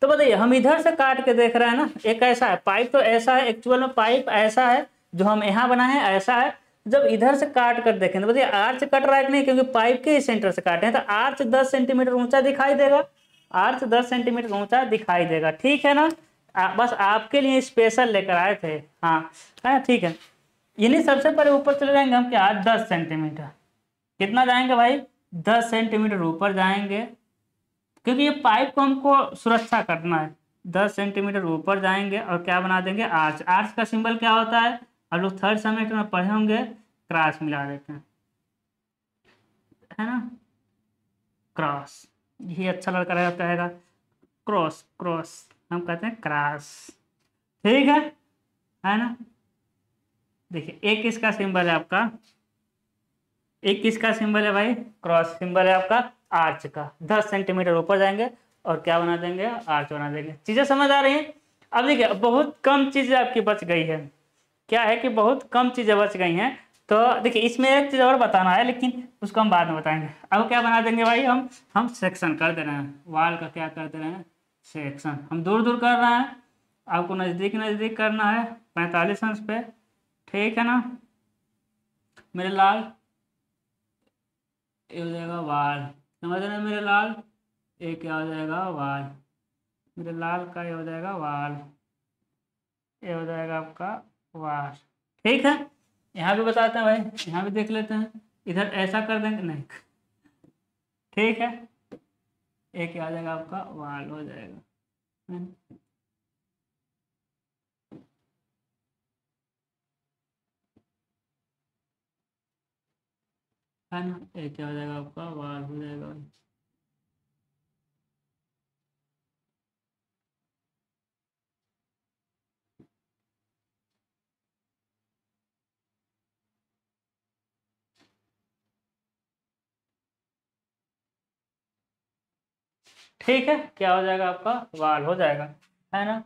तो बताइए हम इधर से काट के देख रहे हैं ना एक ऐसा है पाइप तो ऐसा है एक्चुअल में पाइप ऐसा है जो हम यहाँ बनाए हैं ऐसा है जब इधर से काट कर देखें तो बताइए आर्च कट रहा है कि नहीं क्योंकि पाइप के ही सेंटर से काटे हैं तो आर्च दस सेंटीमीटर ऊंचा दिखाई देगा आर्च दस सेंटीमीटर ऊंचा दिखाई देगा ठीक है ना आ, बस आपके लिए स्पेशल लेकर आए थे हाँ है ठीक है यानी सबसे पहले ऊपर चले जाएंगे हम क्या दस सेंटीमीटर कितना जाएंगे भाई दस सेंटीमीटर ऊपर जाएंगे क्योंकि ये पाइप को हमको सुरक्षा करना है दस सेंटीमीटर ऊपर जाएंगे और क्या बना देंगे आर्च आर्च का सिंबल क्या होता है हम लोग थर्ड सेमेस्टर में पढ़े होंगे क्रॉस मिला देते हैं है ना क्रॉस यही अच्छा लड़का रह जाता है क्रॉस क्रॉस हम कहते हैं क्रॉस ठीक है है ना देखिए एक किसका सिंबल है आपका एक किसका सिंबल है भाई क्रॉस सिंबल है आपका आर्च का दस सेंटीमीटर ऊपर जाएंगे और क्या बना देंगे आर्च बना देंगे चीज़ें समझ आ रही हैं अब देखिए बहुत कम चीज़ें आपकी बच गई है क्या है कि बहुत कम चीज़ें बच गई हैं तो देखिए इसमें एक चीज़ और बताना है लेकिन उसको हम बाद में बताएंगे अब क्या बना देंगे भाई हम हम सेक्शन कर दे रहे हैं वाल का क्या कर दे रहे हैं सेक्शन हम दूर दूर कर रहे हैं आपको नज़दीक नज़दीक करना है पैंतालीस अंश पे ठीक है ना मेरे लाल ये हो जाएगा वाल समझ रहे मेरे लाल ए क्या हो जाएगा वाल मेरे लाल का ये हो जाएगा वाल ये हो जाएगा आपका वार ठीक है यहाँ भी बताते हैं भाई यहाँ भी देख लेते हैं इधर ऐसा कर देंगे नहीं ठीक है एक आ जाएगा आपका वाल हो जाएगा फन क्या हो जाएगा आपका वाल हो जाएगा ठीक है क्या हो जाएगा आपका वाल हो जाएगा है ना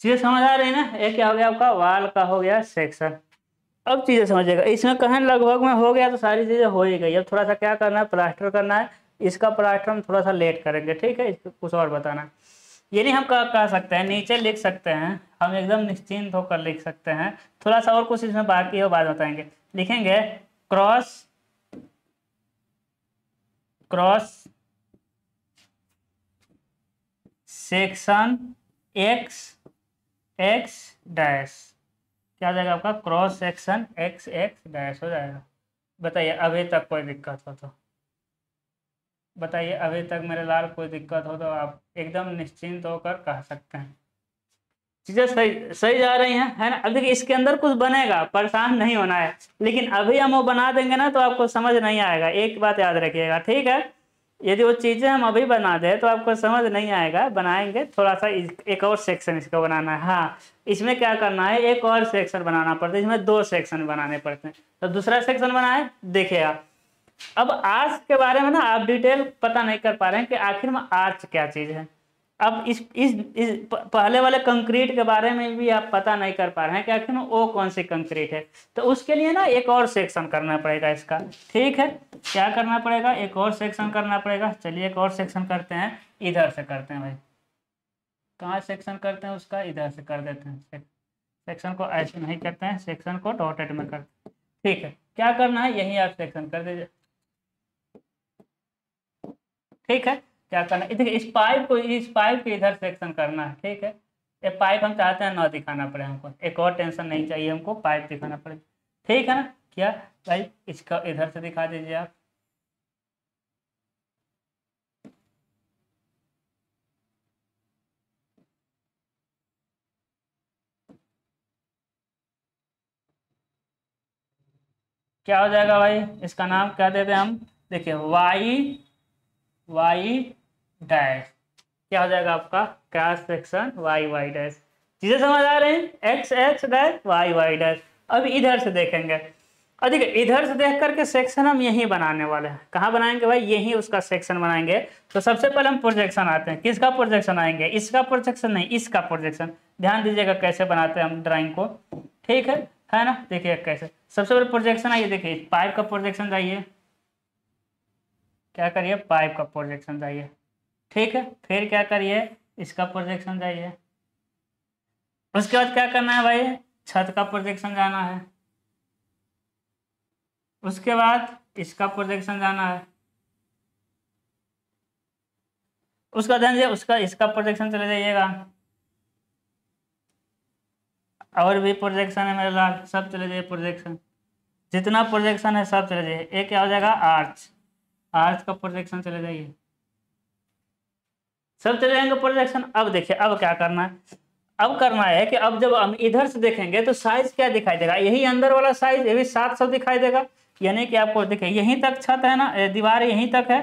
चीज़ें समझ आ रही ना एक क्या हो गया आपका वाल का हो गया सेक्शन अब चीज़ें समझिएगा इसमें कहें लगभग में हो गया तो सारी चीज़ें हो ही गई अब थोड़ा सा क्या करना है प्लास्टर करना है इसका प्लास्टर हम थोड़ा सा लेट करेंगे ठीक है इसको कुछ और बताना ये नहीं हम कह कह सकते हैं नीचे लिख सकते हैं हम एकदम निश्चिंत होकर लिख सकते हैं थोड़ा सा और कुछ इसमें बाकी हो बात बताएंगे लिखेंगे cross cross section X X dash क्या हो जाएगा आपका cross section X X dash हो जाएगा बताइए अभी तक कोई दिक्कत हो तो बताइए अभी तक मेरे लाल कोई दिक्कत हो तो आप एकदम निश्चिंत होकर कह सकते हैं चीज़ें सही सही जा रही हैं है ना अब देखिए इसके अंदर कुछ बनेगा परेशान नहीं होना है लेकिन अभी हम वो बना देंगे ना तो आपको समझ नहीं आएगा एक बात याद रखिएगा ठीक है यदि वो चीज़ें हम अभी बना दें तो आपको समझ नहीं आएगा बनाएंगे थोड़ा सा एक और सेक्शन इसका बनाना है हाँ इसमें क्या करना है एक और सेक्शन बनाना पड़ता है इसमें दो सेक्शन बनाने पड़ते हैं तो दूसरा सेक्शन बनाए आप अब आर्ट्स के बारे में ना आप डिटेल पता नहीं कर पा रहे हैं कि आखिर में आर्ट्स क्या चीज़ है अब इस इस, इस पहले वाले कंक्रीट के बारे में भी आप पता नहीं कर पा रहे हैं कि आखिर में वो कौन सी कंक्रीट है तो उसके लिए ना एक और सेक्शन करना पड़ेगा इसका ठीक है क्या करना पड़ेगा एक और सेक्शन करना पड़ेगा चलिए एक और सेक्शन करते हैं इधर से करते हैं भाई कहाँ सेक्शन करते हैं उसका इधर से कर देते हैं सेक्शन को ऐसे नहीं करते हैं सेक्शन को डॉटेड में करते ठीक है क्या करना है यही आप सेक्शन कर दीजिए ठीक है क्या करना है देखिए इस पाइप को इस पाइप के इधर सेक्शन करना है ठीक है ये पाइप हम चाहते हैं ना दिखाना पड़े हमको एक और टेंशन नहीं चाहिए हमको पाइप दिखाना पड़े ठीक है ना क्या भाई इसका इधर से दिखा दीजिए आप क्या हो जाएगा भाई इसका नाम क्या देते हैं हम देखिए वाई वाई डैश क्या हो जाएगा आपका cross section Y Y dash चीजें समझ आ रहे हैं X X dash Y Y dash अब इधर से देखेंगे और देखिए इधर से देख करके सेक्शन हम यहीं बनाने वाले हैं कहाँ बनाएंगे भाई यहीं उसका सेक्शन बनाएंगे तो सबसे पहले हम प्रोजेक्शन आते हैं किसका प्रोजेक्शन आएंगे इसका प्रोजेक्शन नहीं इसका प्रोजेक्शन ध्यान दीजिएगा कैसे बनाते हैं हम ड्राइंग को ठीक है है ना देखिए कैसे सबसे पहले प्रोजेक्शन आइए देखिए पाइप का प्रोजेक्शन जाइए क्या करिए पाइप का प्रोजेक्शन जाइए ठीक है फिर क्या करिए इसका प्रोजेक्शन जाइए उसके बाद क्या करना है भाई छत का प्रोजेक्शन जाना है उसके बाद इसका प्रोजेक्शन जाना है उसका ध्यान दिए उसका इसका प्रोजेक्शन चले जाइएगा और भी प्रोजेक्शन है मेरे लाल सब चले जाइए प्रोजेक्शन जितना प्रोजेक्शन है सब चले जाइए एक क्या हो जाएगा आर्च आर्च का प्रोजेक्शन चले जाइए सब चले जाएंगे प्रोजेक्शन अब देखिए अब क्या करना है अब करना है कि अब जब हम इधर से देखेंगे तो साइज क्या दिखाई देगा यही अंदर वाला साइज ये भी सात सौ दिखाई देगा यानी कि आपको देखिए यहीं तक छत है ना दीवार यहीं तक है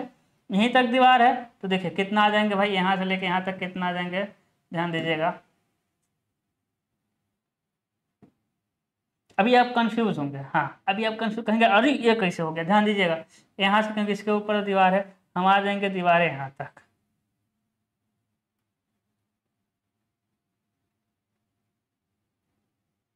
यहीं तक दीवार है तो देखिए कितना आ जाएंगे भाई यहाँ से लेके यहाँ तक कितना आ जाएंगे ध्यान दीजिएगा अभी आप कंफ्यूज होंगे हाँ अभी आप कंफ्यूज कहेंगे अरे ये कैसे हो गया ध्यान दीजिएगा यहाँ से क्योंकि इसके ऊपर दीवार है हम आ जाएंगे दीवार यहाँ तक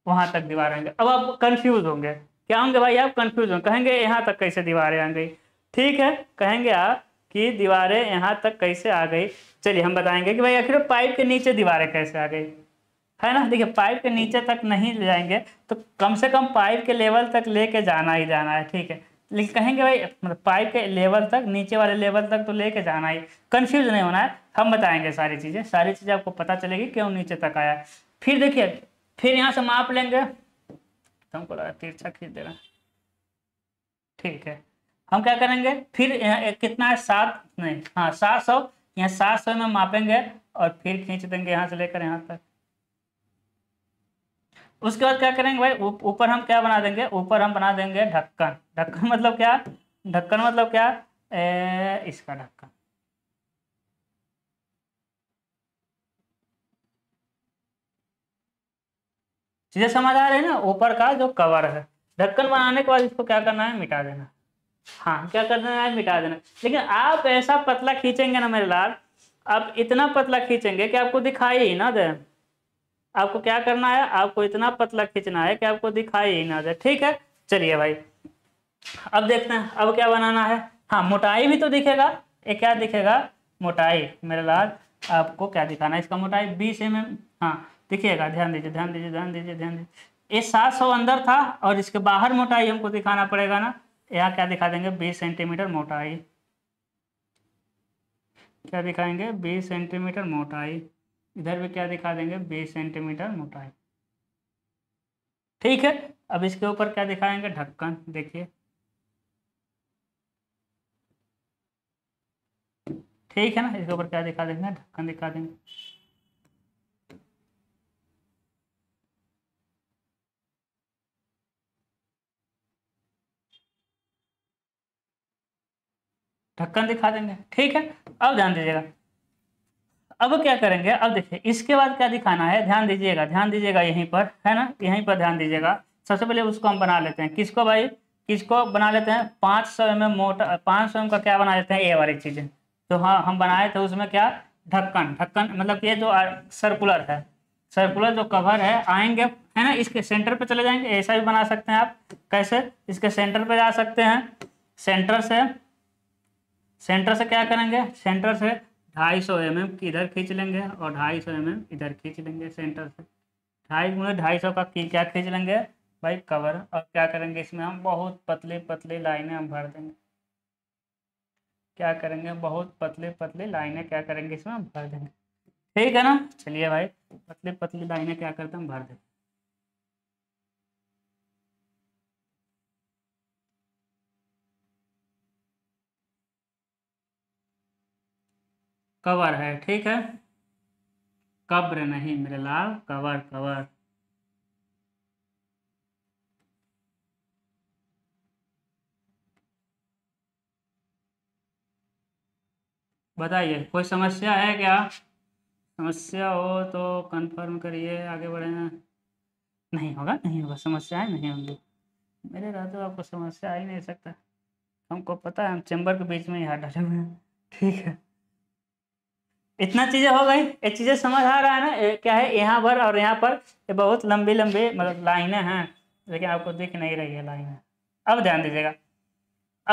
वहां तक दीवार आएंगे अब आप कंफ्यूज होंगे क्या होंगे भाई आप कंफ्यूज होंगे कहेंगे यहाँ तक कैसे दीवारें आ गई ठीक है कहेंगे आप कि दीवारें यहाँ तक कैसे आ गई चलिए हम बताएंगे कि भाई आखिर पाइप के नीचे दीवारें कैसे आ गई है ना देखिए पाइप के नीचे तक नहीं ले जाएंगे तो कम से कम पाइप के लेवल तक लेके जाना ही जाना है ठीक है लेकिन कहेंगे भाई मतलब पाइप के लेवल तक नीचे वाले लेवल तक तो लेके जाना ही कंफ्यूज नहीं होना है हम बताएंगे सारी चीज़ें सारी चीज़ें आपको पता चलेगी क्यों नीचे तक आया फिर देखिए फिर यहाँ से माप लेंगे तो हमको लगा तिरछा खींच देगा ठीक है हम क्या करेंगे फिर यहाँ कितना है सात नहीं हाँ सात सौ यहाँ सात सौ में मापेंगे और फिर खींच देंगे यहाँ से लेकर यहाँ तक उसके बाद क्या करेंगे भाई ऊपर हम क्या बना देंगे ऊपर हम बना देंगे ढक्कन ढक्कन मतलब क्या ढक्कन मतलब क्या ए, इसका ढक्कन सीधे समझ आ रहे हैं ना ऊपर का जो कवर है ढक्कन बनाने के बाद इसको क्या करना है मिटा देना हाँ क्या कर देना है मिटा देना लेकिन आप ऐसा पतला खींचेंगे ना मेरे लाल आप इतना पतला खींचेंगे कि आपको दिखाई ही ना दे आपको क्या करना है आपको इतना पतला खींचना है कि आपको दिखाई ही ना दे ठीक है चलिए भाई अब देखते हैं अब क्या बनाना है हाँ मोटाई भी तो दिखेगा ये क्या दिखेगा मोटाई मेरे लाल आपको क्या दिखाना है इसका मोटाई बीस एम एम हाँ दिखिएगा ध्यान दीजिए ध्यान दीजिए ध्यान दीजिए ध्यान दीजिए ये सात सौ अंदर था और इसके बाहर मोटाई हमको दिखाना पड़ेगा ना यहाँ क्या दिखा देंगे बीस सेंटीमीटर मोटाई क्या दिखाएंगे बीस सेंटीमीटर मोटाई इधर भी क्या दिखा देंगे बीस सेंटीमीटर मोटाई ठीक है अब इसके ऊपर क्या दिखाएंगे ढक्कन देखिए ठीक है ना इसके ऊपर क्या दिखा देंगे ढक्कन दिखा देंगे ढक्कन दिखा देंगे ठीक है अब ध्यान दीजिएगा अब क्या करेंगे अब देखिए इसके बाद क्या दिखाना है ध्यान दीजिएगा ध्यान दीजिएगा यहीं पर है ना यहीं पर ध्यान दीजिएगा सबसे पहले उसको हम बना लेते हैं किसको भाई किसको बना लेते हैं पाँच सौ एम मोटर पाँच सौ एम का क्या बना लेते हैं ए वाली चीज़ें तो हाँ हम बनाए थे उसमें क्या ढक्कन ढक्कन मतलब ये जो सर्कुलर है सर्कुलर जो कवर है आएंगे है ना इसके सेंटर पे चले जाएंगे ऐसा भी बना सकते हैं आप कैसे इसके सेंटर पे जा सकते हैं सेंटर से सेंटर से क्या करेंगे सेंटर से ढाई सौ एम एम इधर खींच लेंगे और ढाई सौ एम एम इधर खींच लेंगे सेंटर से ढाई ढाई सौ का क्या खींच लेंगे भाई कवर और क्या करेंगे इसमें हम बहुत पतले पतले लाइनें हम भर देंगे क्या करेंगे बहुत पतले पतले लाइनें क्या करेंगे इसमें हम भर देंगे ठीक है ना चलिए भाई पतले पतली लाइनें क्या करते हैं हम भर देंगे कवर है ठीक है कब्र नहीं मेरे लाल कवर कवर बताइए कोई समस्या है क्या समस्या हो तो कंफर्म करिए आगे बढ़ेना नहीं होगा नहीं होगा समस्या है नहीं होगी मेरे रातों आपको समस्या आ ही नहीं सकता हमको पता है हम चैम्बर के बीच में ही हुए हैं ठीक है इतना चीज़ें हो गई ये चीज़ें समझ आ रहा है ना क्या है यहाँ पर और यहाँ पर ये बहुत लंबी लंबी मतलब लाइनें हैं लेकिन आपको दिख नहीं रही है लाइनें अब ध्यान दीजिएगा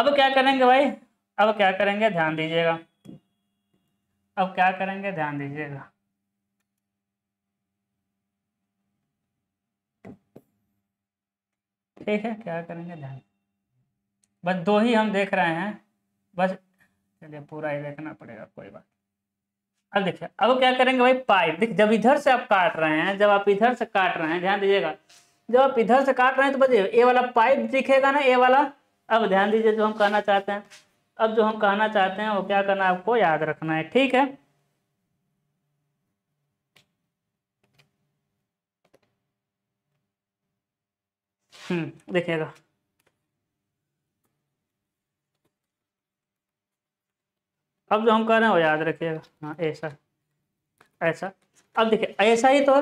अब क्या करेंगे भाई अब क्या करेंगे ध्यान दीजिएगा अब क्या करेंगे ध्यान दीजिएगा ठीक है क्या करेंगे ध्यान बस दो ही हम देख रहे हैं बस चलिए पूरा ही देखना पड़ेगा कोई बात अब देखिए अब क्या करेंगे भाई पाइप देखिए जब इधर से आप काट रहे हैं जब आप इधर से काट रहे हैं ध्यान दीजिएगा जब आप इधर से काट रहे हैं तो बताइए ये वाला पाइप दिखेगा ना ये वाला अब ध्यान दीजिए जो हम कहना चाहते हैं अब जो हम कहना चाहते हैं वो क्या करना है आपको याद रखना है ठीक है हम्म देखिएगा अब जो हम कर रहे हैं वो याद रखिएगा हाँ ऐसा ऐसा अब देखिए ऐसा ही तो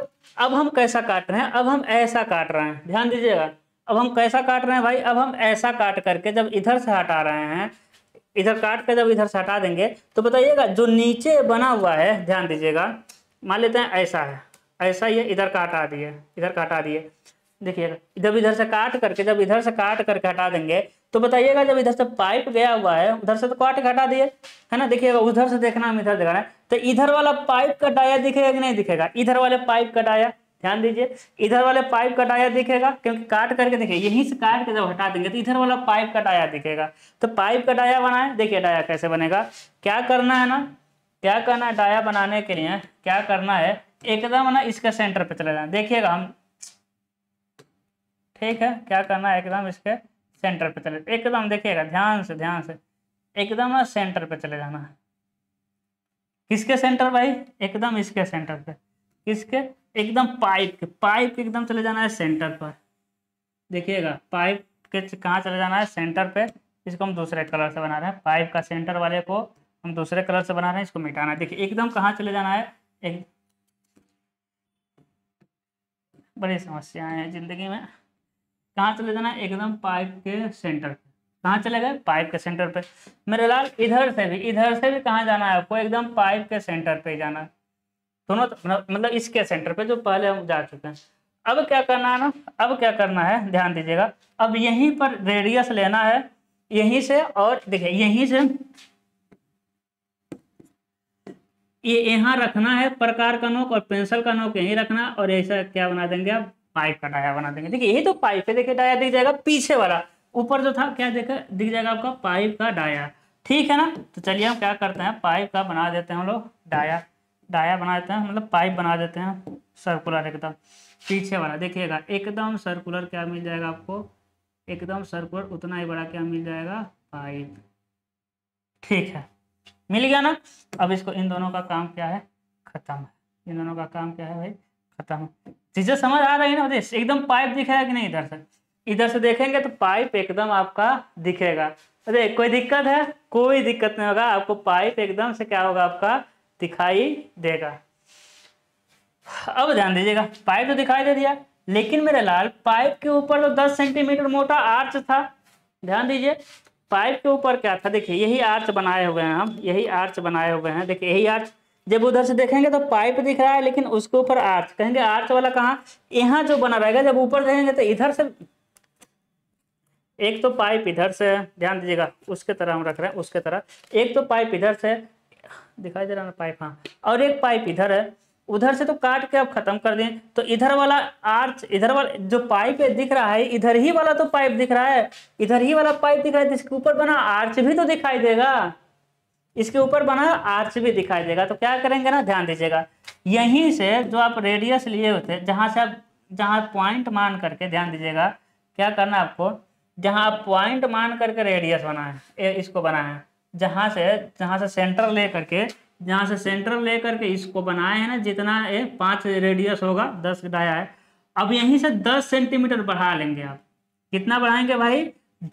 अब हम कैसा काट रहे हैं अब हम ऐसा काट रहे हैं ध्यान दीजिएगा अब हम कैसा काट रहे हैं भाई अब हम ऐसा काट करके जब इधर से हटा रहे हैं इधर काट कर जब इधर से हटा देंगे तो बताइएगा जो नीचे बना हुआ है ध्यान दीजिएगा मान लेते हैं ऐसा है ऐसा ही है इधर काटा दिए इधर काटा दिए देखिएगा जब इधर से काट करके जब इधर से काट करके हटा देंगे तो बताइएगा जब इधर से पाइप गया हुआ है उधर से तो काट घटा दिए है ना देखिएगा उधर से देखना हम इधर देखना है तो इधर वाला पाइप कटाया दिखेगा कि नहीं दिखेगा इधर वाले पाइप कटाया ध्यान दीजिए इधर वाले पाइप कटाया दिखेगा क्योंकि काट करके देखिए यहीं से काट के जब हटा देंगे तो इधर वाला पाइप कटाया दिखेगा तो पाइप का डाया बनाए देखिए डाया कैसे बनेगा क्या करना है ना क्या करना है डाया बनाने के लिए क्या करना है एकदम ना इसका सेंटर पे चले जाए देखिएगा हम ठीक है क्या करना है एकदम इसके सेंटर पे चले एकदम देखिएगा ध्यान से ध्यान से एकदम सेंटर पे चले जाना है किसके सेंटर भाई एकदम इसके सेंटर पे किसके एकदम पाइप के पाइप एकदम चले जाना है सेंटर पर देखिएगा पाइप के कहाँ चले जाना है सेंटर पे इसको हम दूसरे कलर से बना रहे हैं पाइप का सेंटर वाले को हम दूसरे कलर से बना रहे हैं इसको मिटाना है देखिए एकदम कहाँ चले जाना है एक बड़ी समस्याएं हैं जिंदगी में कहाँ चले जाना एकदम पाइप के सेंटर पे कहाँ चले गए पाइप के सेंटर पे मेरे लाल इधर से भी इधर से भी कहाँ जाना है आपको एकदम पाइप के सेंटर पे जाना है दोनों मतलब इसके सेंटर पे जो पहले हम जा चुके हैं अब क्या करना है ना अब क्या करना है ध्यान दीजिएगा अब यहीं पर रेडियस लेना है यहीं से और देखिए यहीं से ये यहाँ रखना है प्रकार का नोक और पेंसिल का नोक यहीं रखना और ऐसा क्या बना देंगे आप पाइप का डाया बना देंगे देखिए यही तो पाइप है देखिए डाया दिख जाएगा पीछे वाला ऊपर जो था क्या देखा दिख जाएगा आपका पाइप का डाया ठीक है ना तो चलिए हम क्या करते हैं पाइप का बना देते हैं हम लोग डाया डाया बना देते हैं मतलब पाइप बना देते हैं सर्कुलर एकदम पीछे वाला देखिएगा एकदम सर्कुलर क्या मिल जाएगा आपको एकदम सर्कुलर उतना ही बड़ा क्या मिल जाएगा पाइप ठीक है मिल गया ना अब इसको इन दोनों का काम क्या है खत्म है इन दोनों का काम क्या है भाई खत्म चीजें समझ आ रही है ना एकदम पाइप दिखेगा कि नहीं इधर से इधर से देखेंगे तो पाइप एकदम आपका दिखेगा अरे कोई दिक्कत है कोई दिक्कत नहीं होगा आपको पाइप एकदम से क्या होगा आपका दिखाई देगा अब ध्यान दीजिएगा पाइप तो दिखाई दे दिया लेकिन मेरे लाल पाइप के ऊपर तो 10 सेंटीमीटर मोटा आर्च था ध्यान दीजिए पाइप के ऊपर क्या था देखिए यही आर्च बनाए हुए हैं हम यही आर्च बनाए हुए हैं देखिए यही आर्च जब उधर से देखेंगे तो पाइप दिख रहा है लेकिन उसके ऊपर आर्च कहेंगे आर्च वाला कहाँ यहाँ जो बना रहेगा जब ऊपर देखेंगे तो इधर से एक तो पाइप इधर से ध्यान दीजिएगा उसके तरह हम रख रहे हैं उसके तरह एक तो पाइप इधर से दिखाई दे रहा है पाइप हाँ और एक पाइप इधर है उधर से तो काट के आप खत्म कर दें तो इधर वाला आर्च इधर वाला जो पाइप दिख रहा है इधर ही वाला तो पाइप दिख रहा है इधर ही वाला पाइप दिख रहा है जिसके ऊपर बना आर्च भी तो दिखाई देगा इसके ऊपर बना आर्च भी दिखाई देगा तो क्या करेंगे ना ध्यान दीजिएगा यहीं से जो आप रेडियस लिए होते जहां से आप जहाँ पॉइंट मान करके ध्यान दीजिएगा क्या करना आपको जहां आप पॉइंट मान करके रेडियस बना है इसको बना है से जहां से सेंटर ले करके जहां से सेंटर ले करके इसको बनाए हैं ना जितना ये पाँच रेडियस होगा दस डाया है अब यहीं से दस सेंटीमीटर बढ़ा लेंगे आप कितना बढ़ाएंगे भाई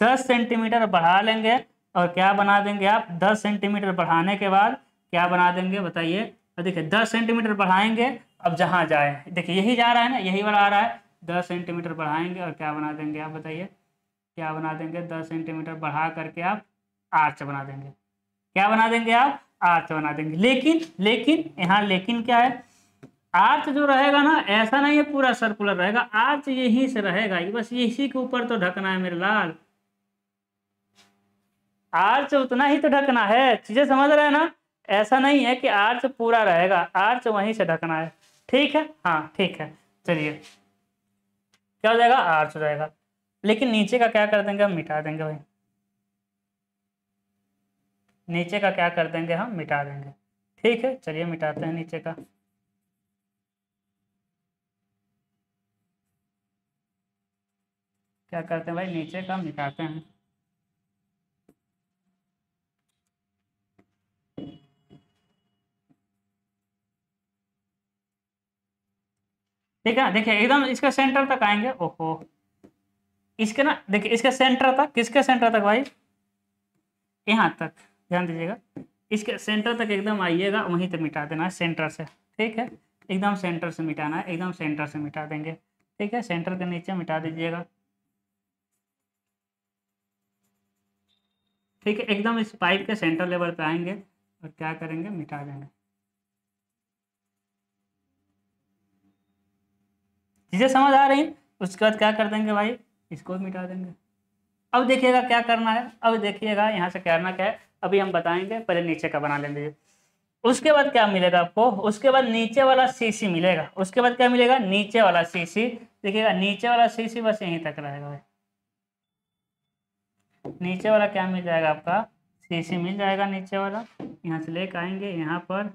दस सेंटीमीटर बढ़ा लेंगे और क्या बना देंगे आप 10 सेंटीमीटर बढ़ाने के बाद क्या बना देंगे बताइए तो देखिए 10 सेंटीमीटर बढ़ाएंगे अब जहाँ जाए देखिए यही जा रहा है ना यही वाला आ रहा है 10 सेंटीमीटर बढ़ाएंगे और क्या बना देंगे आप बताइए क्या बना देंगे 10 सेंटीमीटर बढ़ा करके आप आर्च बना देंगे क्या बना देंगे आप आर्च बना देंगे लेकिन लेकिन यहाँ लेकिन क्या है आर्च जो रहेगा ना ऐसा नहीं है पूरा सर्कुलर रहेगा आर्च यहीं से रहेगा बस इसी के ऊपर तो ढकना है मेरे लाल आर्च उतना ही तो ढकना है चीजें समझ रहे हैं ना ऐसा नहीं है कि आर्च पूरा रहेगा आर्च वहीं से ढकना है ठीक है हाँ ठीक है चलिए क्या हो जाएगा आर्च हो जाएगा लेकिन नीचे का क्या कर देंगे हम मिटा देंगे भाई नीचे का क्या कर देंगे हम मिटा देंगे ठीक है चलिए मिटाते हैं नीचे का क्या करते हैं भाई नीचे का मिटाते हैं ठीक है ना देखिए एकदम इसके सेंटर तक आएंगे ओहो इसके ना देखिए इसके सेंटर तक किसके सेंटर तक भाई यहाँ तक ध्यान दीजिएगा इसके सेंटर तक एकदम आइएगा वहीं तक मिटा देना है सेंटर से ठीक है एकदम सेंटर से मिटाना है एकदम सेंटर से मिटा देंगे ठीक है सेंटर के नीचे मिटा दीजिएगा ठीक है एकदम इस पाइप के सेंटर लेवल पे आएंगे और क्या करेंगे मिटा देंगे चीज़ें समझ आ रही उसके बाद क्या कर देंगे भाई इसको मिटा देंगे अब देखिएगा क्या करना है अब देखिएगा यहाँ से करना क्या है अभी हम बताएंगे पहले नीचे का बना लेंगे उसके बाद क्या मिलेगा आपको उसके बाद नीचे वाला सीसी मिलेगा उसके बाद क्या मिलेगा नीचे वाला सीसी देखिएगा नीचे वाला सीसी बस यहीं तक रहेगा भाई नीचे वाला क्या मिल जाएगा आपका सीसी मिल जाएगा नीचे वाला यहाँ से लेकर आएंगे यहाँ पर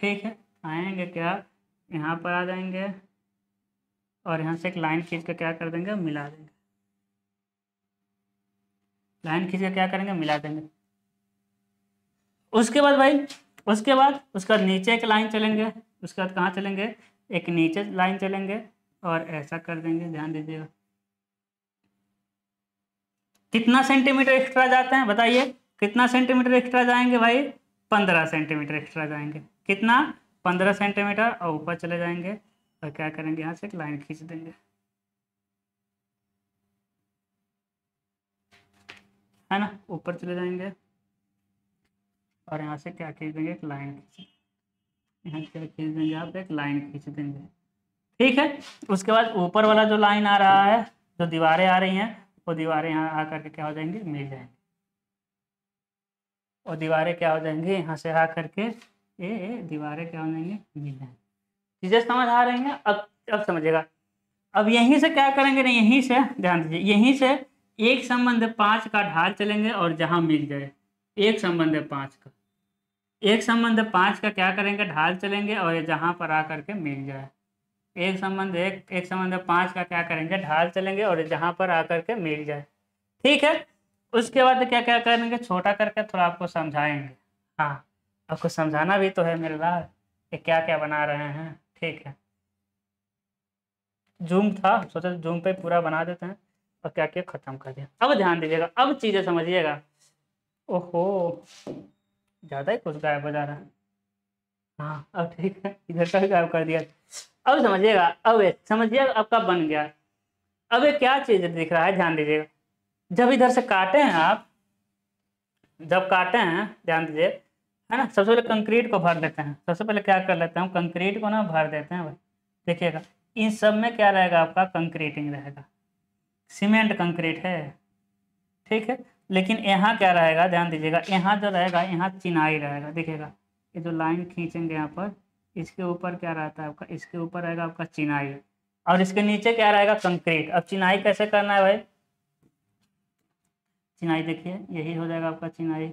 ठीक है आएंगे क्या यहाँ पर आ जाएंगे और यहाँ से एक लाइन खींच कर क्या कर देंगे मिला देंगे लाइन खींच कर क्या करेंगे मिला देंगे उसके बाद भाई उसके बाद उसके बाद नीचे एक लाइन चलेंगे उसके बाद कहाँ चलेंगे एक नीचे लाइन चलेंगे और ऐसा कर देंगे ध्यान दीजिएगा कितना सेंटीमीटर एक्स्ट्रा जाते हैं बताइए कितना सेंटीमीटर एक्स्ट्रा जाएंगे भाई पंद्रह सेंटीमीटर एक्स्ट्रा जाएंगे कितना पंद्रह सेंटीमीटर और ऊपर चले जाएंगे और तो क्या करेंगे यहाँ से एक लाइन खींच देंगे है ना ऊपर चले जाएंगे और यहाँ से क्या खींच देंगे एक लाइन खींच यहाँ से खींच देंगे आप एक लाइन खींच देंगे ठीक है उसके बाद ऊपर वाला जो लाइन आ रहा है जो दीवारें आ रही हैं वो दीवारें यहाँ आ करके क्या हो जाएंगी मिल जाएंगी और दीवारें क्या हो जाएंगी यहाँ से आ करके ये दीवारें क्या हो जाएंगी मिल जाएंगी चीज़ें समझ आ रही हैं अब अब समझेगा अब यहीं से क्या करेंगे ना यहीं से ध्यान दीजिए यहीं से एक संबंध पाँच का ढाल चलेंगे और जहाँ मिल जाए एक संबंध पाँच का एक संबंध पाँच का क्या करेंगे ढाल चलेंगे और जहाँ पर आ करके मिल जाए एक संबंध एक एक संबंध पाँच का क्या करेंगे ढाल चलेंगे और जहाँ पर आ करके मिल जाए ठीक है उसके बाद क्या क्या करेंगे छोटा करके थोड़ा आपको समझाएंगे हाँ आपको समझाना भी तो है मेरे लाल कि क्या क्या बना रहे हैं ठीक है जूम था सोचा जूम पे पूरा बना देते हैं और क्या क्या खत्म कर दिया अब ध्यान दीजिएगा अब चीज़ें समझिएगा ओहो ज़्यादा ही कुछ गायब हो जा रहा है हाँ अब ठीक है इधर का भी गायब कर दिया अब समझिएगा अब समझिएगा आपका बन गया अब ये क्या चीज़ दिख रहा है ध्यान दीजिएगा जब इधर से काटे हैं आप जब काटे हैं ध्यान दीजिए है ना सबसे पहले कंक्रीट को भर देते हैं सबसे पहले क्या कर लेते हैं कंक्रीट को ना भर देते हैं भाई देखिएगा इन सब में क्या रहेगा आपका कंक्रीटिंग रहेगा सीमेंट कंक्रीट है ठीक है लेकिन यहाँ क्या रहेगा ध्यान दीजिएगा यहाँ जो रहेगा यहाँ चिनाई रहेगा देखिएगा ये जो लाइन खींचेंगे यहाँ पर इसके ऊपर क्या रहता है आपका इसके ऊपर रहेगा आपका चिनाई और इसके नीचे क्या रहेगा कंक्रीट अब चिनाई कैसे करना है भाई चिनाई देखिए यही हो जाएगा आपका चिनाई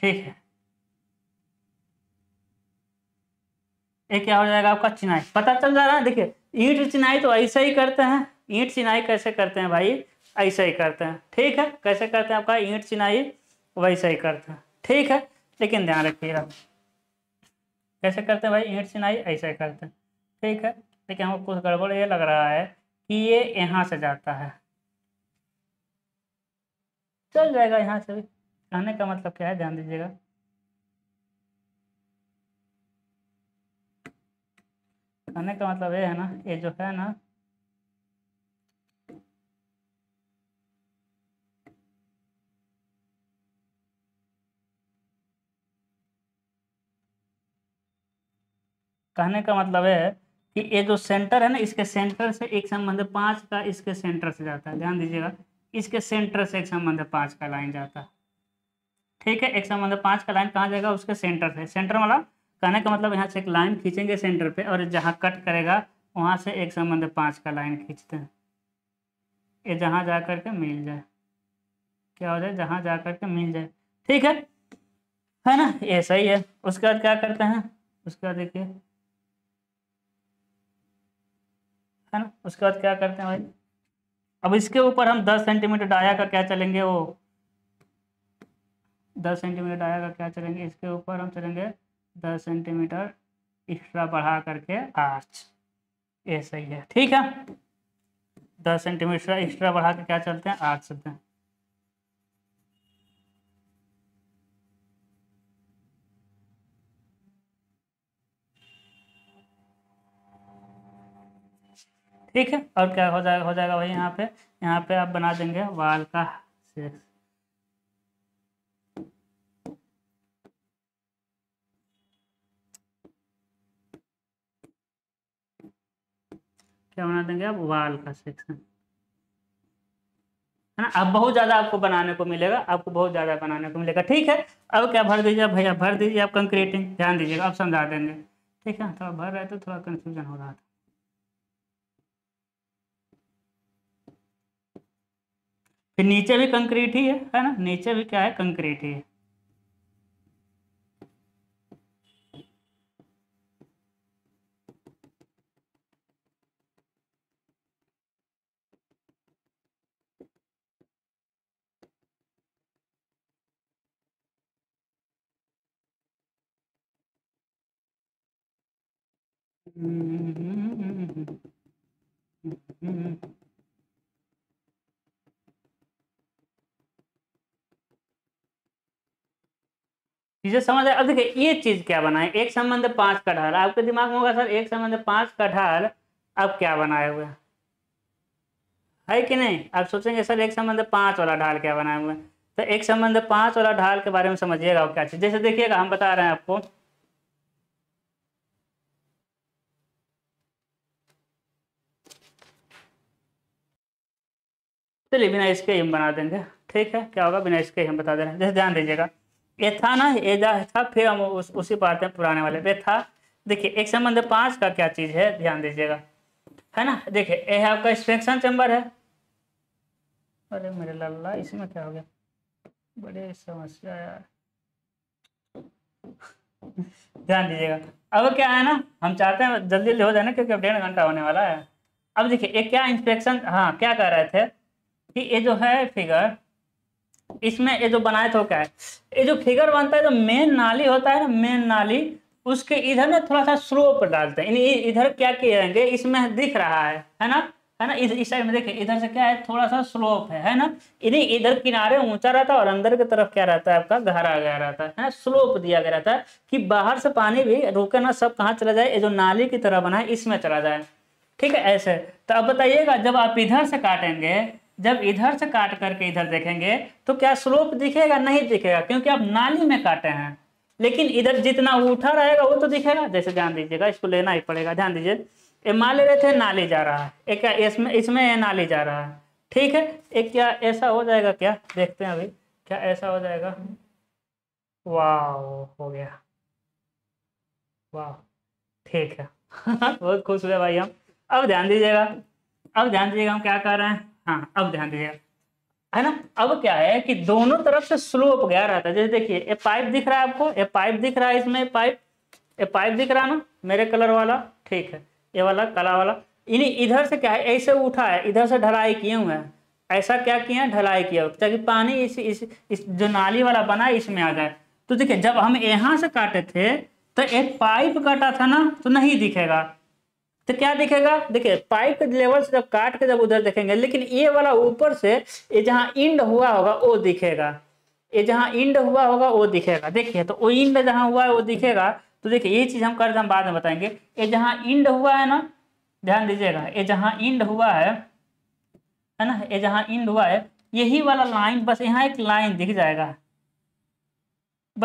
ठीक है ये क्या हो जाएगा आपका चिनाई पता चल जा रहा है देखिए ईंट चिनाई तो ऐसे ही करते हैं ईंट चिनाई कैसे करते हैं भाई ऐसे ही करते हैं ठीक है कैसे करते हैं आपका ईट चिनाई वैसे ही करते हैं ठीक है लेकिन ध्यान रखिएगा कैसे करते हैं भाई ईट चिनाई ऐसे करते हैं ठीक है लेकिन हमको कुछ गड़बड़ ये लग रहा है कि ये यहाँ से जाता है चल जाएगा यहाँ से भी कहने का मतलब क्या है ध्यान दीजिएगा कहने का मतलब ये है ना ये जो है ना कहने का मतलब है कि ये जो सेंटर है ना इसके सेंटर से एक संबंध पांच का इसके सेंटर से जाता है ध्यान दीजिएगा इसके सेंटर से एक संबंध पाँच का लाइन जाता है ठीक है एक संबंध पांच का लाइन कहाँ जाएगा उसके सेंटर से सेंटर वाला कहने का मतलब यहाँ से एक लाइन खींचेंगे सेंटर पे और जहाँ कट करेगा वहां से एक संबंध पाँच का लाइन खींचते हैं ये जहाँ जा करके के मिल जाए क्या हो जाए जहाँ जा कर के मिल जाए ठीक है है ना ये सही है उसके बाद क्या करते हैं उसके बाद देखिए है ना उसके बाद क्या करते हैं भाई अब इसके ऊपर हम 10 सेंटीमीटर डाया का क्या चलेंगे वो 10 सेंटीमीटर डाया का क्या चलेंगे इसके ऊपर हम चलेंगे 10 सेंटीमीटर एक्स्ट्रा बढ़ा करके आर्च ये सही है ठीक है 10 सेंटीमीटर एक्स्ट्रा बढ़ा के क्या चलते हैं आर्च चलते हैं ठीक है और क्या हो जाएगा हो जाएगा भाई यहाँ पे यहाँ पे आप बना देंगे वाल का सिक्स क्या बना देंगे आप वाल का सेक्शन है ना अब बहुत ज़्यादा आपको बनाने को मिलेगा आपको बहुत ज़्यादा बनाने को मिलेगा ठीक है अब क्या भर दीजिए भैया भर दीजिए आप कंक्रीटिंग ध्यान दीजिएगा अब समझा देंगे ठीक है थोड़ा भर रहे थे तो थोड़ा कंफ्यूजन हो रहा था फिर नीचे भी कंक्रीट ही है है ना नीचे भी क्या है कंक्रीट ही है हम्म Mm-hmm. चीजें समझ आए अब देखिए ये चीज क्या बनाए एक संबंध पांच कटहल आपके दिमाग में होगा सर एक संबंध पांच कटहल अब क्या बनाए हुए है कि नहीं आप सोचेंगे सर एक संबंध पांच वाला ढाल क्या बनाए हुए तो एक संबंध पांच वाला ढाल के बारे में समझिएगा क्या चीज जैसे देखिएगा हम बता रहे हैं आपको चलिए बिना इसके हम बना देंगे ठीक है क्या होगा बिना इसके हम बता दे रहे हैं जैसे ध्यान दीजिएगा ए था ना एजा था फिर हम उस, उसी पर आते हैं पुराने वाले पे था देखिए एक संबंध पांच का क्या चीज़ है ध्यान दीजिएगा है ना देखिए ये आपका स्ट्रेक्शन चैम्बर है अरे मेरे लल्ला इसमें क्या हो गया बड़ी समस्या यार ध्यान दीजिएगा अब क्या है ना हम चाहते हैं जल्दी जल्दी हो जाए ना क्योंकि अब डेढ़ घंटा होने वाला है अब देखिए ये क्या इंस्पेक्शन हाँ क्या कह रहे थे कि ये जो है फिगर इसमें ये जो बनाए तो क्या है ये जो फिगर बनता है जो मेन नाली होता है ना मेन नाली उसके इधर ना थोड़ा सा स्लोप डालते हैं इधर क्या किए इसमें दिख रहा है है ना है ना इस साइड में देखिए इधर से क्या है थोड़ा सा स्लोप है है ना इन्हें इधर किनारे ऊंचा रहता है और अंदर की तरफ क्या रहता है आपका गहरा गया रहता है ना स्लोप दिया गया रहता है कि बाहर से पानी भी रुके ना सब कहाँ चला जाए ये जो नाली की तरह बना है इसमें चला जाए ठीक है ऐसे तो अब बताइएगा जब आप इधर से काटेंगे जब इधर से काट करके इधर देखेंगे तो क्या स्लोप दिखेगा नहीं दिखेगा क्योंकि आप नाली में काटे हैं लेकिन इधर जितना उठा रहेगा वो तो दिखेगा जैसे ध्यान दीजिएगा इसको लेना ही पड़ेगा ध्यान दीजिए ये मान ले रहे थे नाली जा रहा है एक इसमें इसमें नाली जा रहा है ठीक है एक क्या ऐसा हो जाएगा क्या देखते हैं अभी क्या ऐसा हो जाएगा वाह हो गया वाह ठीक है बहुत खुश हुए भाई हम अब ध्यान दीजिएगा अब ध्यान दीजिएगा हम क्या कर रहे हैं हाँ अब ध्यान दीजिएगा है ना अब क्या है कि दोनों तरफ से स्लोप गया रहता है जैसे देखिए ये पाइप दिख रहा है आपको ये पाइप दिख रहा है इसमें पाइप ये पाइप दिख रहा है ना मेरे कलर वाला ठीक है ये वाला काला वाला इन्हें इधर से क्या है ऐसे उठा है इधर से ढलाई किए हुए हैं ऐसा क्या किया ढलाई किया ताकि पानी इस इस इस जो नाली वाला बना इसमें आ जाए तो देखिये जब हम यहाँ से काटे थे तो एक पाइप काटा था ना तो नहीं दिखेगा तो क्या दिखेगा देखिए पाइप के लेवल से जब काट के जब उधर देखेंगे लेकिन ये वाला ऊपर से ये जहाँ इंड हुआ होगा वो दिखेगा ये जहाँ इंड हुआ होगा वो दिखेगा देखिए तो वो इंड जहाँ हुआ है वो दिखेगा तो देखिए ये चीज़ हम कर हम बाद में बताएंगे ये जहाँ इंड हुआ है ना ध्यान दीजिएगा ये जहाँ इंड हुआ है है ना ये जहाँ इंड हुआ है यही वाला लाइन बस यहाँ एक लाइन दिख जाएगा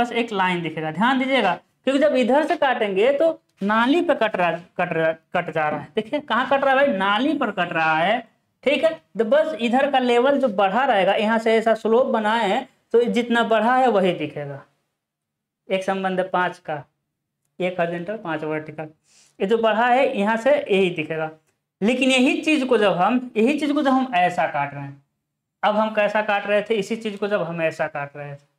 बस एक लाइन दिखेगा ध्यान दीजिएगा क्योंकि जब इधर से काटेंगे तो नाली पर कट रहा कट रहा कट जा रहा है देखिए कहाँ कट रहा है भाई नाली पर कट रहा है ठीक है तो बस इधर का लेवल जो बढ़ा रहेगा यहाँ से ऐसा स्लोप बनाए हैं तो जितना बढ़ा है वही दिखेगा एक संबंध है पाँच का एक हॉर्जेंटल पाँच वर्टिकल ये जो बढ़ा है यहाँ से यही दिखेगा लेकिन यही चीज़ को जब हम यही चीज़ को जब हम ऐसा काट रहे हैं अब हम कैसा काट रहे थे इसी चीज़ को जब हम ऐसा काट रहे थे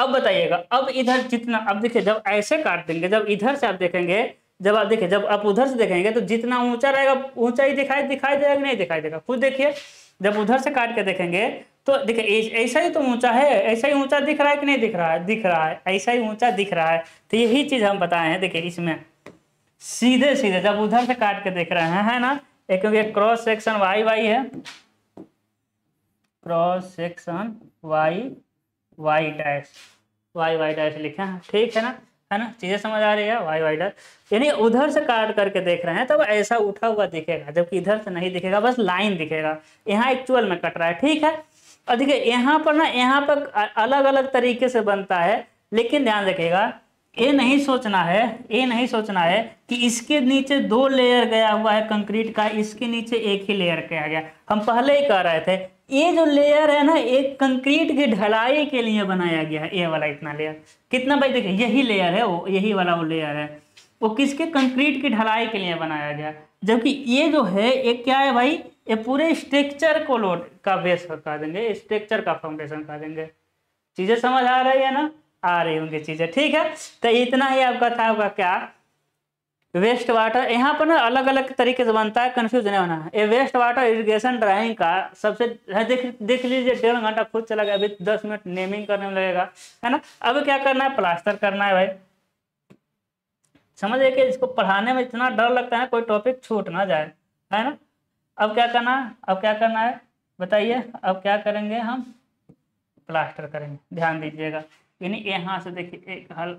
अब बताइएगा अब इधर जितना अब देखिए जब ऐसे काट देंगे जब इधर से आप देखेंगे जब आप देखिए जब आप उधर से देखेंगे तो जितना ऊंचा रहेगा ऊंचा ही दिखाई दिखाई देगा कि नहीं दिखाई देगा खुद देखिए जब उधर से काट के देखेंगे तो देखिए ऐसा ही तो ऊंचा है ऐसा ही ऊंचा दिख रहा है कि नहीं दिख रहा है दिख रहा है ऐसा ही ऊंचा दिख रहा है तो यही चीज हम बताए हैं देखिए इसमें सीधे सीधे जब उधर से काट के देख रहे हैं है ना क्योंकि क्रॉस सेक्शन वाई वाई है cross section Y Y dash Y Y dash लिखे हैं ठीक है ना है ना चीज़ें समझ आ रही है वाई वाई डैश यानी उधर से काट करके देख रहे हैं तब ऐसा उठा हुआ दिखेगा जबकि इधर से नहीं दिखेगा बस लाइन दिखेगा यहाँ एक्चुअल में कट रहा है ठीक है और देखिये यहाँ पर ना यहाँ पर अलग अलग तरीके से बनता है लेकिन ध्यान रखिएगा ये नहीं सोचना है ये नहीं सोचना है कि इसके नीचे दो लेयर गया हुआ है कंक्रीट का इसके नीचे एक ही लेयर गया गया हम पहले ही कह रहे थे ये जो लेयर है ना एक कंक्रीट की ढलाई के लिए बनाया गया है ये वाला इतना लेयर कितना भाई देखिए यही लेयर है वो यही वाला वो लेयर है वो किसके कंक्रीट की ढलाई के लिए बनाया गया जबकि ये जो है ये क्या है भाई ये पूरे स्ट्रक्चर को लोड का बेस कर देंगे स्ट्रक्चर का फाउंडेशन कर देंगे चीज़ें समझ आ रही है ना आ रही होंगी चीज़ें ठीक है तो इतना ही आपका था आपका क्या वेस्ट वाटर यहाँ पर ना अलग अलग तरीके से बनता है कन्फ्यूज नहीं होना है ये वेस्ट वाटर इरिगेशन ड्राइंग का सबसे हाँ, देख देख लीजिए डेढ़ घंटा खुद चला गया अभी दस मिनट नेमिंग करने में लगेगा है ना अब क्या करना है प्लास्टर करना है भाई समझिए कि इसको पढ़ाने में इतना डर लगता है कोई टॉपिक छूट ना जाए है ना अब क्या करना है अब क्या करना है बताइए अब क्या करेंगे हम प्लास्टर करेंगे ध्यान दीजिएगा यानी यहाँ से देखिए एक हल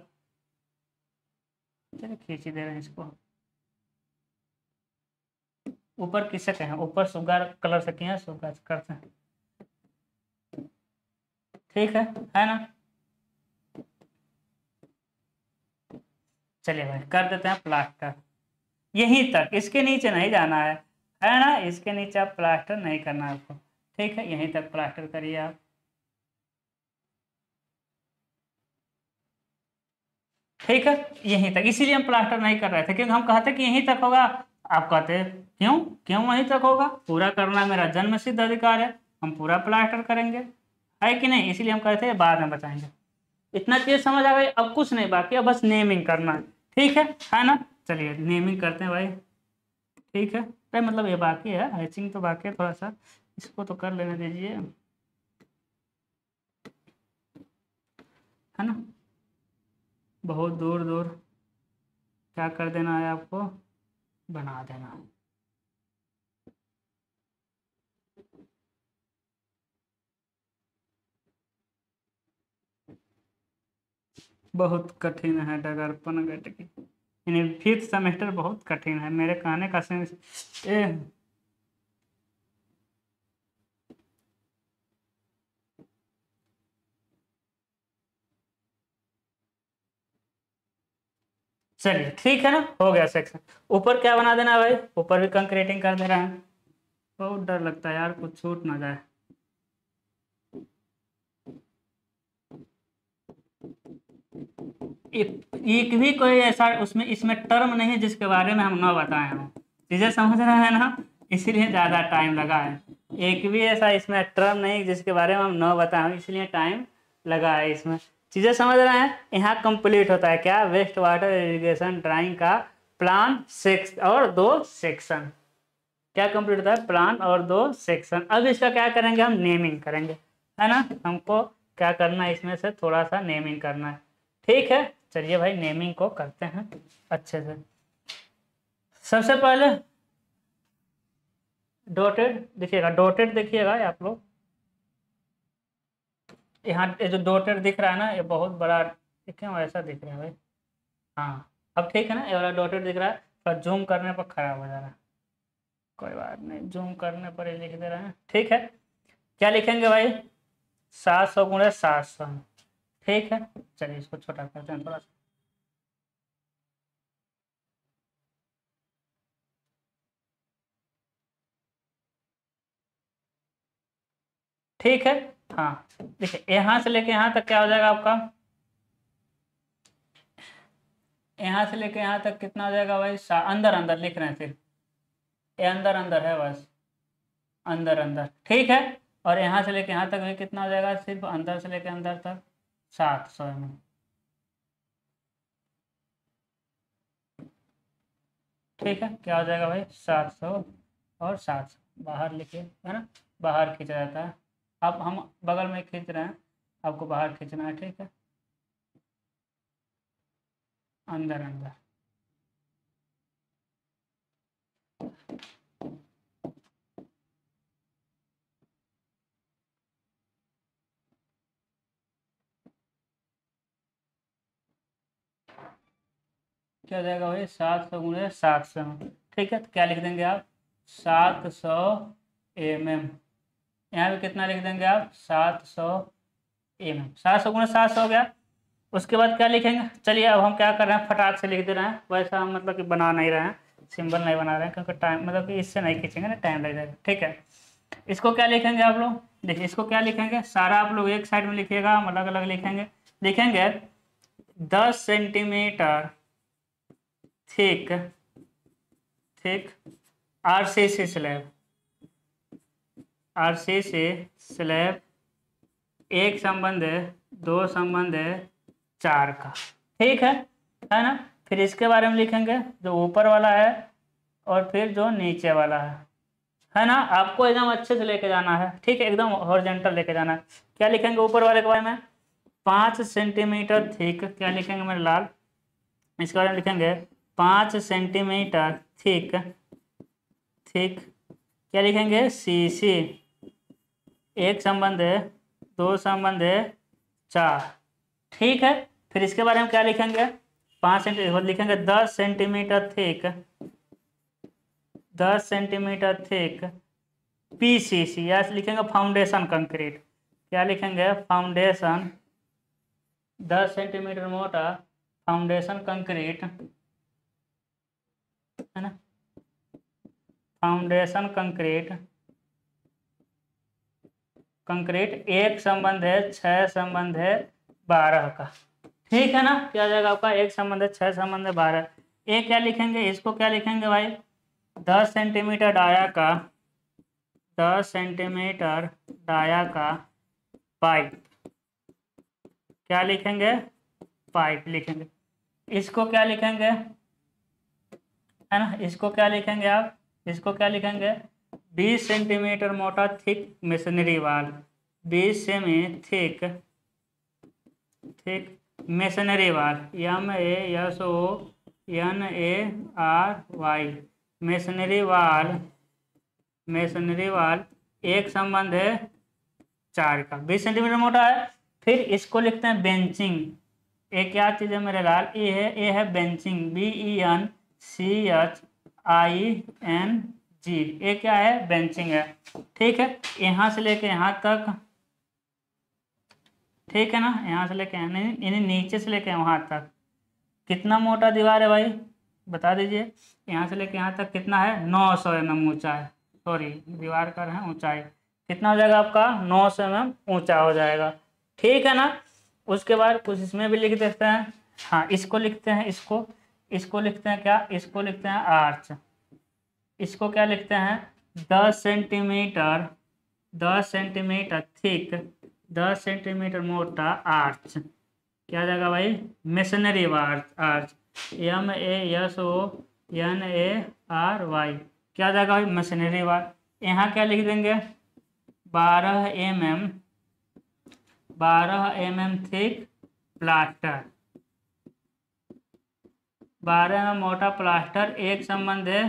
चलो खींच दे रहे हैं इसको ऊपर किसे कहें ऊपर सुगर कलर से किए सुगार करते हैं ठीक है है ना चलिए भाई कर देते हैं प्लास्टर यहीं तक इसके नीचे नहीं जाना है है ना इसके नीचे आप प्लास्टर नहीं करना आपको ठीक है यहीं तक प्लास्टर करिए आप ठीक है यहीं तक इसीलिए हम प्लास्टर नहीं कर रहे थे क्योंकि हम कहते कि यहीं तक होगा आप कहते क्यों क्यों वहीं तक होगा पूरा करना मेरा जन्म सिद्ध अधिकार है हम पूरा प्लास्टर करेंगे है कि नहीं इसीलिए हम कहते हैं बाद में बताएंगे इतना चीज समझ आ गई अब कुछ नहीं बाकी अब बस नेमिंग करना है ठीक है है ना चलिए नेमिंग करते हैं भाई ठीक है अरे मतलब ये बाकी है हैचिंग तो बाकी है थोड़ा सा इसको तो कर लेने दीजिए है ना बहुत दूर दूर क्या कर देना है आपको बना देना है बहुत कठिन है डगरपन गट की यानी फिफ्थ सेमेस्टर बहुत कठिन है मेरे कहने का सेमेस्टर चलिए ठीक है ना हो गया सेक्शन ऊपर क्या बना देना भाई ऊपर भी कंक्रीटिंग कर दे रहा है बहुत डर लगता है यार कुछ छूट ना जाए एक भी कोई ऐसा उसमें इसमें टर्म नहीं जिसके बारे में हम ना बताए हो चीज़ें समझ रहे हैं ना इसीलिए ज़्यादा टाइम लगा है एक भी ऐसा इसमें टर्म नहीं जिसके बारे में हम ना बताए इसलिए टाइम लगा है इसमें चीज़ें समझ रहे हैं यहाँ कंप्लीट होता है क्या वेस्ट वाटर इरीगेशन ड्राइंग का प्लान सेक्स और दो सेक्शन क्या कंप्लीट होता है प्लान और दो सेक्शन अब इसका क्या करेंगे हम नेमिंग करेंगे है ना हमको क्या करना है इसमें से थोड़ा सा नेमिंग करना है ठीक है चलिए भाई नेमिंग को करते हैं अच्छे से सबसे पहले डोटेड देखिएगा डोटेड देखिएगा आप लोग यहाँ ये जो डॉटर दिख रहा है ना ये बहुत बड़ा ठीक है दिख रहा है भाई हाँ अब ठीक है ना ये वाला डॉटर दिख रहा है पर जूम करने पर ख़राब हो जा रहा है कोई बात नहीं जूम करने पर ये लिख दे रहे हैं ठीक है क्या लिखेंगे भाई सात सौ गुणे सात सौ ठीक है चलिए इसको छोटा करते हैं थोड़ा सा ठीक है हाँ देखिए यहां से लेके यहां तक क्या हो जाएगा आपका यहां से लेके यहां तक कितना हो जाएगा भाई अंदर अंदर लिख रहे हैं फिर ये अंदर अंदर है बस अंदर अंदर ठीक है और यहां से लेके यहां तक भी कितना हो जाएगा सिर्फ अंदर से लेके अंदर तक सात सौ एम ठीक है क्या हो जाएगा भाई सात सौ और सात सौ बाहर लिखे है ना बाहर खींचा जाता है अब हम बगल में खींच रहे हैं आपको बाहर खींचना है ठीक है अंदर अंदर क्या जाएगा भाई सात सौ गुणे सात सौ ठीक है तो क्या लिख देंगे आप सात सौ एम एम यहाँ पे कितना लिख देंगे आप सात सौ एम एम सात सौ गुना सात सौ हो गया उसके बाद क्या लिखेंगे चलिए अब हम क्या कर रहे हैं फटाक से लिख दे रहे हैं वैसा हम मतलब कि बना नहीं रहे हैं सिंबल नहीं बना रहे हैं क्योंकि टाइम मतलब कि इससे नहीं खींचेंगे ना टाइम लग जाएगा ठीक है इसको क्या लिखेंगे आप लोग देखिए इसको क्या लिखेंगे सारा आप लोग एक साइड में लिखिएगा हम अलग अलग लिखेंगे लिखेंगे दस centimetre thick thick R C C slab RC से स्लैब एक संबंध है दो संबंध है चार का ठीक है है ना फिर इसके बारे में लिखेंगे जो ऊपर वाला है और फिर जो नीचे वाला है है ना आपको एकदम अच्छे से लेके जाना है ठीक है एकदम हॉर्जेंटल लेके जाना है क्या लिखेंगे ऊपर वाले के बारे में पाँच सेंटीमीटर थिक क्या लिखेंगे मेरे लाल इसके बारे में लिखेंगे पाँच सेंटीमीटर थिक थिक क्या लिखेंगे सी सी एक संबंध है दो संबंध है चार ठीक है फिर इसके बारे में क्या लिखेंगे पाँच सेंटीमीटर लिखेंगे दस सेंटीमीटर थिक दस सेंटीमीटर थिक पीसीसी या लिखेंगे फाउंडेशन कंक्रीट क्या लिखेंगे फाउंडेशन दस सेंटीमीटर मोटा फाउंडेशन कंक्रीट है ना फाउंडेशन कंक्रीट कंक्रीट एक संबंध है छह संबंध है बारह का ठीक है ना क्या जाएगा आपका एक संबंध है छह संबंध है बारह ये क्या लिखेंगे इसको क्या लिखेंगे भाई दस सेंटीमीटर डाया का दस सेंटीमीटर डाया का पाइप क्या लिखेंगे पाइप लिखेंगे इसको क्या लिखेंगे है ना इसको क्या लिखेंगे आप इसको क्या लिखेंगे 20 सेंटीमीटर मोटा थिक मशीनरी वाल 20 सेमी thick thick masonry wall M A S O N A R Y masonry wall masonry wall एक संबंध है चार का बीस सेंटीमीटर मोटा है फिर इसको लिखते हैं बेंचिंग एक क्या चीज़ है मेरे लाल ए है ए है benching B E N C H I N G ये क्या है बेंचिंग है ठीक है यहाँ से लेके यहाँ तक ठीक है ना यहाँ से लेके यानी नीचे से लेके वहाँ तक कितना मोटा दीवार है भाई बता दीजिए यहाँ से लेके यहाँ तक कितना है नौ सौ एम एम ऊँचा है सॉरी दीवार का है ऊंचाई कितना हो जाएगा आपका नौ सौ एम एम ऊँचा हो जाएगा ठीक है ना उसके बाद कुछ इसमें भी लिख देते हैं हाँ इसको लिखते हैं इसको इसको लिखते हैं क्या इसको लिखते हैं आर्च इसको क्या लिखते हैं दस सेंटीमीटर दस सेंटीमीटर थिक दस सेंटीमीटर मोटा आर्च क्या जाएगा भाई masonry arch M A S O N A R Y क्या जाएगा भाई मिशनरी वार यहाँ क्या लिख देंगे बारह एम एम बारह एम एम थिक प्लास्टर बारह एम मोटा प्लास्टर एक संबंध है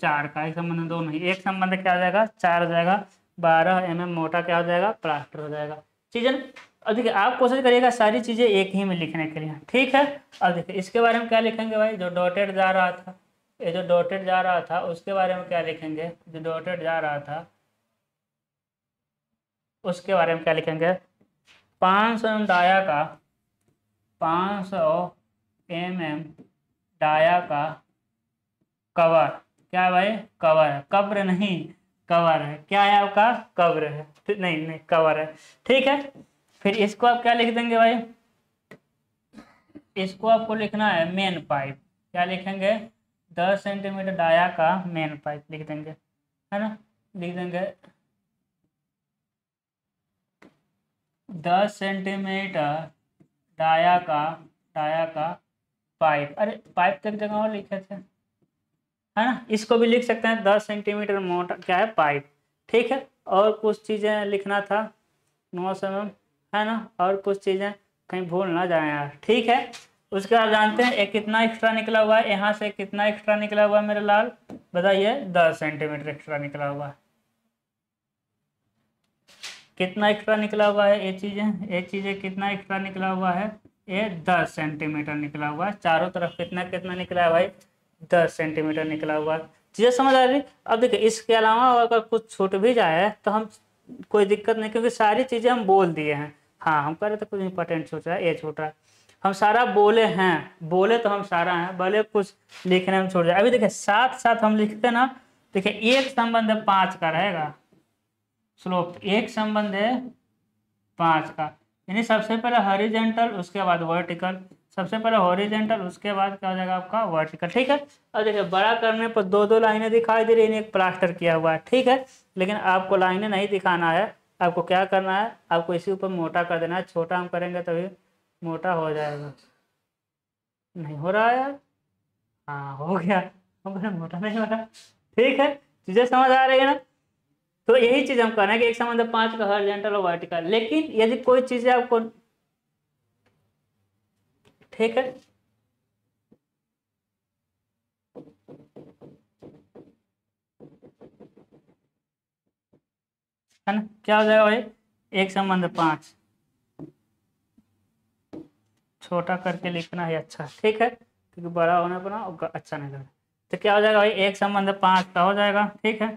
चार का एक संबंध दो नहीं एक संबंध क्या हो जाएगा चार हो जाएगा बारह एम एम मोटा क्या हो जाएगा प्लास्टर हो जाएगा चीज़ें अब देखिए आप कोशिश करिएगा सारी चीज़ें एक ही में लिखने के लिए ठीक है अब देखिए इसके बारे में क्या लिखेंगे भाई जो डॉटेड जा रहा था ये जो डॉटेड जा रहा था उसके बारे में क्या लिखेंगे जो डॉटेड जा रहा था उसके बारे में क्या लिखेंगे पाँच सौ एम डाया का पाँच सौ एम एम डाया का कवर क्या है भाई कवर है कब्र नहीं कवर है क्या है आपका कब्र है तो नहीं नहीं कवर है ठीक है फिर इसको आप क्या लिख देंगे भाई इसको आपको लिखना है मेन पाइप क्या लिखेंगे दस सेंटीमीटर डाया का मेन पाइप लिख देंगे है ना लिख देंगे दस सेंटीमीटर डाया का डाया का पाइप अरे पाइप तक जगह और लिखे थे है ना इसको भी लिख सकते हैं दस सेंटीमीटर मोटर क्या है पाइप ठीक है और कुछ चीज़ें लिखना था नौ सौ एम है ना और कुछ चीज़ें कहीं भूल ना जाए यार ठीक है उसके बाद जानते हैं एक कितना एक्स्ट्रा निकला हुआ है यहाँ से कितना एक्स्ट्रा निकला हुआ है मेरा लाल बताइए दस सेंटीमीटर एक्स्ट्रा निकला हुआ है कितना एक्स्ट्रा निकला हुआ है ये चीज़ें ये चीज़ें कितना एक्स्ट्रा निकला हुआ है ये दस सेंटीमीटर निकला हुआ है चारों तरफ कितना कितना निकला है भाई दस सेंटीमीटर निकला हुआ चीज़ें समझ आ रही अब देखिए इसके अलावा अगर कुछ छूट भी जाए तो हम कोई दिक्कत नहीं क्योंकि सारी चीज़ें हम बोल दिए हैं हाँ हम कह रहे थे कुछ इंपॉर्टेंट छूट रहा है ये छूट रहा हम सारा बोले हैं बोले तो हम सारा हैं भले कुछ लिखने में छूट जाए अभी देखिए साथ साथ हम लिखते ना देखिए एक संबंध पाँच का रहेगा स्लोप एक संबंध है पाँच का यानी सबसे पहले हरिजेंटल उसके बाद वर्टिकल सबसे पहले हॉरिजेंटल उसके बाद क्या हो जाएगा आपका वर्टिकल ठीक है और देखिए बड़ा करने पर दो दो लाइनें दिखाई दे रही है एक प्लास्टर किया हुआ है ठीक है लेकिन आपको लाइनें नहीं दिखाना है आपको क्या करना है आपको इसी ऊपर मोटा कर देना है छोटा हम करेंगे तभी मोटा हो जाएगा नहीं हो रहा यार हाँ हो गया हम मोटा नहीं हो रहा ठीक है चीज़ें समझ आ रही है ना तो यही चीज़ हम हैं कि एक समझ पाँच का हॉरिजेंटल और वर्टिकल लेकिन यदि कोई चीज़ें आपको ठीक है है ना क्या हो जाएगा भाई एक संबंध पांच छोटा करके लिखना है अच्छा ठीक है क्योंकि बड़ा होना पर अच्छा नहीं लगता तो क्या हो जाएगा भाई एक संबंध पांच का हो जाएगा ठीक है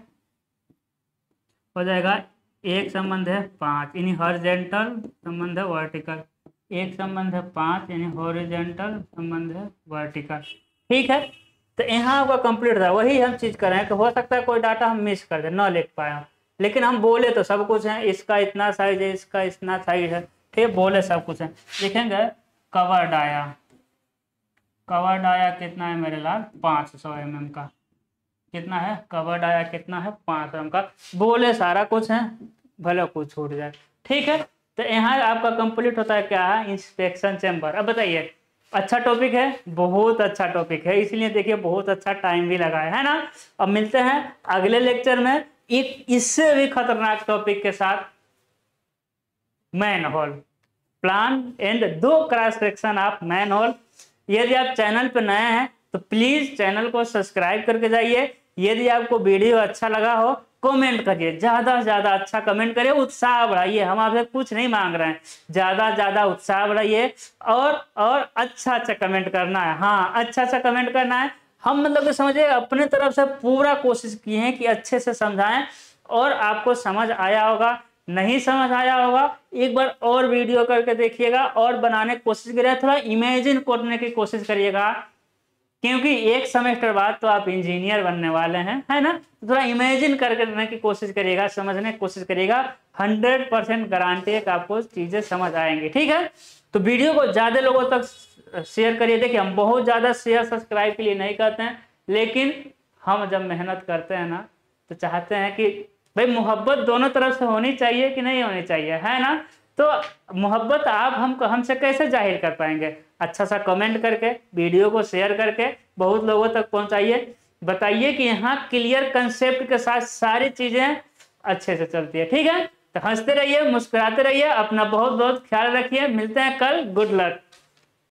हो जाएगा एक संबंध है पांच यानी हॉरिजेंटल संबंध है वर्टिकल एक संबंध है पांच यानी हॉरिजेंटल संबंध है वर्टिकल ठीक है तो यहाँ आपका कंप्लीट था वही हम चीज़ कर रहे हैं कि हो सकता है कोई डाटा हम मिस कर दे ना लिख पाए लेकिन हम बोले तो सब कुछ है इसका इतना साइज है इसका इतना साइज है ठीक बोले सब कुछ है देखेंगे कवर डाया कवर डाया कितना है मेरे लाल पांच सौ एम एम का कितना है कवर डाया कितना है पांच सौ एम का बोले सारा कुछ है भले कुछ छूट जाए ठीक है तो यहाँ आपका कंप्लीट होता है क्या है इंस्पेक्शन चैम्बर अब बताइए अच्छा टॉपिक है बहुत अच्छा टॉपिक है इसलिए देखिए बहुत अच्छा टाइम भी लगा है, है ना अब मिलते हैं अगले लेक्चर में एक इससे भी खतरनाक टॉपिक के साथ मैन होल प्लान एंड दो cross section of manhole यदि आप चैनल पर नए हैं तो प्लीज चैनल को सब्सक्राइब करके जाइए यदि आपको वीडियो अच्छा लगा हो कमेंट करिए ज्यादा से ज्यादा अच्छा कमेंट करिए उत्साह बढ़ाइए हम आपसे कुछ नहीं मांग रहे हैं ज्यादा से ज्यादा उत्साह बढ़ाइए और और अच्छा अच्छा कमेंट करना है हाँ अच्छा अच्छा कमेंट करना है हम मतलब कि समझिए अपने तरफ से पूरा कोशिश किए हैं कि अच्छे से समझाएं और आपको समझ आया होगा नहीं समझ आया होगा एक बार और वीडियो करके देखिएगा और बनाने की कोशिश करिएगा थोड़ा इमेजिन करने की कोशिश करिएगा क्योंकि एक सेमेस्टर बाद तो आप इंजीनियर बनने वाले हैं है ना तो थोड़ा इमेजिन करके करने की कोशिश करिएगा समझने की कोशिश करिएगा हंड्रेड परसेंट गारंटी है कि आपको चीज़ें समझ आएंगी ठीक है तो वीडियो को ज़्यादा लोगों तक शेयर करिए देखिए हम बहुत ज़्यादा शेयर सब्सक्राइब के लिए नहीं करते हैं लेकिन हम जब मेहनत करते हैं ना तो चाहते हैं कि भाई मोहब्बत दोनों तरफ से होनी चाहिए कि नहीं होनी चाहिए है ना तो मोहब्बत आप हम हमसे कैसे जाहिर कर पाएंगे अच्छा सा कमेंट करके वीडियो को शेयर करके बहुत लोगों तक पहुंचाइए बताइए कि यहाँ क्लियर कंसेप्ट के साथ सारी चीजें अच्छे से चलती है ठीक है तो हंसते रहिए मुस्कुराते रहिए अपना बहुत बहुत ख्याल रखिए मिलते हैं कल गुड लक